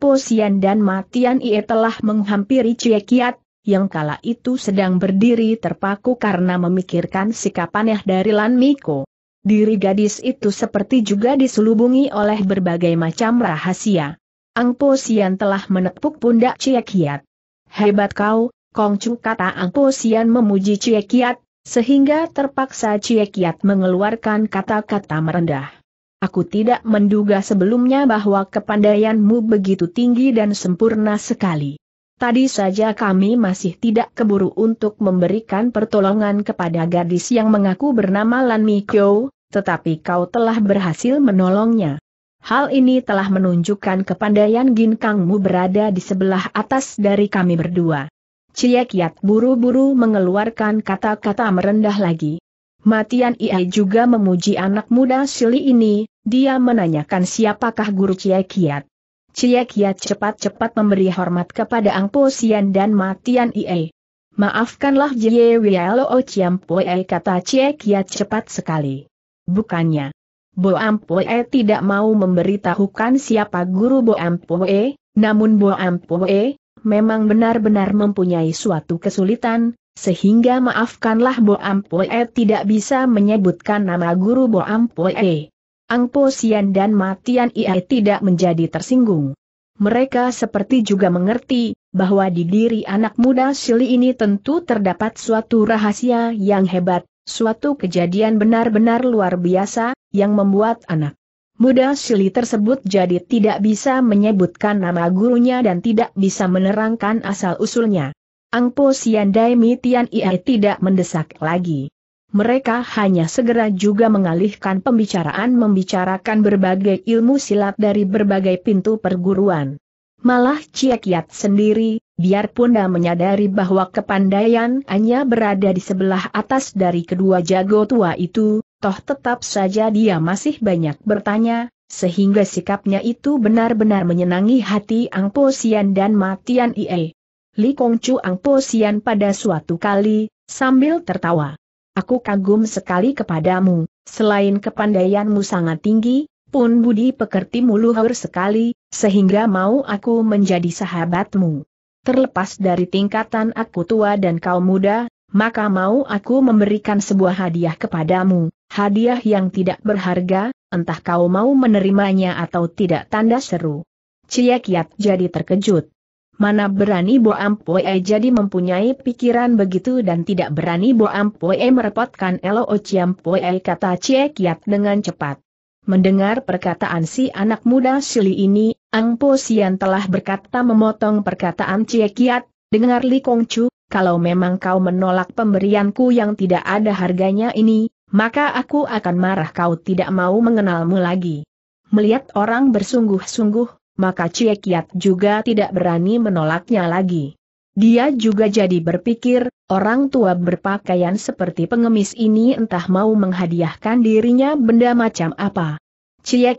S1: Po Sian dan Matian Ie telah menghampiri Cie Kiat, yang kala itu sedang berdiri terpaku karena memikirkan sikap aneh dari Lan Miko. Diri gadis itu seperti juga diselubungi oleh berbagai macam rahasia. Po Sian telah menepuk pundak Cie Kiat. Hebat kau, Kongcu kata Po Sian memuji Cie Kiat, sehingga terpaksa Cie Kiat mengeluarkan kata-kata merendah. Aku tidak menduga sebelumnya bahwa kepandaianmu begitu tinggi dan sempurna sekali. Tadi saja kami masih tidak keburu untuk memberikan pertolongan kepada gadis yang mengaku bernama Lan Mikyo, tetapi kau telah berhasil menolongnya. Hal ini telah menunjukkan kepandaian ginkangmu berada di sebelah atas dari kami berdua. Cie Kiat buru-buru mengeluarkan kata-kata merendah lagi. Matian Ia juga memuji anak muda Sili ini, dia menanyakan siapakah guru Cie Kiat. Cie Kiat cepat-cepat memberi hormat kepada Ang Po Sian dan Matian Ia. Maafkanlah Jie Wielo Ciampoe kata Cie Kiat cepat sekali. Bukannya. Bo Ampoe tidak mau memberitahukan siapa guru Bo Ampoe, namun Bo Ampoe memang benar-benar mempunyai suatu kesulitan, sehingga maafkanlah Bo Ampoe tidak bisa menyebutkan nama guru Boam Poe. Angpo Sian dan Matian Ia tidak menjadi tersinggung. Mereka seperti juga mengerti bahwa di diri anak muda Sili ini tentu terdapat suatu rahasia yang hebat, suatu kejadian benar-benar luar biasa, yang membuat anak muda Sili tersebut jadi tidak bisa menyebutkan nama gurunya dan tidak bisa menerangkan asal-usulnya. Angpo Sian Dai Mi Tian Ia tidak mendesak lagi. Mereka hanya segera juga mengalihkan pembicaraan membicarakan berbagai ilmu silat dari berbagai pintu perguruan. Malah Ciakiat sendiri, biarpun dah menyadari bahwa kepandaian hanya berada di sebelah atas dari kedua jago tua itu, toh tetap saja dia masih banyak bertanya, sehingga sikapnya itu benar-benar menyenangi hati Ang Po Sian dan Matian Ie. Li Kong Chu Ang Po Sian pada suatu kali, sambil tertawa. Aku kagum sekali kepadamu, selain kepandaianmu sangat tinggi, pun budi pekertimu luhur sekali, sehingga mau aku menjadi sahabatmu. Terlepas dari tingkatan aku tua dan kau muda, maka mau aku memberikan sebuah hadiah kepadamu, Hadiah yang tidak berharga, entah kau mau menerimanya atau tidak tanda seru. Cie Kiat jadi terkejut. Mana berani Bo Ampue jadi mempunyai pikiran begitu dan tidak berani Bo Ampue merepotkan Elo Ciampue kata Cie Kiat dengan cepat. Mendengar perkataan si anak muda Sili ini, Ang Po Sian telah berkata memotong perkataan Cie Kiat, dengar Li Kong Chu, kalau memang kau menolak pemberianku yang tidak ada harganya ini, maka aku akan marah kau tidak mau mengenalmu lagi. Melihat orang bersungguh-sungguh, maka Cie juga tidak berani menolaknya lagi. Dia juga jadi berpikir, orang tua berpakaian seperti pengemis ini entah mau menghadiahkan dirinya benda macam apa. Cie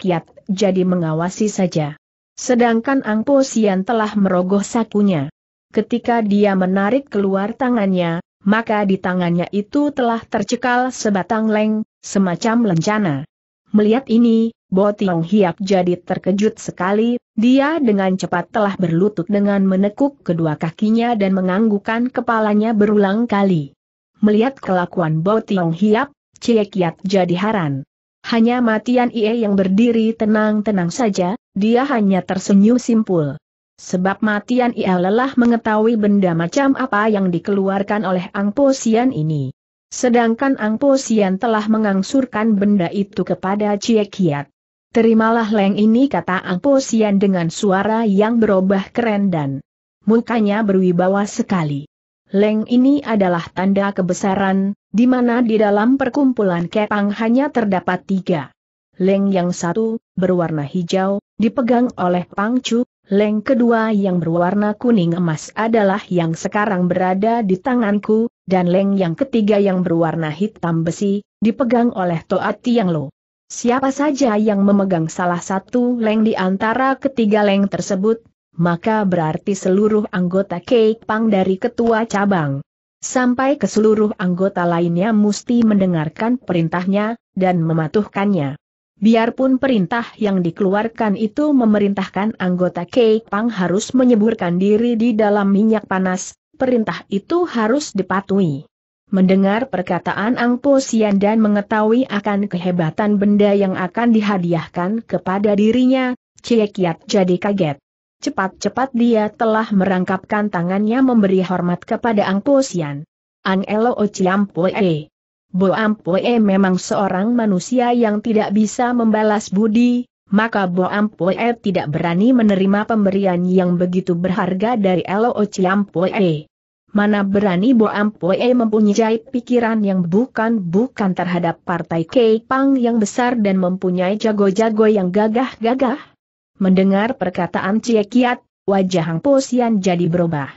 S1: jadi mengawasi saja. Sedangkan Angpo Sian telah merogoh sakunya. Ketika dia menarik keluar tangannya, maka di tangannya itu telah tercekal sebatang leng, semacam lencana. Melihat ini, Bo Tiong Hiap jadi terkejut sekali, dia dengan cepat telah berlutut dengan menekuk kedua kakinya dan menganggukkan kepalanya berulang kali. Melihat kelakuan Bo Tiong Hiap, Cie Kiat jadi haran. Hanya Matian Ie yang berdiri tenang-tenang saja, dia hanya tersenyum simpul. Sebab matian ia lelah mengetahui benda macam apa yang dikeluarkan oleh Angpo Sian ini. Sedangkan Angpo Sian telah mengangsurkan benda itu kepada Cie Kiat. Terimalah leng ini kata Angpo Sian dengan suara yang berubah keren dan mukanya berwibawa sekali. Leng ini adalah tanda kebesaran, di mana di dalam perkumpulan kepang hanya terdapat tiga. Leng yang satu, berwarna hijau, dipegang oleh Pangcu, Leng kedua yang berwarna kuning emas adalah yang sekarang berada di tanganku, dan leng yang ketiga yang berwarna hitam besi, dipegang oleh Toati yang Lo. Siapa saja yang memegang salah satu leng di antara ketiga leng tersebut, maka berarti seluruh anggota Cake Pang dari ketua cabang. Sampai ke seluruh anggota lainnya mesti mendengarkan perintahnya, dan mematuhkannya. Biarpun perintah yang dikeluarkan itu memerintahkan anggota Kek Pang harus menyeburkan diri di dalam minyak panas, perintah itu harus dipatuhi. Mendengar perkataan Ang Po Sian dan mengetahui akan kehebatan benda yang akan dihadiahkan kepada dirinya, Cie Kiat jadi kaget. Cepat-cepat dia telah merangkapkan tangannya memberi hormat kepada Ang Po Sian. Ang Elo E. Bo Ampue memang seorang manusia yang tidak bisa membalas budi, maka Bo Ampue tidak berani menerima pemberian yang begitu berharga dari Lo Ciampue. Mana berani Bo Ampue mempunyai pikiran yang bukan-bukan terhadap partai Keipang yang besar dan mempunyai jago-jago yang gagah-gagah? Mendengar perkataan Cie Kiat, wajah Hang Sian jadi berubah.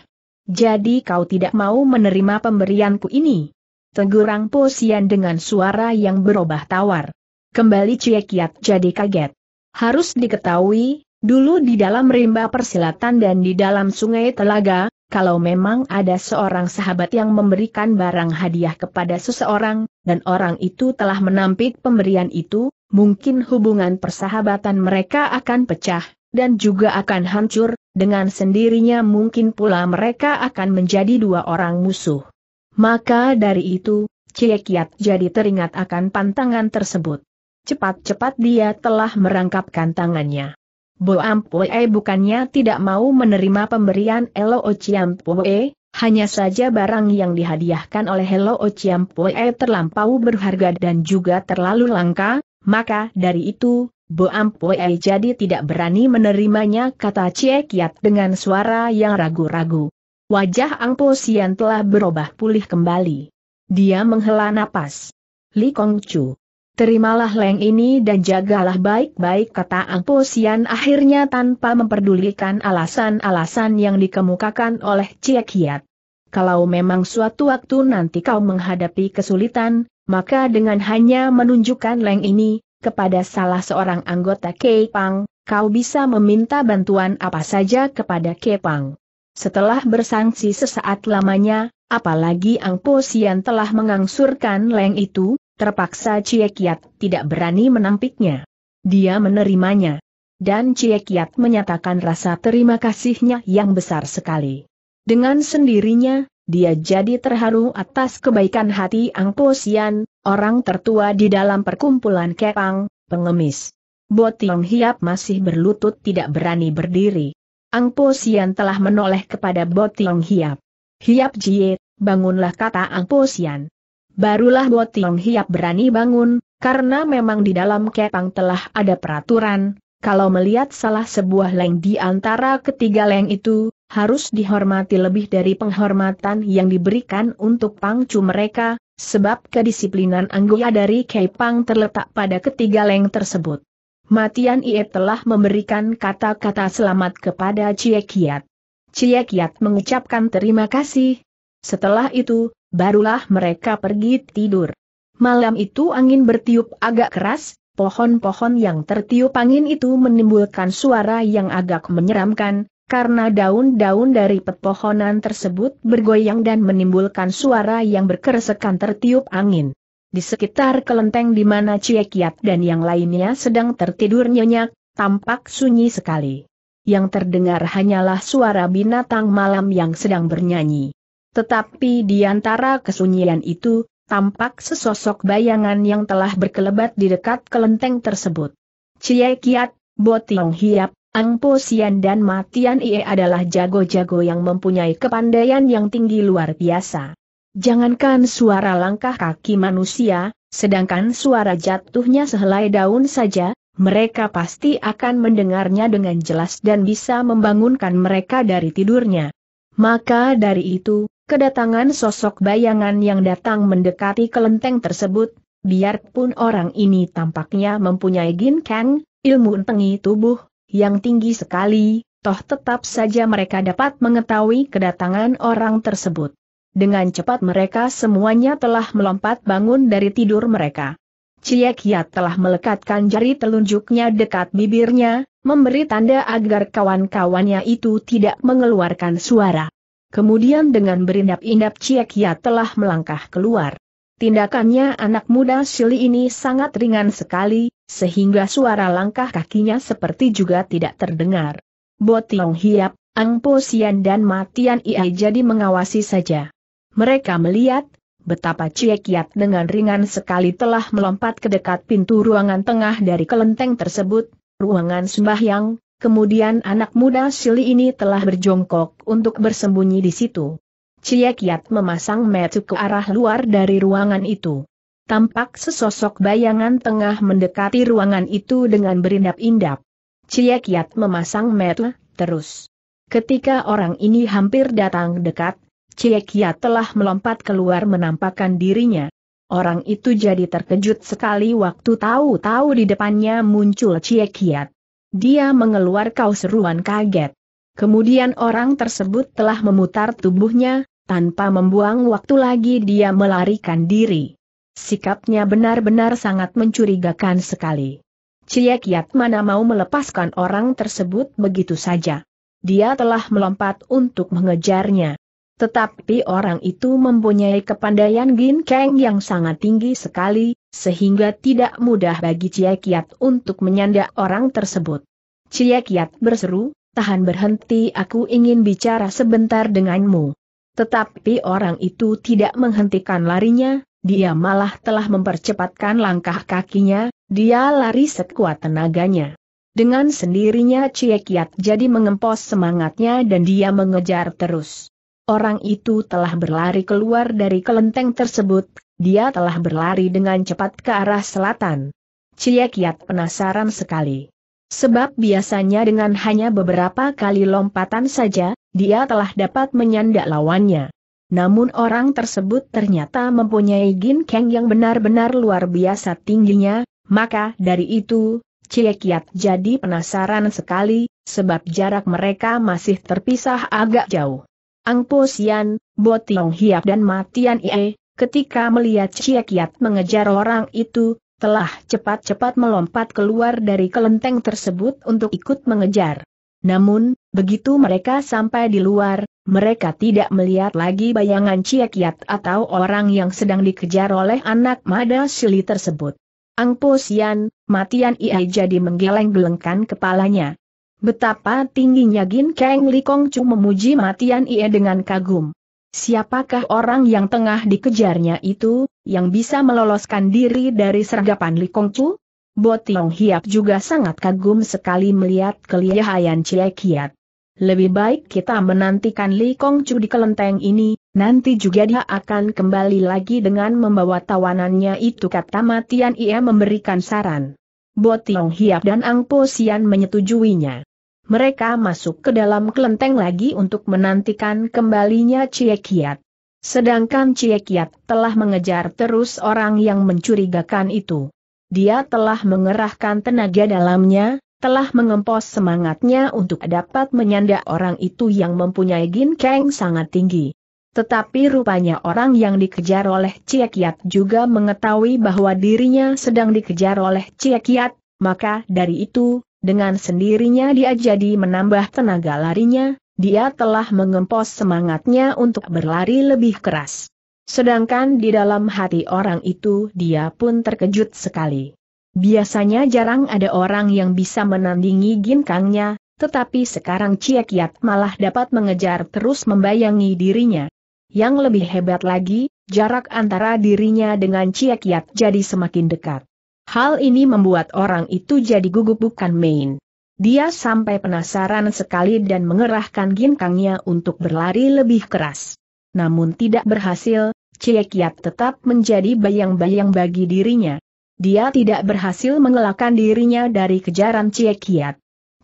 S1: Jadi kau tidak mau menerima pemberianku ini? tegurang posian dengan suara yang berubah tawar. Kembali Cie Kiat jadi kaget. Harus diketahui, dulu di dalam rimba persilatan dan di dalam sungai telaga, kalau memang ada seorang sahabat yang memberikan barang hadiah kepada seseorang, dan orang itu telah menampik pemberian itu, mungkin hubungan persahabatan mereka akan pecah, dan juga akan hancur, dengan sendirinya mungkin pula mereka akan menjadi dua orang musuh. Maka dari itu, Cie Kiat jadi teringat akan pantangan tersebut. Cepat-cepat dia telah merangkapkan tangannya. Bo Ampue bukannya tidak mau menerima pemberian Elo Ociampue, hanya saja barang yang dihadiahkan oleh Elo Ociampue terlampau berharga dan juga terlalu langka, maka dari itu, Bo Ampue jadi tidak berani menerimanya kata Cie Kiat dengan suara yang ragu-ragu. Wajah Po Sian telah berubah pulih kembali. Dia menghela napas. Li Kong Chu. Terimalah leng ini dan jagalah baik-baik kata Po Sian akhirnya tanpa memperdulikan alasan-alasan yang dikemukakan oleh Cie Kiat. Kalau memang suatu waktu nanti kau menghadapi kesulitan, maka dengan hanya menunjukkan leng ini, kepada salah seorang anggota Kepang, kau bisa meminta bantuan apa saja kepada Kepang. Setelah bersangsi sesaat lamanya, apalagi Ang Po Sian telah mengangsurkan Leng itu, terpaksa Cie Kiat tidak berani menampiknya. Dia menerimanya. Dan Cie Kiat menyatakan rasa terima kasihnya yang besar sekali. Dengan sendirinya, dia jadi terharu atas kebaikan hati Ang Po Sian, orang tertua di dalam perkumpulan Kepang, pengemis. Botiong Hiap masih berlutut tidak berani berdiri. Po Sian telah menoleh kepada Tiong Hiap. Hiap Jie, bangunlah kata Po Sian. Barulah Tiong Hiap berani bangun, karena memang di dalam kepang telah ada peraturan, kalau melihat salah sebuah leng di antara ketiga leng itu, harus dihormati lebih dari penghormatan yang diberikan untuk pangcu mereka, sebab kedisiplinan anggoya dari kepang terletak pada ketiga leng tersebut. Matian Iep telah memberikan kata-kata selamat kepada Cie Kiat. Cie Kiat mengucapkan terima kasih. Setelah itu, barulah mereka pergi tidur. Malam itu angin bertiup agak keras, pohon-pohon yang tertiup angin itu menimbulkan suara yang agak menyeramkan, karena daun-daun dari pepohonan tersebut bergoyang dan menimbulkan suara yang berkeresekan tertiup angin. Di sekitar kelenteng di mana Ciekiat dan yang lainnya sedang tertidur nyenyak, tampak sunyi sekali. Yang terdengar hanyalah suara binatang malam yang sedang bernyanyi. Tetapi di antara kesunyian itu, tampak sesosok bayangan yang telah berkelebat di dekat kelenteng tersebut. Ciekiat, Botiong Hiap, Ang Po Sian dan Matian Ie adalah jago-jago yang mempunyai kepandaian yang tinggi luar biasa. Jangankan suara langkah kaki manusia, sedangkan suara jatuhnya sehelai daun saja, mereka pasti akan mendengarnya dengan jelas dan bisa membangunkan mereka dari tidurnya. Maka dari itu, kedatangan sosok bayangan yang datang mendekati kelenteng tersebut, biarpun orang ini tampaknya mempunyai ginkang, ilmu entengi tubuh, yang tinggi sekali, toh tetap saja mereka dapat mengetahui kedatangan orang tersebut. Dengan cepat mereka semuanya telah melompat bangun dari tidur mereka. Cie Kiat telah melekatkan jari telunjuknya dekat bibirnya, memberi tanda agar kawan-kawannya itu tidak mengeluarkan suara. Kemudian dengan berindap-indap Cie Kiat telah melangkah keluar. Tindakannya anak muda Sili ini sangat ringan sekali, sehingga suara langkah kakinya seperti juga tidak terdengar. Botiong Hiap, Ang Po Sian dan Matian Ia jadi mengawasi saja. Mereka melihat, betapa Cie dengan ringan sekali telah melompat ke dekat pintu ruangan tengah dari kelenteng tersebut, ruangan sembahyang, kemudian anak muda Sili ini telah berjongkok untuk bersembunyi di situ. Cie memasang metu ke arah luar dari ruangan itu. Tampak sesosok bayangan tengah mendekati ruangan itu dengan berindap-indap. Cie memasang metu, terus. Ketika orang ini hampir datang dekat, Ciekia telah melompat keluar menampakkan dirinya. Orang itu jadi terkejut sekali waktu tahu-tahu di depannya muncul Ciekiat. Dia mengeluarkan seruan kaget. Kemudian orang tersebut telah memutar tubuhnya, tanpa membuang waktu lagi dia melarikan diri. Sikapnya benar-benar sangat mencurigakan sekali. Ciekiat mana mau melepaskan orang tersebut begitu saja. Dia telah melompat untuk mengejarnya. Tetapi orang itu mempunyai kepandaian gin ginkeng yang sangat tinggi sekali, sehingga tidak mudah bagi Cie Kiat untuk menyandak orang tersebut. Cie Kiat berseru, tahan berhenti aku ingin bicara sebentar denganmu. Tetapi orang itu tidak menghentikan larinya, dia malah telah mempercepatkan langkah kakinya, dia lari sekuat tenaganya. Dengan sendirinya Cie Kiat jadi mengempos semangatnya dan dia mengejar terus. Orang itu telah berlari keluar dari kelenteng tersebut, dia telah berlari dengan cepat ke arah selatan. Cie Kiat penasaran sekali. Sebab biasanya dengan hanya beberapa kali lompatan saja, dia telah dapat menyandak lawannya. Namun orang tersebut ternyata mempunyai Gin Kang yang benar-benar luar biasa tingginya, maka dari itu, Cie Kiat jadi penasaran sekali, sebab jarak mereka masih terpisah agak jauh. Ang Po Sian, Bo Tiong Hiap dan Matian Ie, ketika melihat Cie Kiat mengejar orang itu, telah cepat-cepat melompat keluar dari kelenteng tersebut untuk ikut mengejar. Namun, begitu mereka sampai di luar, mereka tidak melihat lagi bayangan Ciekiat atau orang yang sedang dikejar oleh anak Mada Sili tersebut. Ang Po Sian, Matian Ie jadi menggeleng-gelengkan kepalanya. Betapa tingginya Gin Kang Li Kong Chu memuji Matian ia dengan kagum. Siapakah orang yang tengah dikejarnya itu, yang bisa meloloskan diri dari sergapan Li Kong Chu? Bo Hiap juga sangat kagum sekali melihat kelihayan Cie Kiat. Lebih baik kita menantikan Li Kong Chu di kelenteng ini, nanti juga dia akan kembali lagi dengan membawa tawanannya itu kata Matian ia memberikan saran. Bo Tiong Hiap dan Ang Po Sian menyetujuinya mereka masuk ke dalam kelenteng lagi untuk menantikan kembalinya Kiat. Sedangkan Kiat telah mengejar terus orang yang mencurigakan itu. Dia telah mengerahkan tenaga dalamnya, telah mengempos semangatnya untuk dapat menyanda orang itu yang mempunyai ginkeng sangat tinggi. Tetapi rupanya orang yang dikejar oleh Kiat juga mengetahui bahwa dirinya sedang dikejar oleh Kiat, maka dari itu, dengan sendirinya dia jadi menambah tenaga larinya, dia telah mengempos semangatnya untuk berlari lebih keras. Sedangkan di dalam hati orang itu dia pun terkejut sekali. Biasanya jarang ada orang yang bisa menandingi ginkangnya, tetapi sekarang Cie Kiat malah dapat mengejar terus membayangi dirinya. Yang lebih hebat lagi, jarak antara dirinya dengan Cie Kiat jadi semakin dekat. Hal ini membuat orang itu jadi gugup bukan main. Dia sampai penasaran sekali dan mengerahkan ginkangnya untuk berlari lebih keras. Namun tidak berhasil, Ciekiat tetap menjadi bayang-bayang bagi dirinya. Dia tidak berhasil mengelakkan dirinya dari kejaran Ciekiat.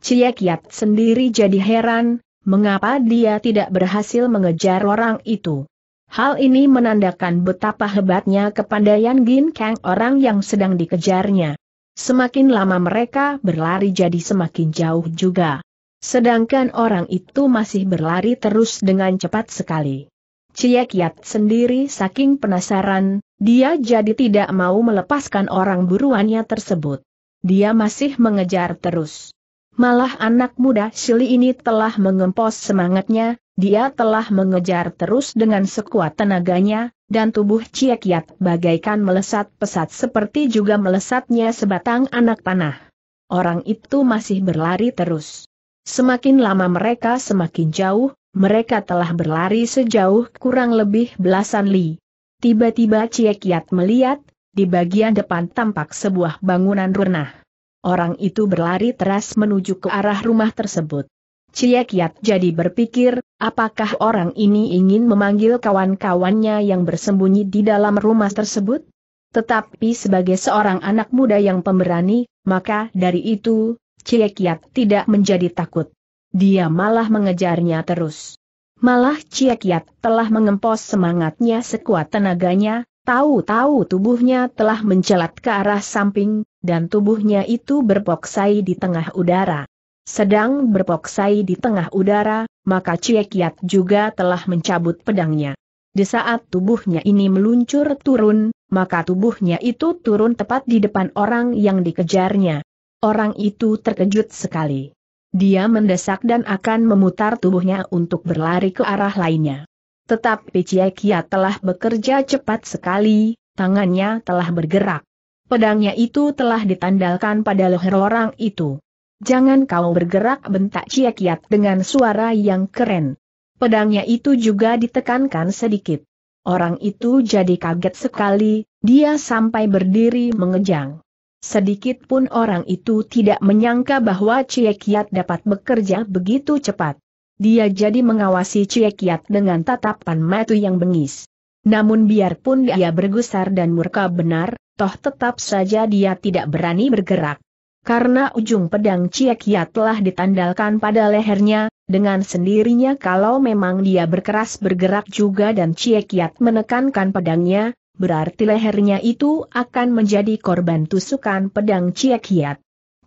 S1: Ciekiat sendiri jadi heran, mengapa dia tidak berhasil mengejar orang itu. Hal ini menandakan betapa hebatnya kepandaian Gin Kang orang yang sedang dikejarnya. Semakin lama mereka berlari jadi semakin jauh juga. Sedangkan orang itu masih berlari terus dengan cepat sekali. Cie Kiat sendiri saking penasaran, dia jadi tidak mau melepaskan orang buruannya tersebut. Dia masih mengejar terus. Malah anak muda Shili ini telah mengempos semangatnya, dia telah mengejar terus dengan sekuat tenaganya, dan tubuh Ciekiat bagaikan melesat pesat seperti juga melesatnya sebatang anak panah. Orang itu masih berlari terus. Semakin lama mereka semakin jauh, mereka telah berlari sejauh kurang lebih belasan li. Tiba-tiba Ciekiat melihat, di bagian depan tampak sebuah bangunan runah. Orang itu berlari teras menuju ke arah rumah tersebut. Cia Kiat jadi berpikir, apakah orang ini ingin memanggil kawan-kawannya yang bersembunyi di dalam rumah tersebut? Tetapi sebagai seorang anak muda yang pemberani, maka dari itu, Cia Kiat tidak menjadi takut. Dia malah mengejarnya terus. Malah Cia Kiat telah mengempos semangatnya sekuat tenaganya, tahu-tahu tubuhnya telah mencelat ke arah samping, dan tubuhnya itu berpoksai di tengah udara sedang berpoksai di tengah udara, maka Cie Kiat juga telah mencabut pedangnya. Di saat tubuhnya ini meluncur turun, maka tubuhnya itu turun tepat di depan orang yang dikejarnya. Orang itu terkejut sekali. Dia mendesak dan akan memutar tubuhnya untuk berlari ke arah lainnya. Tetapi Ciekiat Kiat telah bekerja cepat sekali, tangannya telah bergerak. Pedangnya itu telah ditandalkan pada leher orang itu. Jangan kau bergerak bentak Ciekiat Kiat dengan suara yang keren. Pedangnya itu juga ditekankan sedikit. Orang itu jadi kaget sekali, dia sampai berdiri mengejang. Sedikit pun orang itu tidak menyangka bahwa Cie Kiat dapat bekerja begitu cepat. Dia jadi mengawasi Cie Kiat dengan tatapan mata yang bengis. Namun biarpun dia bergusar dan murka benar, toh tetap saja dia tidak berani bergerak karena ujung pedang Ciekia telah ditandalkan pada lehernya, dengan sendirinya kalau memang dia berkeras bergerak juga dan Ciekiat menekankan pedangnya, berarti lehernya itu akan menjadi korban tusukan pedang Ciekiat.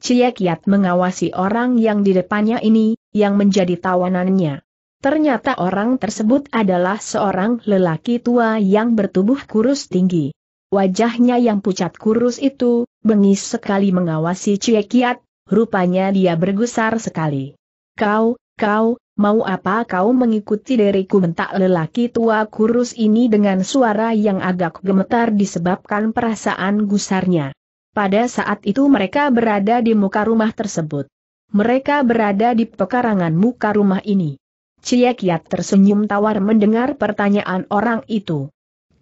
S1: Ciekiat mengawasi orang yang di depannya ini, yang menjadi tawanannya. Ternyata orang tersebut adalah seorang lelaki tua yang bertubuh kurus tinggi. Wajahnya yang pucat kurus itu, bengis sekali mengawasi Cie Kiat, rupanya dia bergusar sekali. Kau, kau, mau apa kau mengikuti diriku bentak lelaki tua kurus ini dengan suara yang agak gemetar disebabkan perasaan gusarnya. Pada saat itu mereka berada di muka rumah tersebut. Mereka berada di pekarangan muka rumah ini. Cie Kiat tersenyum tawar mendengar pertanyaan orang itu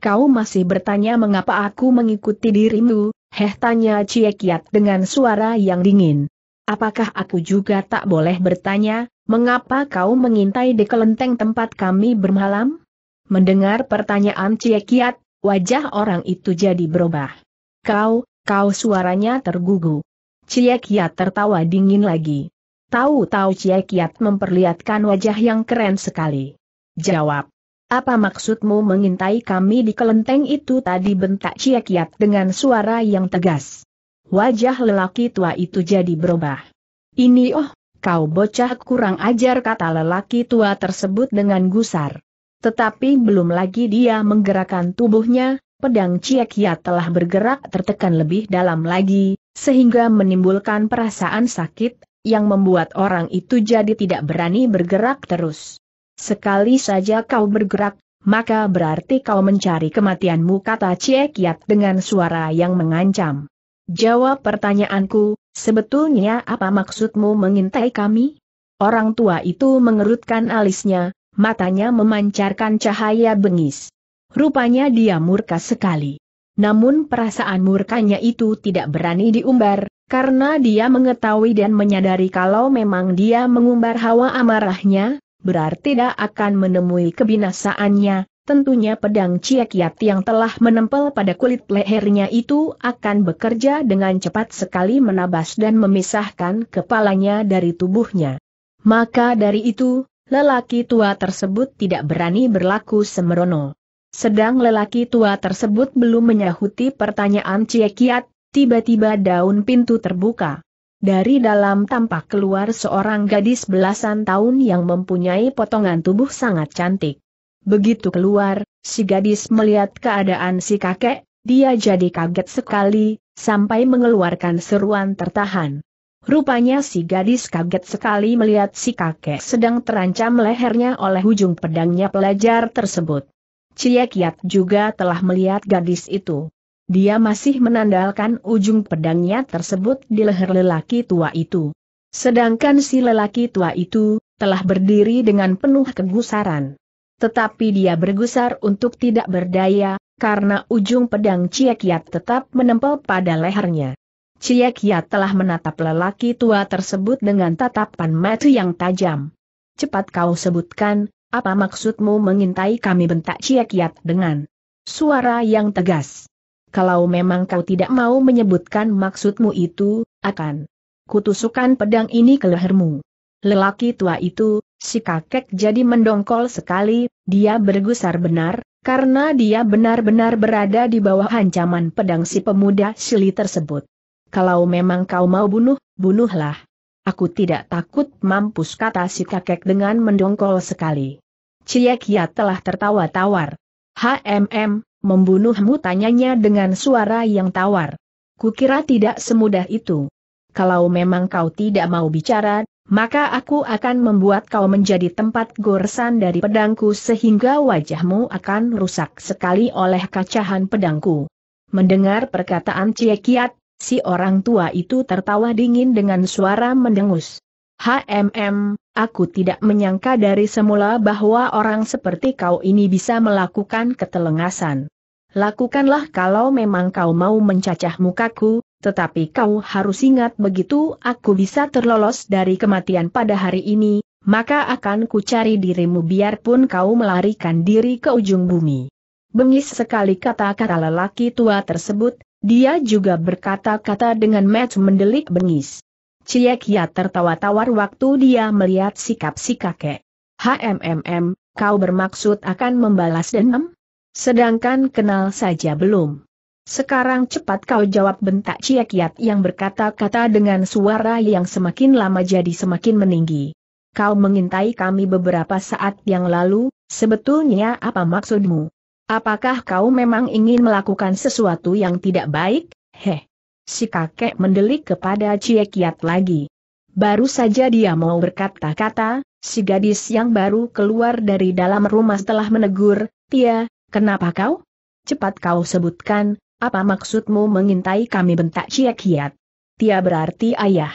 S1: kau masih bertanya mengapa aku mengikuti dirimu, heh tanya Cie dengan suara yang dingin. Apakah aku juga tak boleh bertanya, mengapa kau mengintai di kelenteng tempat kami bermalam? Mendengar pertanyaan Ciekiat, wajah orang itu jadi berubah. Kau, kau suaranya tergugu. Ciekiat tertawa dingin lagi. Tahu-tahu Ciekiat memperlihatkan wajah yang keren sekali. Jawab. Apa maksudmu mengintai kami di kelenteng itu tadi bentak Cia dengan suara yang tegas. Wajah lelaki tua itu jadi berubah. Ini oh, kau bocah kurang ajar kata lelaki tua tersebut dengan gusar. Tetapi belum lagi dia menggerakkan tubuhnya, pedang Cia telah bergerak tertekan lebih dalam lagi, sehingga menimbulkan perasaan sakit, yang membuat orang itu jadi tidak berani bergerak terus. Sekali saja kau bergerak, maka berarti kau mencari kematianmu kata Cie dengan suara yang mengancam. Jawab pertanyaanku, sebetulnya apa maksudmu mengintai kami? Orang tua itu mengerutkan alisnya, matanya memancarkan cahaya bengis. Rupanya dia murka sekali. Namun perasaan murkanya itu tidak berani diumbar, karena dia mengetahui dan menyadari kalau memang dia mengumbar hawa amarahnya, berarti tidak akan menemui kebinasaannya, tentunya pedang Ciekiat yang telah menempel pada kulit lehernya itu akan bekerja dengan cepat sekali menabas dan memisahkan kepalanya dari tubuhnya. Maka dari itu, lelaki tua tersebut tidak berani berlaku semerono. Sedang lelaki tua tersebut belum menyahuti pertanyaan Ciekiat, tiba-tiba daun pintu terbuka. Dari dalam tampak keluar seorang gadis belasan tahun yang mempunyai potongan tubuh sangat cantik. Begitu keluar, si gadis melihat keadaan si kakek, dia jadi kaget sekali, sampai mengeluarkan seruan tertahan. Rupanya si gadis kaget sekali melihat si kakek sedang terancam lehernya oleh ujung pedangnya pelajar tersebut. Ciekiat juga telah melihat gadis itu dia masih menandalkan ujung pedangnya tersebut di leher lelaki tua itu. Sedangkan si lelaki tua itu, telah berdiri dengan penuh kegusaran. Tetapi dia bergusar untuk tidak berdaya, karena ujung pedang Ciekiat tetap menempel pada lehernya. Ciekiat telah menatap lelaki tua tersebut dengan tatapan mata yang tajam. Cepat kau sebutkan, apa maksudmu mengintai kami bentak Ciekiat dengan suara yang tegas. Kalau memang kau tidak mau menyebutkan maksudmu itu, akan kutusukan pedang ini ke lehermu. Lelaki tua itu, si kakek jadi mendongkol sekali, dia bergusar benar, karena dia benar-benar berada di bawah ancaman pedang si pemuda sili tersebut. Kalau memang kau mau bunuh, bunuhlah. Aku tidak takut mampus kata si kakek dengan mendongkol sekali. Ciekia ia telah tertawa tawar. HMM, Membunuhmu tanyanya dengan suara yang tawar. Kukira tidak semudah itu. Kalau memang kau tidak mau bicara, maka aku akan membuat kau menjadi tempat goresan dari pedangku sehingga wajahmu akan rusak sekali oleh kacahan pedangku. Mendengar perkataan Ciekiat, si orang tua itu tertawa dingin dengan suara mendengus. HMM, Aku tidak menyangka dari semula bahwa orang seperti kau ini bisa melakukan ketelengasan. Lakukanlah kalau memang kau mau mencacah mukaku, tetapi kau harus ingat begitu aku bisa terlolos dari kematian pada hari ini, maka akan kucari dirimu biarpun kau melarikan diri ke ujung bumi. Bengis sekali kata-kata lelaki tua tersebut, dia juga berkata-kata dengan match mendelik bengis. Cie Kia tertawa tawar waktu dia melihat sikap si kakek. HMMM, kau bermaksud akan membalas dendam? Sedangkan kenal saja belum. Sekarang cepat kau jawab bentak Ciekiat yang berkata-kata dengan suara yang semakin lama jadi semakin meninggi. Kau mengintai kami beberapa saat yang lalu, sebetulnya apa maksudmu? Apakah kau memang ingin melakukan sesuatu yang tidak baik? Heh si kakek mendelik kepada Cie Kiat lagi. Baru saja dia mau berkata-kata, si gadis yang baru keluar dari dalam rumah telah menegur, Tia, kenapa kau? Cepat kau sebutkan, apa maksudmu mengintai kami bentak Cie Kiat? Tia berarti ayah.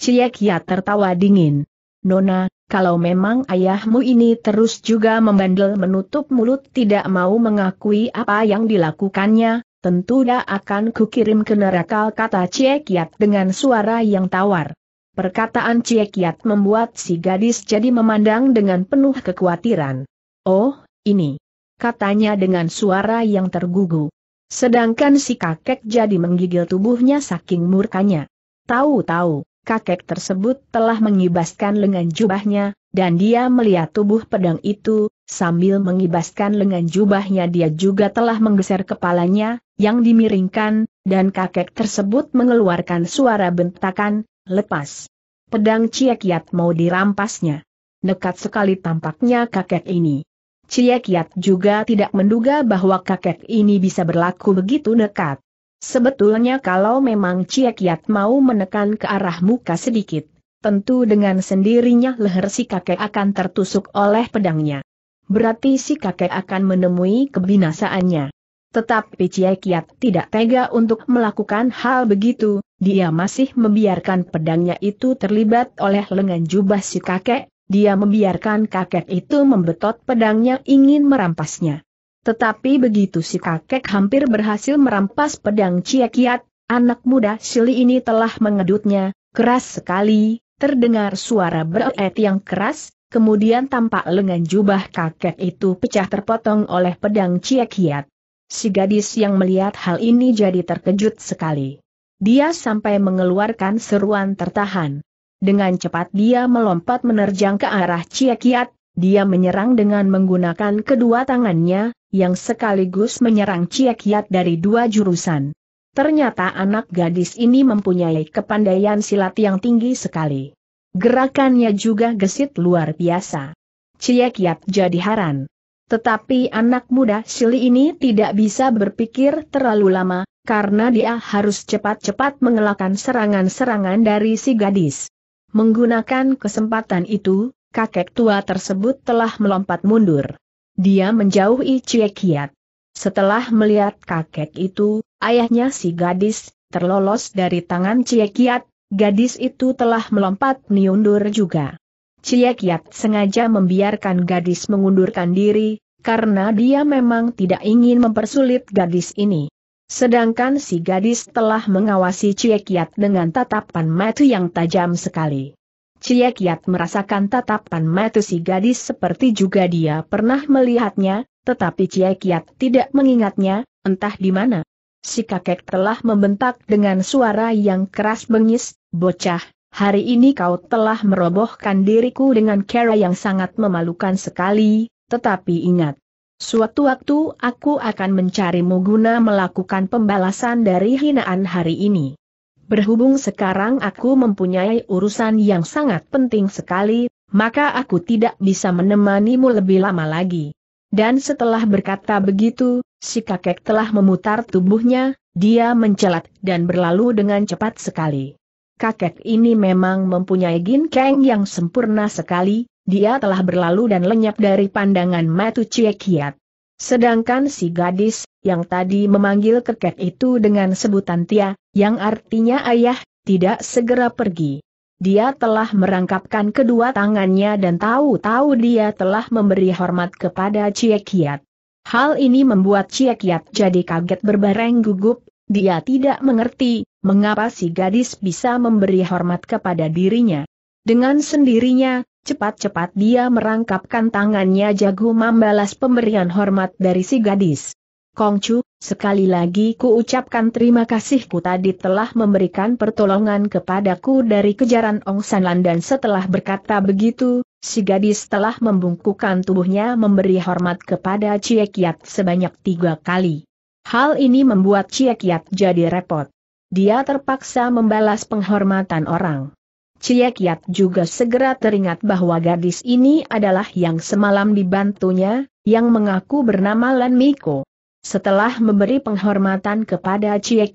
S1: Cie Kiat tertawa dingin. Nona, kalau memang ayahmu ini terus juga membandel menutup mulut tidak mau mengakui apa yang dilakukannya, tentu dia akan kukirim ke neraka kata Ciekiat dengan suara yang tawar. Perkataan Ciekiat membuat si gadis jadi memandang dengan penuh kekhawatiran. Oh, ini. Katanya dengan suara yang tergugu. Sedangkan si kakek jadi menggigil tubuhnya saking murkanya. Tahu-tahu, kakek tersebut telah mengibaskan lengan jubahnya, dan dia melihat tubuh pedang itu, Sambil mengibaskan lengan jubahnya dia juga telah menggeser kepalanya, yang dimiringkan, dan kakek tersebut mengeluarkan suara bentakan, lepas. Pedang Ciekiat mau dirampasnya. Nekat sekali tampaknya kakek ini. Ciekiat juga tidak menduga bahwa kakek ini bisa berlaku begitu nekat. Sebetulnya kalau memang Ciekiat mau menekan ke arah muka sedikit, tentu dengan sendirinya leher si kakek akan tertusuk oleh pedangnya berarti si kakek akan menemui kebinasaannya. Tetapi Cie Kiat tidak tega untuk melakukan hal begitu, dia masih membiarkan pedangnya itu terlibat oleh lengan jubah si kakek, dia membiarkan kakek itu membetot pedangnya ingin merampasnya. Tetapi begitu si kakek hampir berhasil merampas pedang Cie Kiat, anak muda Sili ini telah mengedutnya, keras sekali, terdengar suara beret yang keras, kemudian tampak lengan jubah kakek itu pecah terpotong oleh pedang Ciek Hiat. Si gadis yang melihat hal ini jadi terkejut sekali. Dia sampai mengeluarkan seruan tertahan. Dengan cepat dia melompat menerjang ke arah Ciek Hiat, dia menyerang dengan menggunakan kedua tangannya, yang sekaligus menyerang Ciek Hiat dari dua jurusan. Ternyata anak gadis ini mempunyai kepandaian silat yang tinggi sekali. Gerakannya juga gesit luar biasa. Ciekiat jadi haran. Tetapi anak muda Sili ini tidak bisa berpikir terlalu lama, karena dia harus cepat-cepat mengelakkan serangan-serangan dari si gadis. Menggunakan kesempatan itu, kakek tua tersebut telah melompat mundur. Dia menjauhi Ciekiat. Setelah melihat kakek itu, ayahnya si gadis, terlolos dari tangan Ciekiat. Gadis itu telah melompat menyundur juga. Ciekiat sengaja membiarkan gadis mengundurkan diri, karena dia memang tidak ingin mempersulit gadis ini. Sedangkan si gadis telah mengawasi Ciekiat dengan tatapan mata yang tajam sekali. Ciekiat merasakan tatapan mata si gadis seperti juga dia pernah melihatnya, tetapi Ciekiat tidak mengingatnya, entah di mana si kakek telah membentak dengan suara yang keras bengis, bocah, hari ini kau telah merobohkan diriku dengan cara yang sangat memalukan sekali, tetapi ingat. Suatu waktu aku akan mencarimu guna melakukan pembalasan dari hinaan hari ini. Berhubung sekarang aku mempunyai urusan yang sangat penting sekali, maka aku tidak bisa menemanimu lebih lama lagi. Dan setelah berkata begitu, Si kakek telah memutar tubuhnya, dia mencelat dan berlalu dengan cepat sekali. Kakek ini memang mempunyai ginkeng yang sempurna sekali, dia telah berlalu dan lenyap dari pandangan Matu Ciekiat. Sedangkan si gadis, yang tadi memanggil kakek itu dengan sebutan Tia, yang artinya ayah, tidak segera pergi. Dia telah merangkapkan kedua tangannya dan tahu-tahu dia telah memberi hormat kepada Ciekiat. Hal ini membuat Ciekiat Yat jadi kaget berbareng gugup, dia tidak mengerti, mengapa si gadis bisa memberi hormat kepada dirinya. Dengan sendirinya, cepat-cepat dia merangkapkan tangannya jago membalas pemberian hormat dari si gadis. Kongcu, sekali lagi ku ucapkan terima kasihku tadi telah memberikan pertolongan kepadaku dari kejaran Ong Sanlan dan setelah berkata begitu, Si gadis telah membungkukan tubuhnya memberi hormat kepada Cie sebanyak tiga kali. Hal ini membuat Cie jadi repot. Dia terpaksa membalas penghormatan orang. Cie juga segera teringat bahwa gadis ini adalah yang semalam dibantunya, yang mengaku bernama Lan Miko. Setelah memberi penghormatan kepada Cie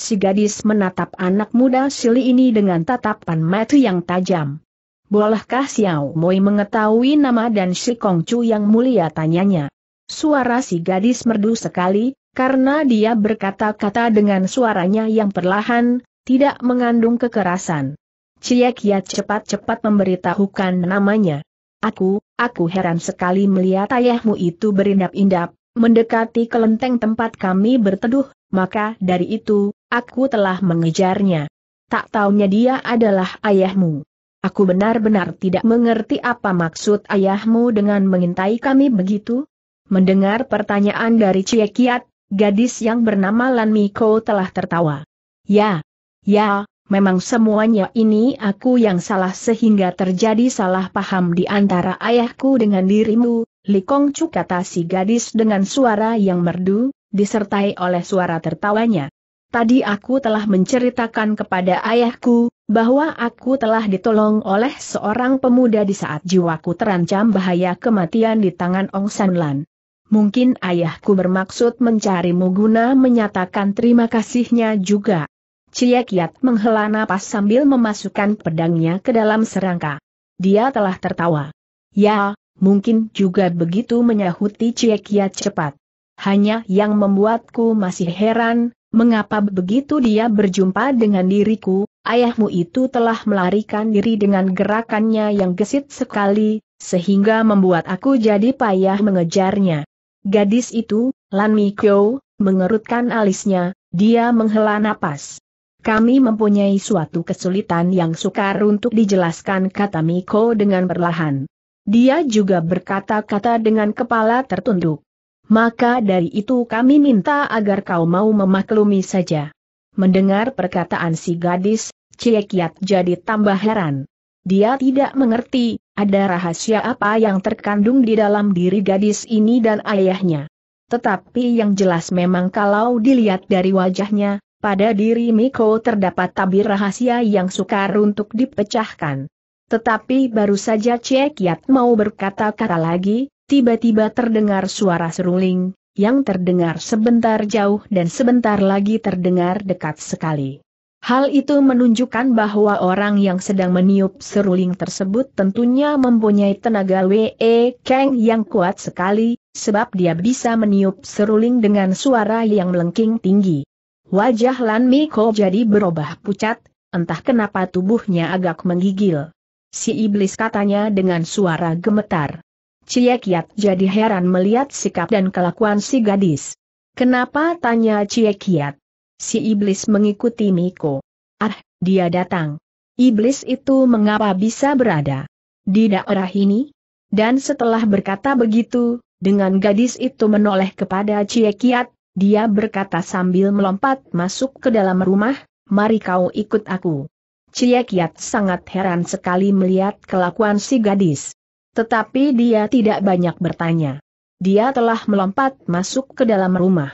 S1: si gadis menatap anak muda Sili ini dengan tatapan mata yang tajam. Bolehkah Xiao Moi mengetahui nama dan si Chu yang mulia tanyanya? Suara si gadis merdu sekali, karena dia berkata-kata dengan suaranya yang perlahan, tidak mengandung kekerasan. Cik Kia cepat-cepat memberitahukan namanya. Aku, aku heran sekali melihat ayahmu itu berindap-indap, mendekati kelenteng tempat kami berteduh, maka dari itu, aku telah mengejarnya. Tak taunya dia adalah ayahmu. Aku benar-benar tidak mengerti apa maksud ayahmu dengan mengintai kami begitu. Mendengar pertanyaan dari Cie Kiat, gadis yang bernama Lan Miko telah tertawa. Ya, ya, memang semuanya ini aku yang salah sehingga terjadi salah paham di antara ayahku dengan dirimu, Likong Chu kata si gadis dengan suara yang merdu, disertai oleh suara tertawanya. Tadi aku telah menceritakan kepada ayahku, bahwa aku telah ditolong oleh seorang pemuda di saat jiwaku terancam bahaya kematian di tangan Ong San Lan. Mungkin ayahku bermaksud mencarimu guna menyatakan terima kasihnya juga. Cie Kiat menghela napas sambil memasukkan pedangnya ke dalam serangka. Dia telah tertawa. Ya, mungkin juga begitu menyahuti Cie Kiat cepat. Hanya yang membuatku masih heran, mengapa begitu dia berjumpa dengan diriku, ayahmu itu telah melarikan diri dengan gerakannya yang gesit sekali, sehingga membuat aku jadi payah mengejarnya. Gadis itu, Lan Mikyo, mengerutkan alisnya, dia menghela napas. Kami mempunyai suatu kesulitan yang sukar untuk dijelaskan kata Miko dengan perlahan. Dia juga berkata-kata dengan kepala tertunduk. Maka dari itu kami minta agar kau mau memaklumi saja. Mendengar perkataan si gadis, Cie Kiat jadi tambah heran. Dia tidak mengerti, ada rahasia apa yang terkandung di dalam diri gadis ini dan ayahnya. Tetapi yang jelas memang kalau dilihat dari wajahnya, pada diri Miko terdapat tabir rahasia yang sukar untuk dipecahkan. Tetapi baru saja Cie Kiat mau berkata-kata lagi, tiba-tiba terdengar suara seruling, yang terdengar sebentar jauh dan sebentar lagi terdengar dekat sekali. Hal itu menunjukkan bahwa orang yang sedang meniup seruling tersebut tentunya mempunyai tenaga W.E. Kang yang kuat sekali, sebab dia bisa meniup seruling dengan suara yang melengking tinggi. Wajah Lan Miko jadi berubah pucat, entah kenapa tubuhnya agak menggigil. Si iblis katanya dengan suara gemetar. Cie Kiat jadi heran melihat sikap dan kelakuan si gadis. Kenapa tanya Cie Kiat? Si iblis mengikuti Miko. Ah, dia datang. Iblis itu mengapa bisa berada di daerah ini? Dan setelah berkata begitu, dengan gadis itu menoleh kepada Cie Kiat, dia berkata sambil melompat masuk ke dalam rumah, mari kau ikut aku. Cie Kiat sangat heran sekali melihat kelakuan si gadis. Tetapi dia tidak banyak bertanya. Dia telah melompat masuk ke dalam rumah.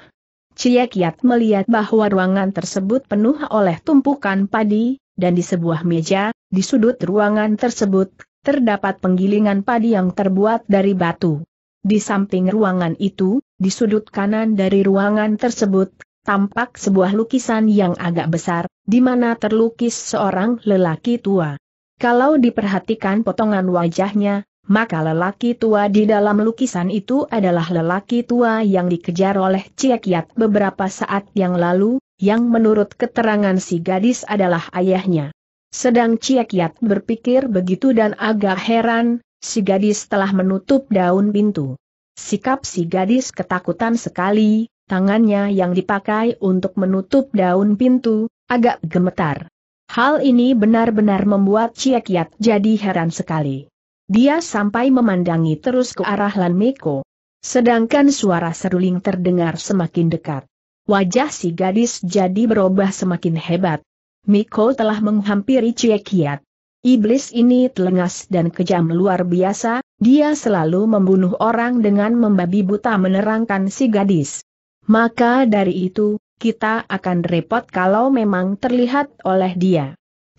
S1: Cie Kiat melihat bahwa ruangan tersebut penuh oleh tumpukan padi, dan di sebuah meja, di sudut ruangan tersebut, terdapat penggilingan padi yang terbuat dari batu. Di samping ruangan itu, di sudut kanan dari ruangan tersebut, tampak sebuah lukisan yang agak besar, di mana terlukis seorang lelaki tua. Kalau diperhatikan potongan wajahnya, maka lelaki tua di dalam lukisan itu adalah lelaki tua yang dikejar oleh Ciekiat beberapa saat yang lalu, yang menurut keterangan si gadis adalah ayahnya. Sedang Ciekiat berpikir begitu dan agak heran, si gadis telah menutup daun pintu. Sikap si gadis ketakutan sekali, tangannya yang dipakai untuk menutup daun pintu, agak gemetar. Hal ini benar-benar membuat Ciekiat jadi heran sekali. Dia sampai memandangi terus ke arah Lan Meko. Sedangkan suara seruling terdengar semakin dekat. Wajah si gadis jadi berubah semakin hebat. Miko telah menghampiri Ciekiat. Iblis ini telengas dan kejam luar biasa, dia selalu membunuh orang dengan membabi buta menerangkan si gadis. Maka dari itu, kita akan repot kalau memang terlihat oleh dia.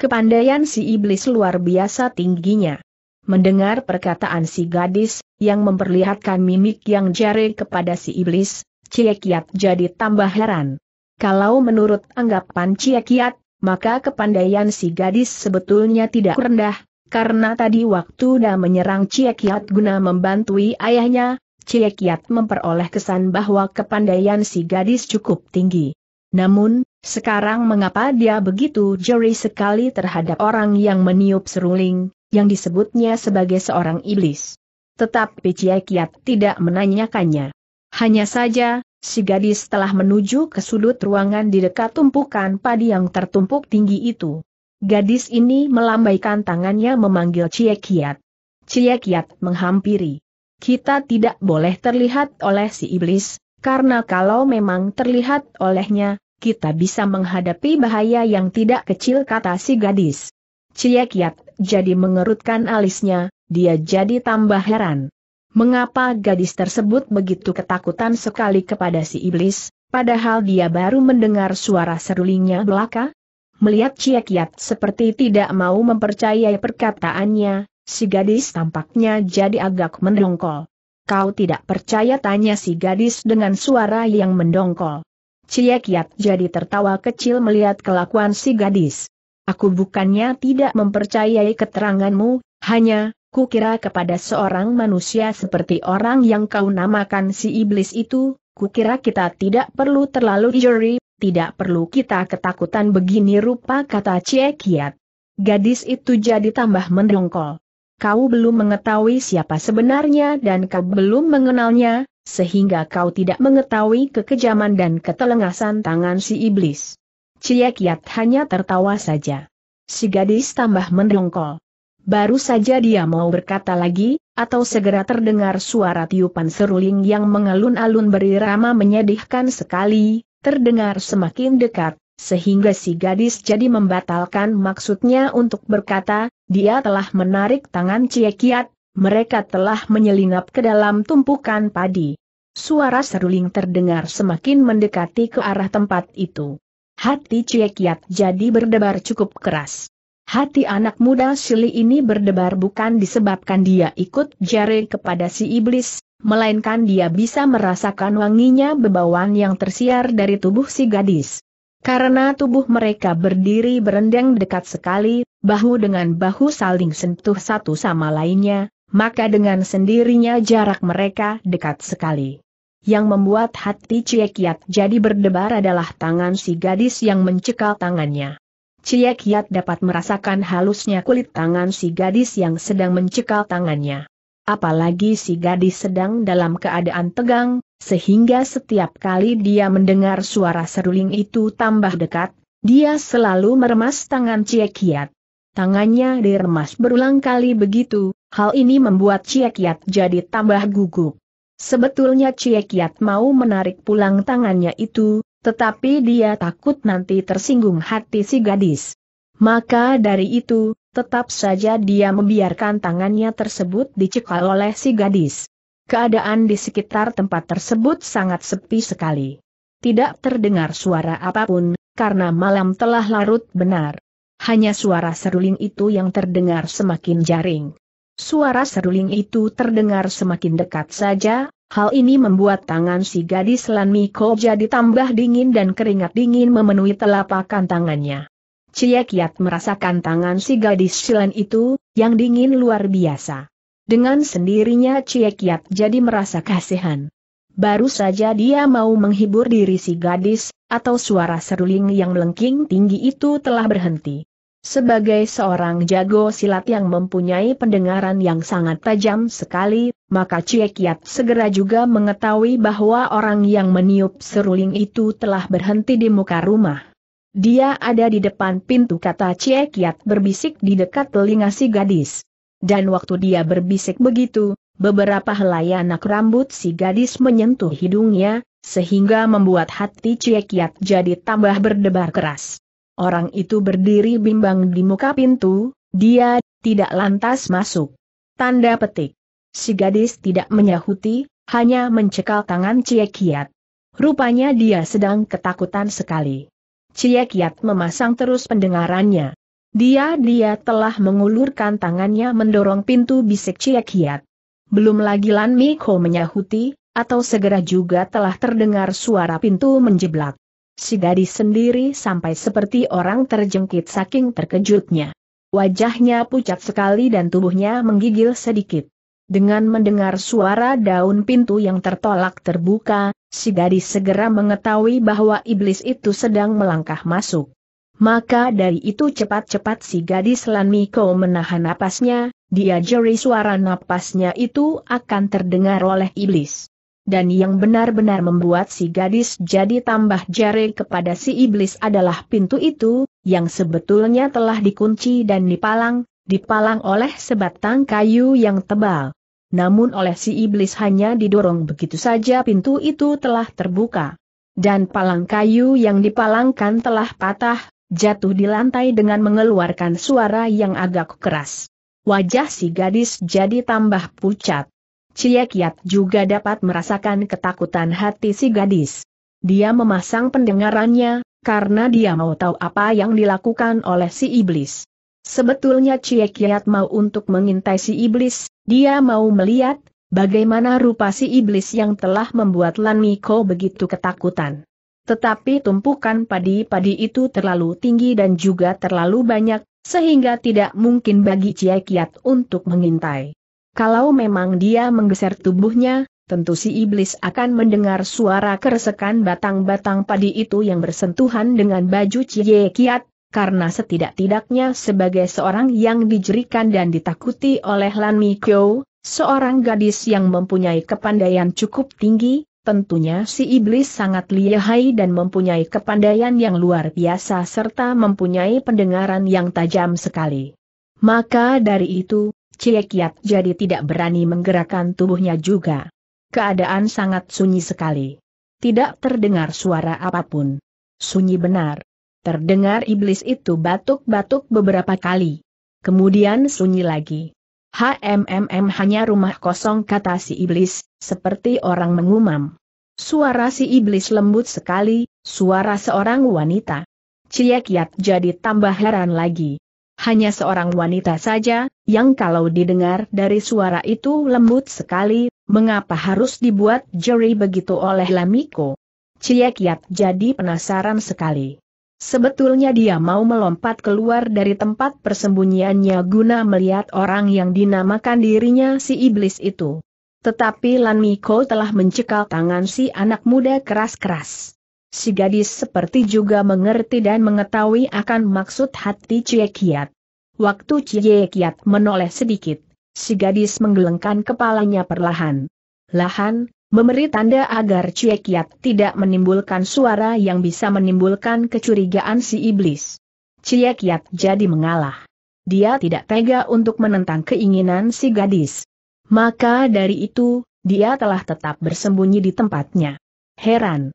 S1: Kepandaian si iblis luar biasa tingginya. Mendengar perkataan si gadis, yang memperlihatkan mimik yang jare kepada si iblis, Ciekiat jadi tambah heran. Kalau menurut anggapan Ciekiat, maka kepandaian si gadis sebetulnya tidak rendah, karena tadi waktu dah menyerang Ciekiat guna membantui ayahnya, Ciekiat memperoleh kesan bahwa kepandaian si gadis cukup tinggi. Namun, sekarang mengapa dia begitu jeri sekali terhadap orang yang meniup seruling, yang disebutnya sebagai seorang iblis. Tetapi Cia Kiat tidak menanyakannya. Hanya saja, si gadis telah menuju ke sudut ruangan di dekat tumpukan padi yang tertumpuk tinggi itu. Gadis ini melambaikan tangannya memanggil Cie Kiat. Kiat menghampiri. Kita tidak boleh terlihat oleh si iblis, karena kalau memang terlihat olehnya, kita bisa menghadapi bahaya yang tidak kecil kata si gadis. Cie Kiat jadi mengerutkan alisnya, dia jadi tambah heran. Mengapa gadis tersebut begitu ketakutan sekali kepada si iblis, padahal dia baru mendengar suara serulingnya belaka? Melihat Ciekiat seperti tidak mau mempercayai perkataannya, si gadis tampaknya jadi agak mendongkol. Kau tidak percaya tanya si gadis dengan suara yang mendongkol. Ciekiat jadi tertawa kecil melihat kelakuan si gadis. Aku bukannya tidak mempercayai keteranganmu, hanya, kukira kepada seorang manusia seperti orang yang kau namakan si iblis itu, kukira kita tidak perlu terlalu jeri, tidak perlu kita ketakutan begini rupa kata Cekiat. Gadis itu jadi tambah mendongkol. Kau belum mengetahui siapa sebenarnya dan kau belum mengenalnya, sehingga kau tidak mengetahui kekejaman dan ketelengasan tangan si iblis. Kiat hanya tertawa saja. Si gadis tambah mendongkol. Baru saja dia mau berkata lagi, atau segera terdengar suara tiupan seruling yang mengalun-alun berirama menyedihkan sekali, terdengar semakin dekat, sehingga si gadis jadi membatalkan maksudnya untuk berkata, dia telah menarik tangan Ciekiat, mereka telah menyelinap ke dalam tumpukan padi. Suara seruling terdengar semakin mendekati ke arah tempat itu. Hati Ciekiat jadi berdebar cukup keras. Hati anak muda Sili ini berdebar bukan disebabkan dia ikut jari kepada si iblis, melainkan dia bisa merasakan wanginya bebauan yang tersiar dari tubuh si gadis. Karena tubuh mereka berdiri berendang dekat sekali, bahu dengan bahu saling sentuh satu sama lainnya, maka dengan sendirinya jarak mereka dekat sekali. Yang membuat hati Ciekiat jadi berdebar adalah tangan si gadis yang mencekal tangannya. Ciekiat dapat merasakan halusnya kulit tangan si gadis yang sedang mencekal tangannya. Apalagi si gadis sedang dalam keadaan tegang, sehingga setiap kali dia mendengar suara seruling itu tambah dekat, dia selalu meremas tangan Ciekiat. Tangannya diremas berulang kali begitu, hal ini membuat Ciekiat jadi tambah gugup. Sebetulnya Cie Kiat mau menarik pulang tangannya itu, tetapi dia takut nanti tersinggung hati si gadis. Maka dari itu, tetap saja dia membiarkan tangannya tersebut dicekal oleh si gadis. Keadaan di sekitar tempat tersebut sangat sepi sekali. Tidak terdengar suara apapun, karena malam telah larut benar. Hanya suara seruling itu yang terdengar semakin jaring. Suara seruling itu terdengar semakin dekat saja, hal ini membuat tangan si gadis Lan Miko jadi tambah dingin dan keringat dingin memenuhi telapak tangannya. Cie Kiat merasakan tangan si gadis Silan itu, yang dingin luar biasa. Dengan sendirinya Cie Kiat jadi merasa kasihan. Baru saja dia mau menghibur diri si gadis, atau suara seruling yang melengking tinggi itu telah berhenti. Sebagai seorang jago silat yang mempunyai pendengaran yang sangat tajam sekali, maka Cie segera juga mengetahui bahwa orang yang meniup seruling itu telah berhenti di muka rumah. Dia ada di depan pintu kata Cie berbisik di dekat telinga si gadis. Dan waktu dia berbisik begitu, beberapa helai anak rambut si gadis menyentuh hidungnya, sehingga membuat hati Cie jadi tambah berdebar keras. Orang itu berdiri bimbang di muka pintu, dia tidak lantas masuk. Tanda petik. Si gadis tidak menyahuti, hanya mencekal tangan Cie Kiat. Rupanya dia sedang ketakutan sekali. Cie Kiat memasang terus pendengarannya. Dia-dia telah mengulurkan tangannya mendorong pintu bisik Cie Kiat. Belum lagi Lan Miko menyahuti, atau segera juga telah terdengar suara pintu menjeblak. Si gadis sendiri sampai seperti orang terjengkit saking terkejutnya. Wajahnya pucat sekali dan tubuhnya menggigil sedikit. Dengan mendengar suara daun pintu yang tertolak terbuka, si gadis segera mengetahui bahwa iblis itu sedang melangkah masuk. Maka dari itu cepat-cepat si gadis Lanmiko menahan napasnya, diajari suara napasnya itu akan terdengar oleh iblis dan yang benar-benar membuat si gadis jadi tambah jare kepada si iblis adalah pintu itu, yang sebetulnya telah dikunci dan dipalang, dipalang oleh sebatang kayu yang tebal. Namun oleh si iblis hanya didorong begitu saja pintu itu telah terbuka. Dan palang kayu yang dipalangkan telah patah, jatuh di lantai dengan mengeluarkan suara yang agak keras. Wajah si gadis jadi tambah pucat. Cie Kiat juga dapat merasakan ketakutan hati si gadis. Dia memasang pendengarannya, karena dia mau tahu apa yang dilakukan oleh si iblis. Sebetulnya Cie Kiat mau untuk mengintai si iblis, dia mau melihat, bagaimana rupa si iblis yang telah membuat Lan Miko begitu ketakutan. Tetapi tumpukan padi-padi itu terlalu tinggi dan juga terlalu banyak, sehingga tidak mungkin bagi Cie Kiat untuk mengintai. Kalau memang dia menggeser tubuhnya, tentu si iblis akan mendengar suara keresekan batang-batang padi itu yang bersentuhan dengan baju Cie Kiat, karena setidak-tidaknya sebagai seorang yang dijerikan dan ditakuti oleh Lan Mikyo, seorang gadis yang mempunyai kepandaian cukup tinggi, tentunya si iblis sangat lihai dan mempunyai kepandaian yang luar biasa serta mempunyai pendengaran yang tajam sekali. Maka dari itu, Ciekiat jadi tidak berani menggerakkan tubuhnya juga. Keadaan sangat sunyi sekali. Tidak terdengar suara apapun. Sunyi benar. Terdengar iblis itu batuk-batuk beberapa kali. Kemudian sunyi lagi. HMMM hanya rumah kosong kata si iblis, seperti orang mengumam. Suara si iblis lembut sekali, suara seorang wanita. Ciekiat jadi tambah heran lagi hanya seorang wanita saja, yang kalau didengar dari suara itu lembut sekali, mengapa harus dibuat jeri begitu oleh Lamiko? Ciekiat jadi penasaran sekali. Sebetulnya dia mau melompat keluar dari tempat persembunyiannya guna melihat orang yang dinamakan dirinya si iblis itu. Tetapi Lan Miko telah mencekal tangan si anak muda keras-keras. Si gadis seperti juga mengerti dan mengetahui akan maksud hati Cie Kiat. Waktu Cie Kiat menoleh sedikit, si gadis menggelengkan kepalanya perlahan. Lahan, memberi tanda agar Cie Kiat tidak menimbulkan suara yang bisa menimbulkan kecurigaan si iblis. Cie Kiat jadi mengalah. Dia tidak tega untuk menentang keinginan si gadis. Maka dari itu, dia telah tetap bersembunyi di tempatnya. Heran,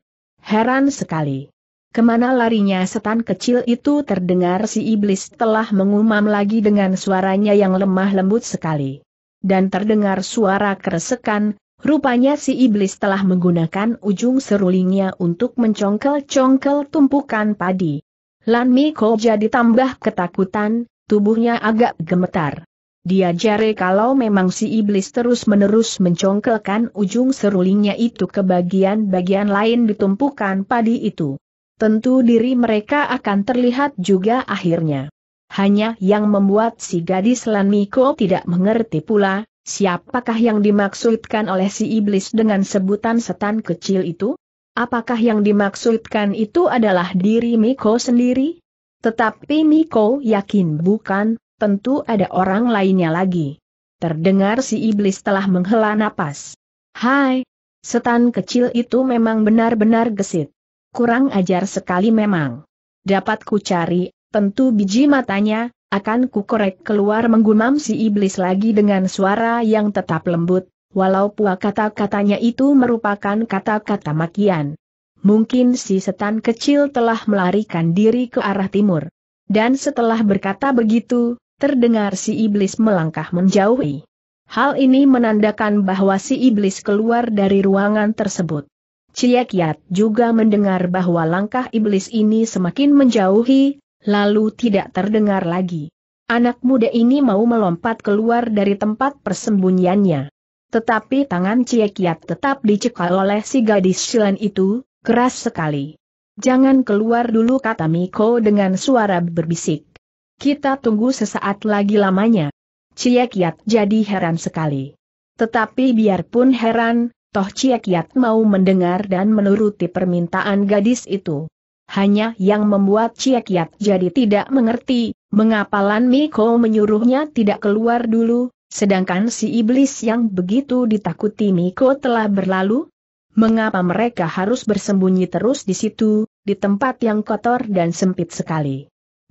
S1: Heran sekali. Kemana larinya setan kecil itu terdengar si iblis telah mengumam lagi dengan suaranya yang lemah lembut sekali. Dan terdengar suara keresekan, rupanya si iblis telah menggunakan ujung serulingnya untuk mencongkel-congkel tumpukan padi. Lan Miko jadi tambah ketakutan, tubuhnya agak gemetar. Dia jare kalau memang si iblis terus-menerus mencongkelkan ujung serulingnya itu ke bagian-bagian lain ditumpukan padi itu. Tentu diri mereka akan terlihat juga akhirnya. Hanya yang membuat si gadis Lanmiko tidak mengerti pula, siapakah yang dimaksudkan oleh si iblis dengan sebutan setan kecil itu? Apakah yang dimaksudkan itu adalah diri Miko sendiri? Tetapi Miko yakin bukan, tentu ada orang lainnya lagi. Terdengar si iblis telah menghela napas. Hai, setan kecil itu memang benar-benar gesit. Kurang ajar sekali memang. Dapat ku cari, tentu biji matanya, akan ku korek keluar menggumam si iblis lagi dengan suara yang tetap lembut, walaupun kata-katanya itu merupakan kata-kata makian. Mungkin si setan kecil telah melarikan diri ke arah timur. Dan setelah berkata begitu, terdengar si iblis melangkah menjauhi. Hal ini menandakan bahwa si iblis keluar dari ruangan tersebut. Ciekiat juga mendengar bahwa langkah iblis ini semakin menjauhi, lalu tidak terdengar lagi. Anak muda ini mau melompat keluar dari tempat persembunyiannya. Tetapi tangan Ciekiat tetap dicekal oleh si gadis silan itu, keras sekali. Jangan keluar dulu kata Miko dengan suara berbisik. Kita tunggu sesaat lagi lamanya. Ciekiat jadi heran sekali. Tetapi biarpun heran, toh Ciekiat mau mendengar dan menuruti permintaan gadis itu. Hanya yang membuat Ciekiat jadi tidak mengerti, mengapa Lan Miko menyuruhnya tidak keluar dulu, sedangkan si iblis yang begitu ditakuti Miko telah berlalu? Mengapa mereka harus bersembunyi terus di situ, di tempat yang kotor dan sempit sekali?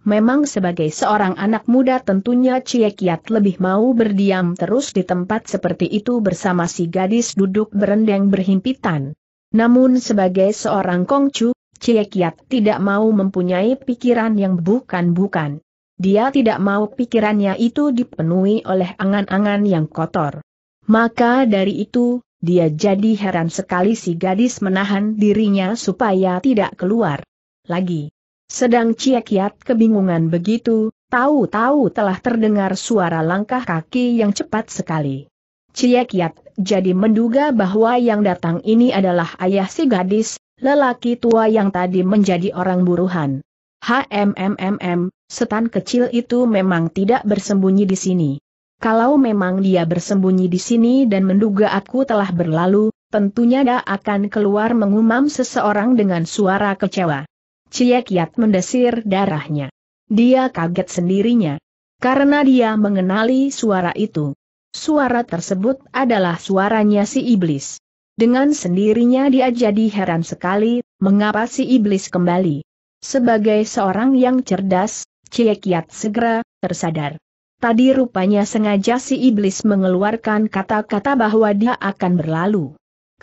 S1: Memang sebagai seorang anak muda tentunya Cie Kiat lebih mau berdiam terus di tempat seperti itu bersama si gadis duduk berendang berhimpitan. Namun sebagai seorang kongcu, Cie Kiat tidak mau mempunyai pikiran yang bukan-bukan. Dia tidak mau pikirannya itu dipenuhi oleh angan-angan yang kotor. Maka dari itu, dia jadi heran sekali si gadis menahan dirinya supaya tidak keluar lagi. Sedang Ciek Yat kebingungan begitu, tahu-tahu telah terdengar suara langkah kaki yang cepat sekali. Ciek Yat jadi menduga bahwa yang datang ini adalah ayah si gadis, lelaki tua yang tadi menjadi orang buruhan. HMMMM, setan kecil itu memang tidak bersembunyi di sini. Kalau memang dia bersembunyi di sini dan menduga aku telah berlalu, tentunya dia akan keluar mengumam seseorang dengan suara kecewa. Cie Kiat mendesir darahnya. Dia kaget sendirinya. Karena dia mengenali suara itu. Suara tersebut adalah suaranya si iblis. Dengan sendirinya dia jadi heran sekali, mengapa si iblis kembali. Sebagai seorang yang cerdas, Cie Kiat segera tersadar. Tadi rupanya sengaja si iblis mengeluarkan kata-kata bahwa dia akan berlalu.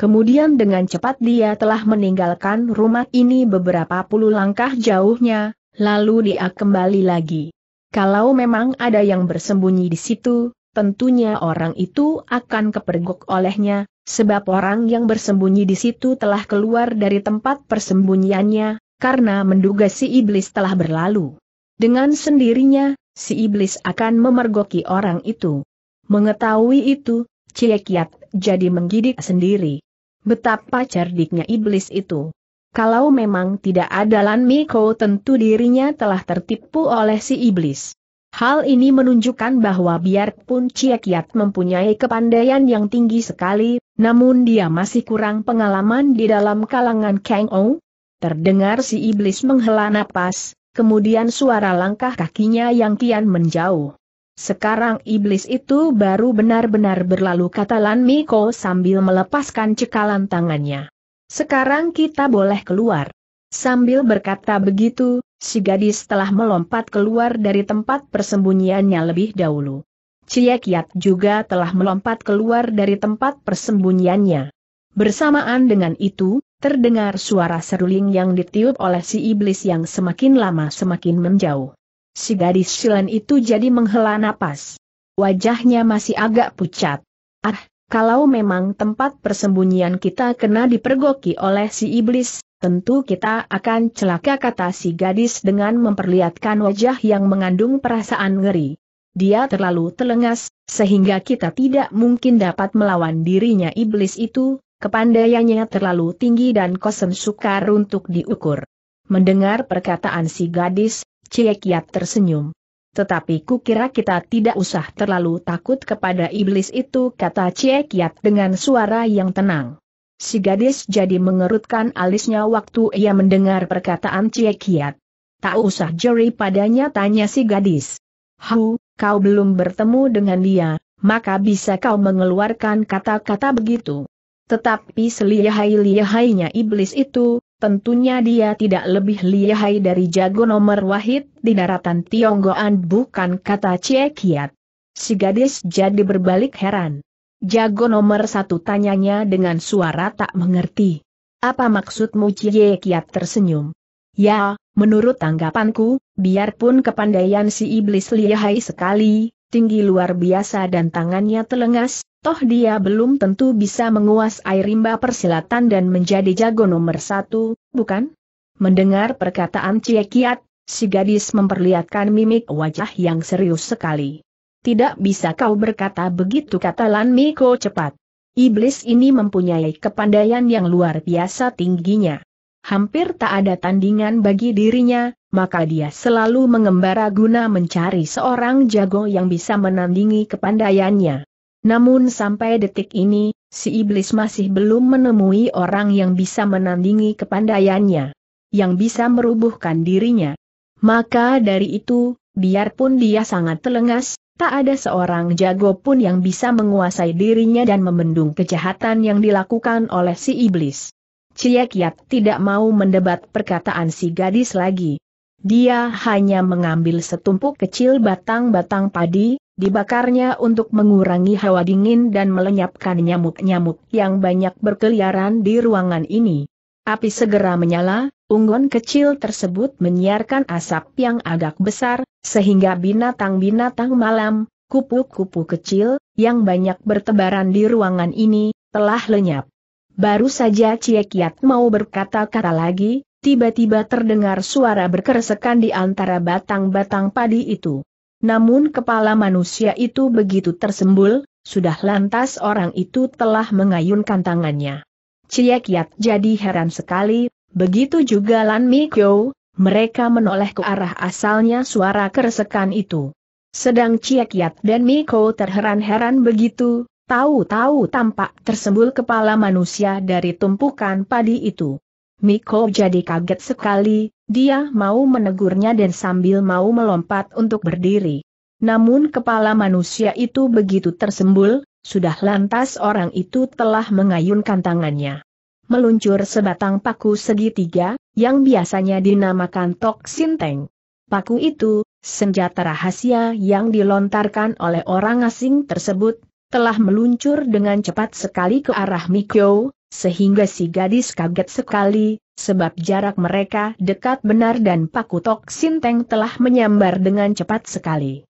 S1: Kemudian dengan cepat dia telah meninggalkan rumah ini beberapa puluh langkah jauhnya, lalu dia kembali lagi. Kalau memang ada yang bersembunyi di situ, tentunya orang itu akan kepergok olehnya, sebab orang yang bersembunyi di situ telah keluar dari tempat persembunyiannya, karena menduga si iblis telah berlalu. Dengan sendirinya, si iblis akan memergoki orang itu. Mengetahui itu, Cie Kiat jadi menggidik sendiri. Betapa cerdiknya iblis itu. Kalau memang tidak ada Lan Miko tentu dirinya telah tertipu oleh si iblis. Hal ini menunjukkan bahwa biarpun Ciekiat mempunyai kepandaian yang tinggi sekali, namun dia masih kurang pengalaman di dalam kalangan Kang O. Terdengar si iblis menghela napas, kemudian suara langkah kakinya yang kian menjauh. Sekarang iblis itu baru benar-benar berlalu kata Lan Miko sambil melepaskan cekalan tangannya. Sekarang kita boleh keluar. Sambil berkata begitu, si gadis telah melompat keluar dari tempat persembunyiannya lebih dahulu. Ciekiat juga telah melompat keluar dari tempat persembunyiannya. Bersamaan dengan itu, terdengar suara seruling yang ditiup oleh si iblis yang semakin lama semakin menjauh. Si gadis silen itu jadi menghela napas. Wajahnya masih agak pucat. Ah, kalau memang tempat persembunyian kita kena dipergoki oleh si iblis, tentu kita akan celaka kata si gadis dengan memperlihatkan wajah yang mengandung perasaan ngeri. Dia terlalu telengas, sehingga kita tidak mungkin dapat melawan dirinya iblis itu, kepandaiannya terlalu tinggi dan kosen sukar untuk diukur. Mendengar perkataan si gadis, Ciekiat tersenyum. Tetapi kukira kita tidak usah terlalu takut kepada iblis itu kata Ciekiat dengan suara yang tenang. Si gadis jadi mengerutkan alisnya waktu ia mendengar perkataan Ciekiat. Tak usah jeri padanya tanya si gadis. Hu, kau belum bertemu dengan dia, maka bisa kau mengeluarkan kata-kata begitu. Tetapi selihai-lihainya iblis itu, Tentunya dia tidak lebih lihai dari jago nomor wahid di daratan Tionggoan bukan kata Cie Kiat. Si gadis jadi berbalik heran. Jago nomor satu tanyanya dengan suara tak mengerti. Apa maksudmu Cie Kiat tersenyum? Ya, menurut tanggapanku, biarpun kepandaian si iblis lihai sekali, tinggi luar biasa dan tangannya telengas, toh dia belum tentu bisa menguasai rimba persilatan dan menjadi jago nomor satu, bukan? Mendengar perkataan Cie Kiat, si gadis memperlihatkan mimik wajah yang serius sekali. Tidak bisa kau berkata begitu kata Lan Miko cepat. Iblis ini mempunyai kepandaian yang luar biasa tingginya. Hampir tak ada tandingan bagi dirinya, maka dia selalu mengembara guna mencari seorang jago yang bisa menandingi kepandaiannya. Namun sampai detik ini, si iblis masih belum menemui orang yang bisa menandingi kepandaiannya, yang bisa merubuhkan dirinya. Maka dari itu, biarpun dia sangat telengas, tak ada seorang jago pun yang bisa menguasai dirinya dan membendung kejahatan yang dilakukan oleh si iblis. Ciyakiat tidak mau mendebat perkataan si gadis lagi. Dia hanya mengambil setumpuk kecil batang-batang padi, dibakarnya untuk mengurangi hawa dingin dan melenyapkan nyamuk-nyamuk yang banyak berkeliaran di ruangan ini. Api segera menyala, unggun kecil tersebut menyiarkan asap yang agak besar, sehingga binatang-binatang malam, kupu-kupu kecil, yang banyak bertebaran di ruangan ini, telah lenyap. Baru saja Ciekiat mau berkata-kata lagi, tiba-tiba terdengar suara berkeresekan di antara batang-batang padi itu. Namun kepala manusia itu begitu tersembul, sudah lantas orang itu telah mengayunkan tangannya. Ciek jadi heran sekali, begitu juga Lan Mikyo, mereka menoleh ke arah asalnya suara keresekan itu. Sedang Ciek dan Miko terheran-heran begitu, tahu-tahu tampak tersembul kepala manusia dari tumpukan padi itu. Miko jadi kaget sekali, dia mau menegurnya dan sambil mau melompat untuk berdiri. Namun kepala manusia itu begitu tersembul, sudah lantas orang itu telah mengayunkan tangannya. Meluncur sebatang paku segitiga, yang biasanya dinamakan Tok Sinteng. Paku itu, senjata rahasia yang dilontarkan oleh orang asing tersebut, telah meluncur dengan cepat sekali ke arah Mikyo, sehingga si gadis kaget sekali, sebab jarak mereka dekat benar dan Paku Tok Sinteng telah menyambar dengan cepat sekali.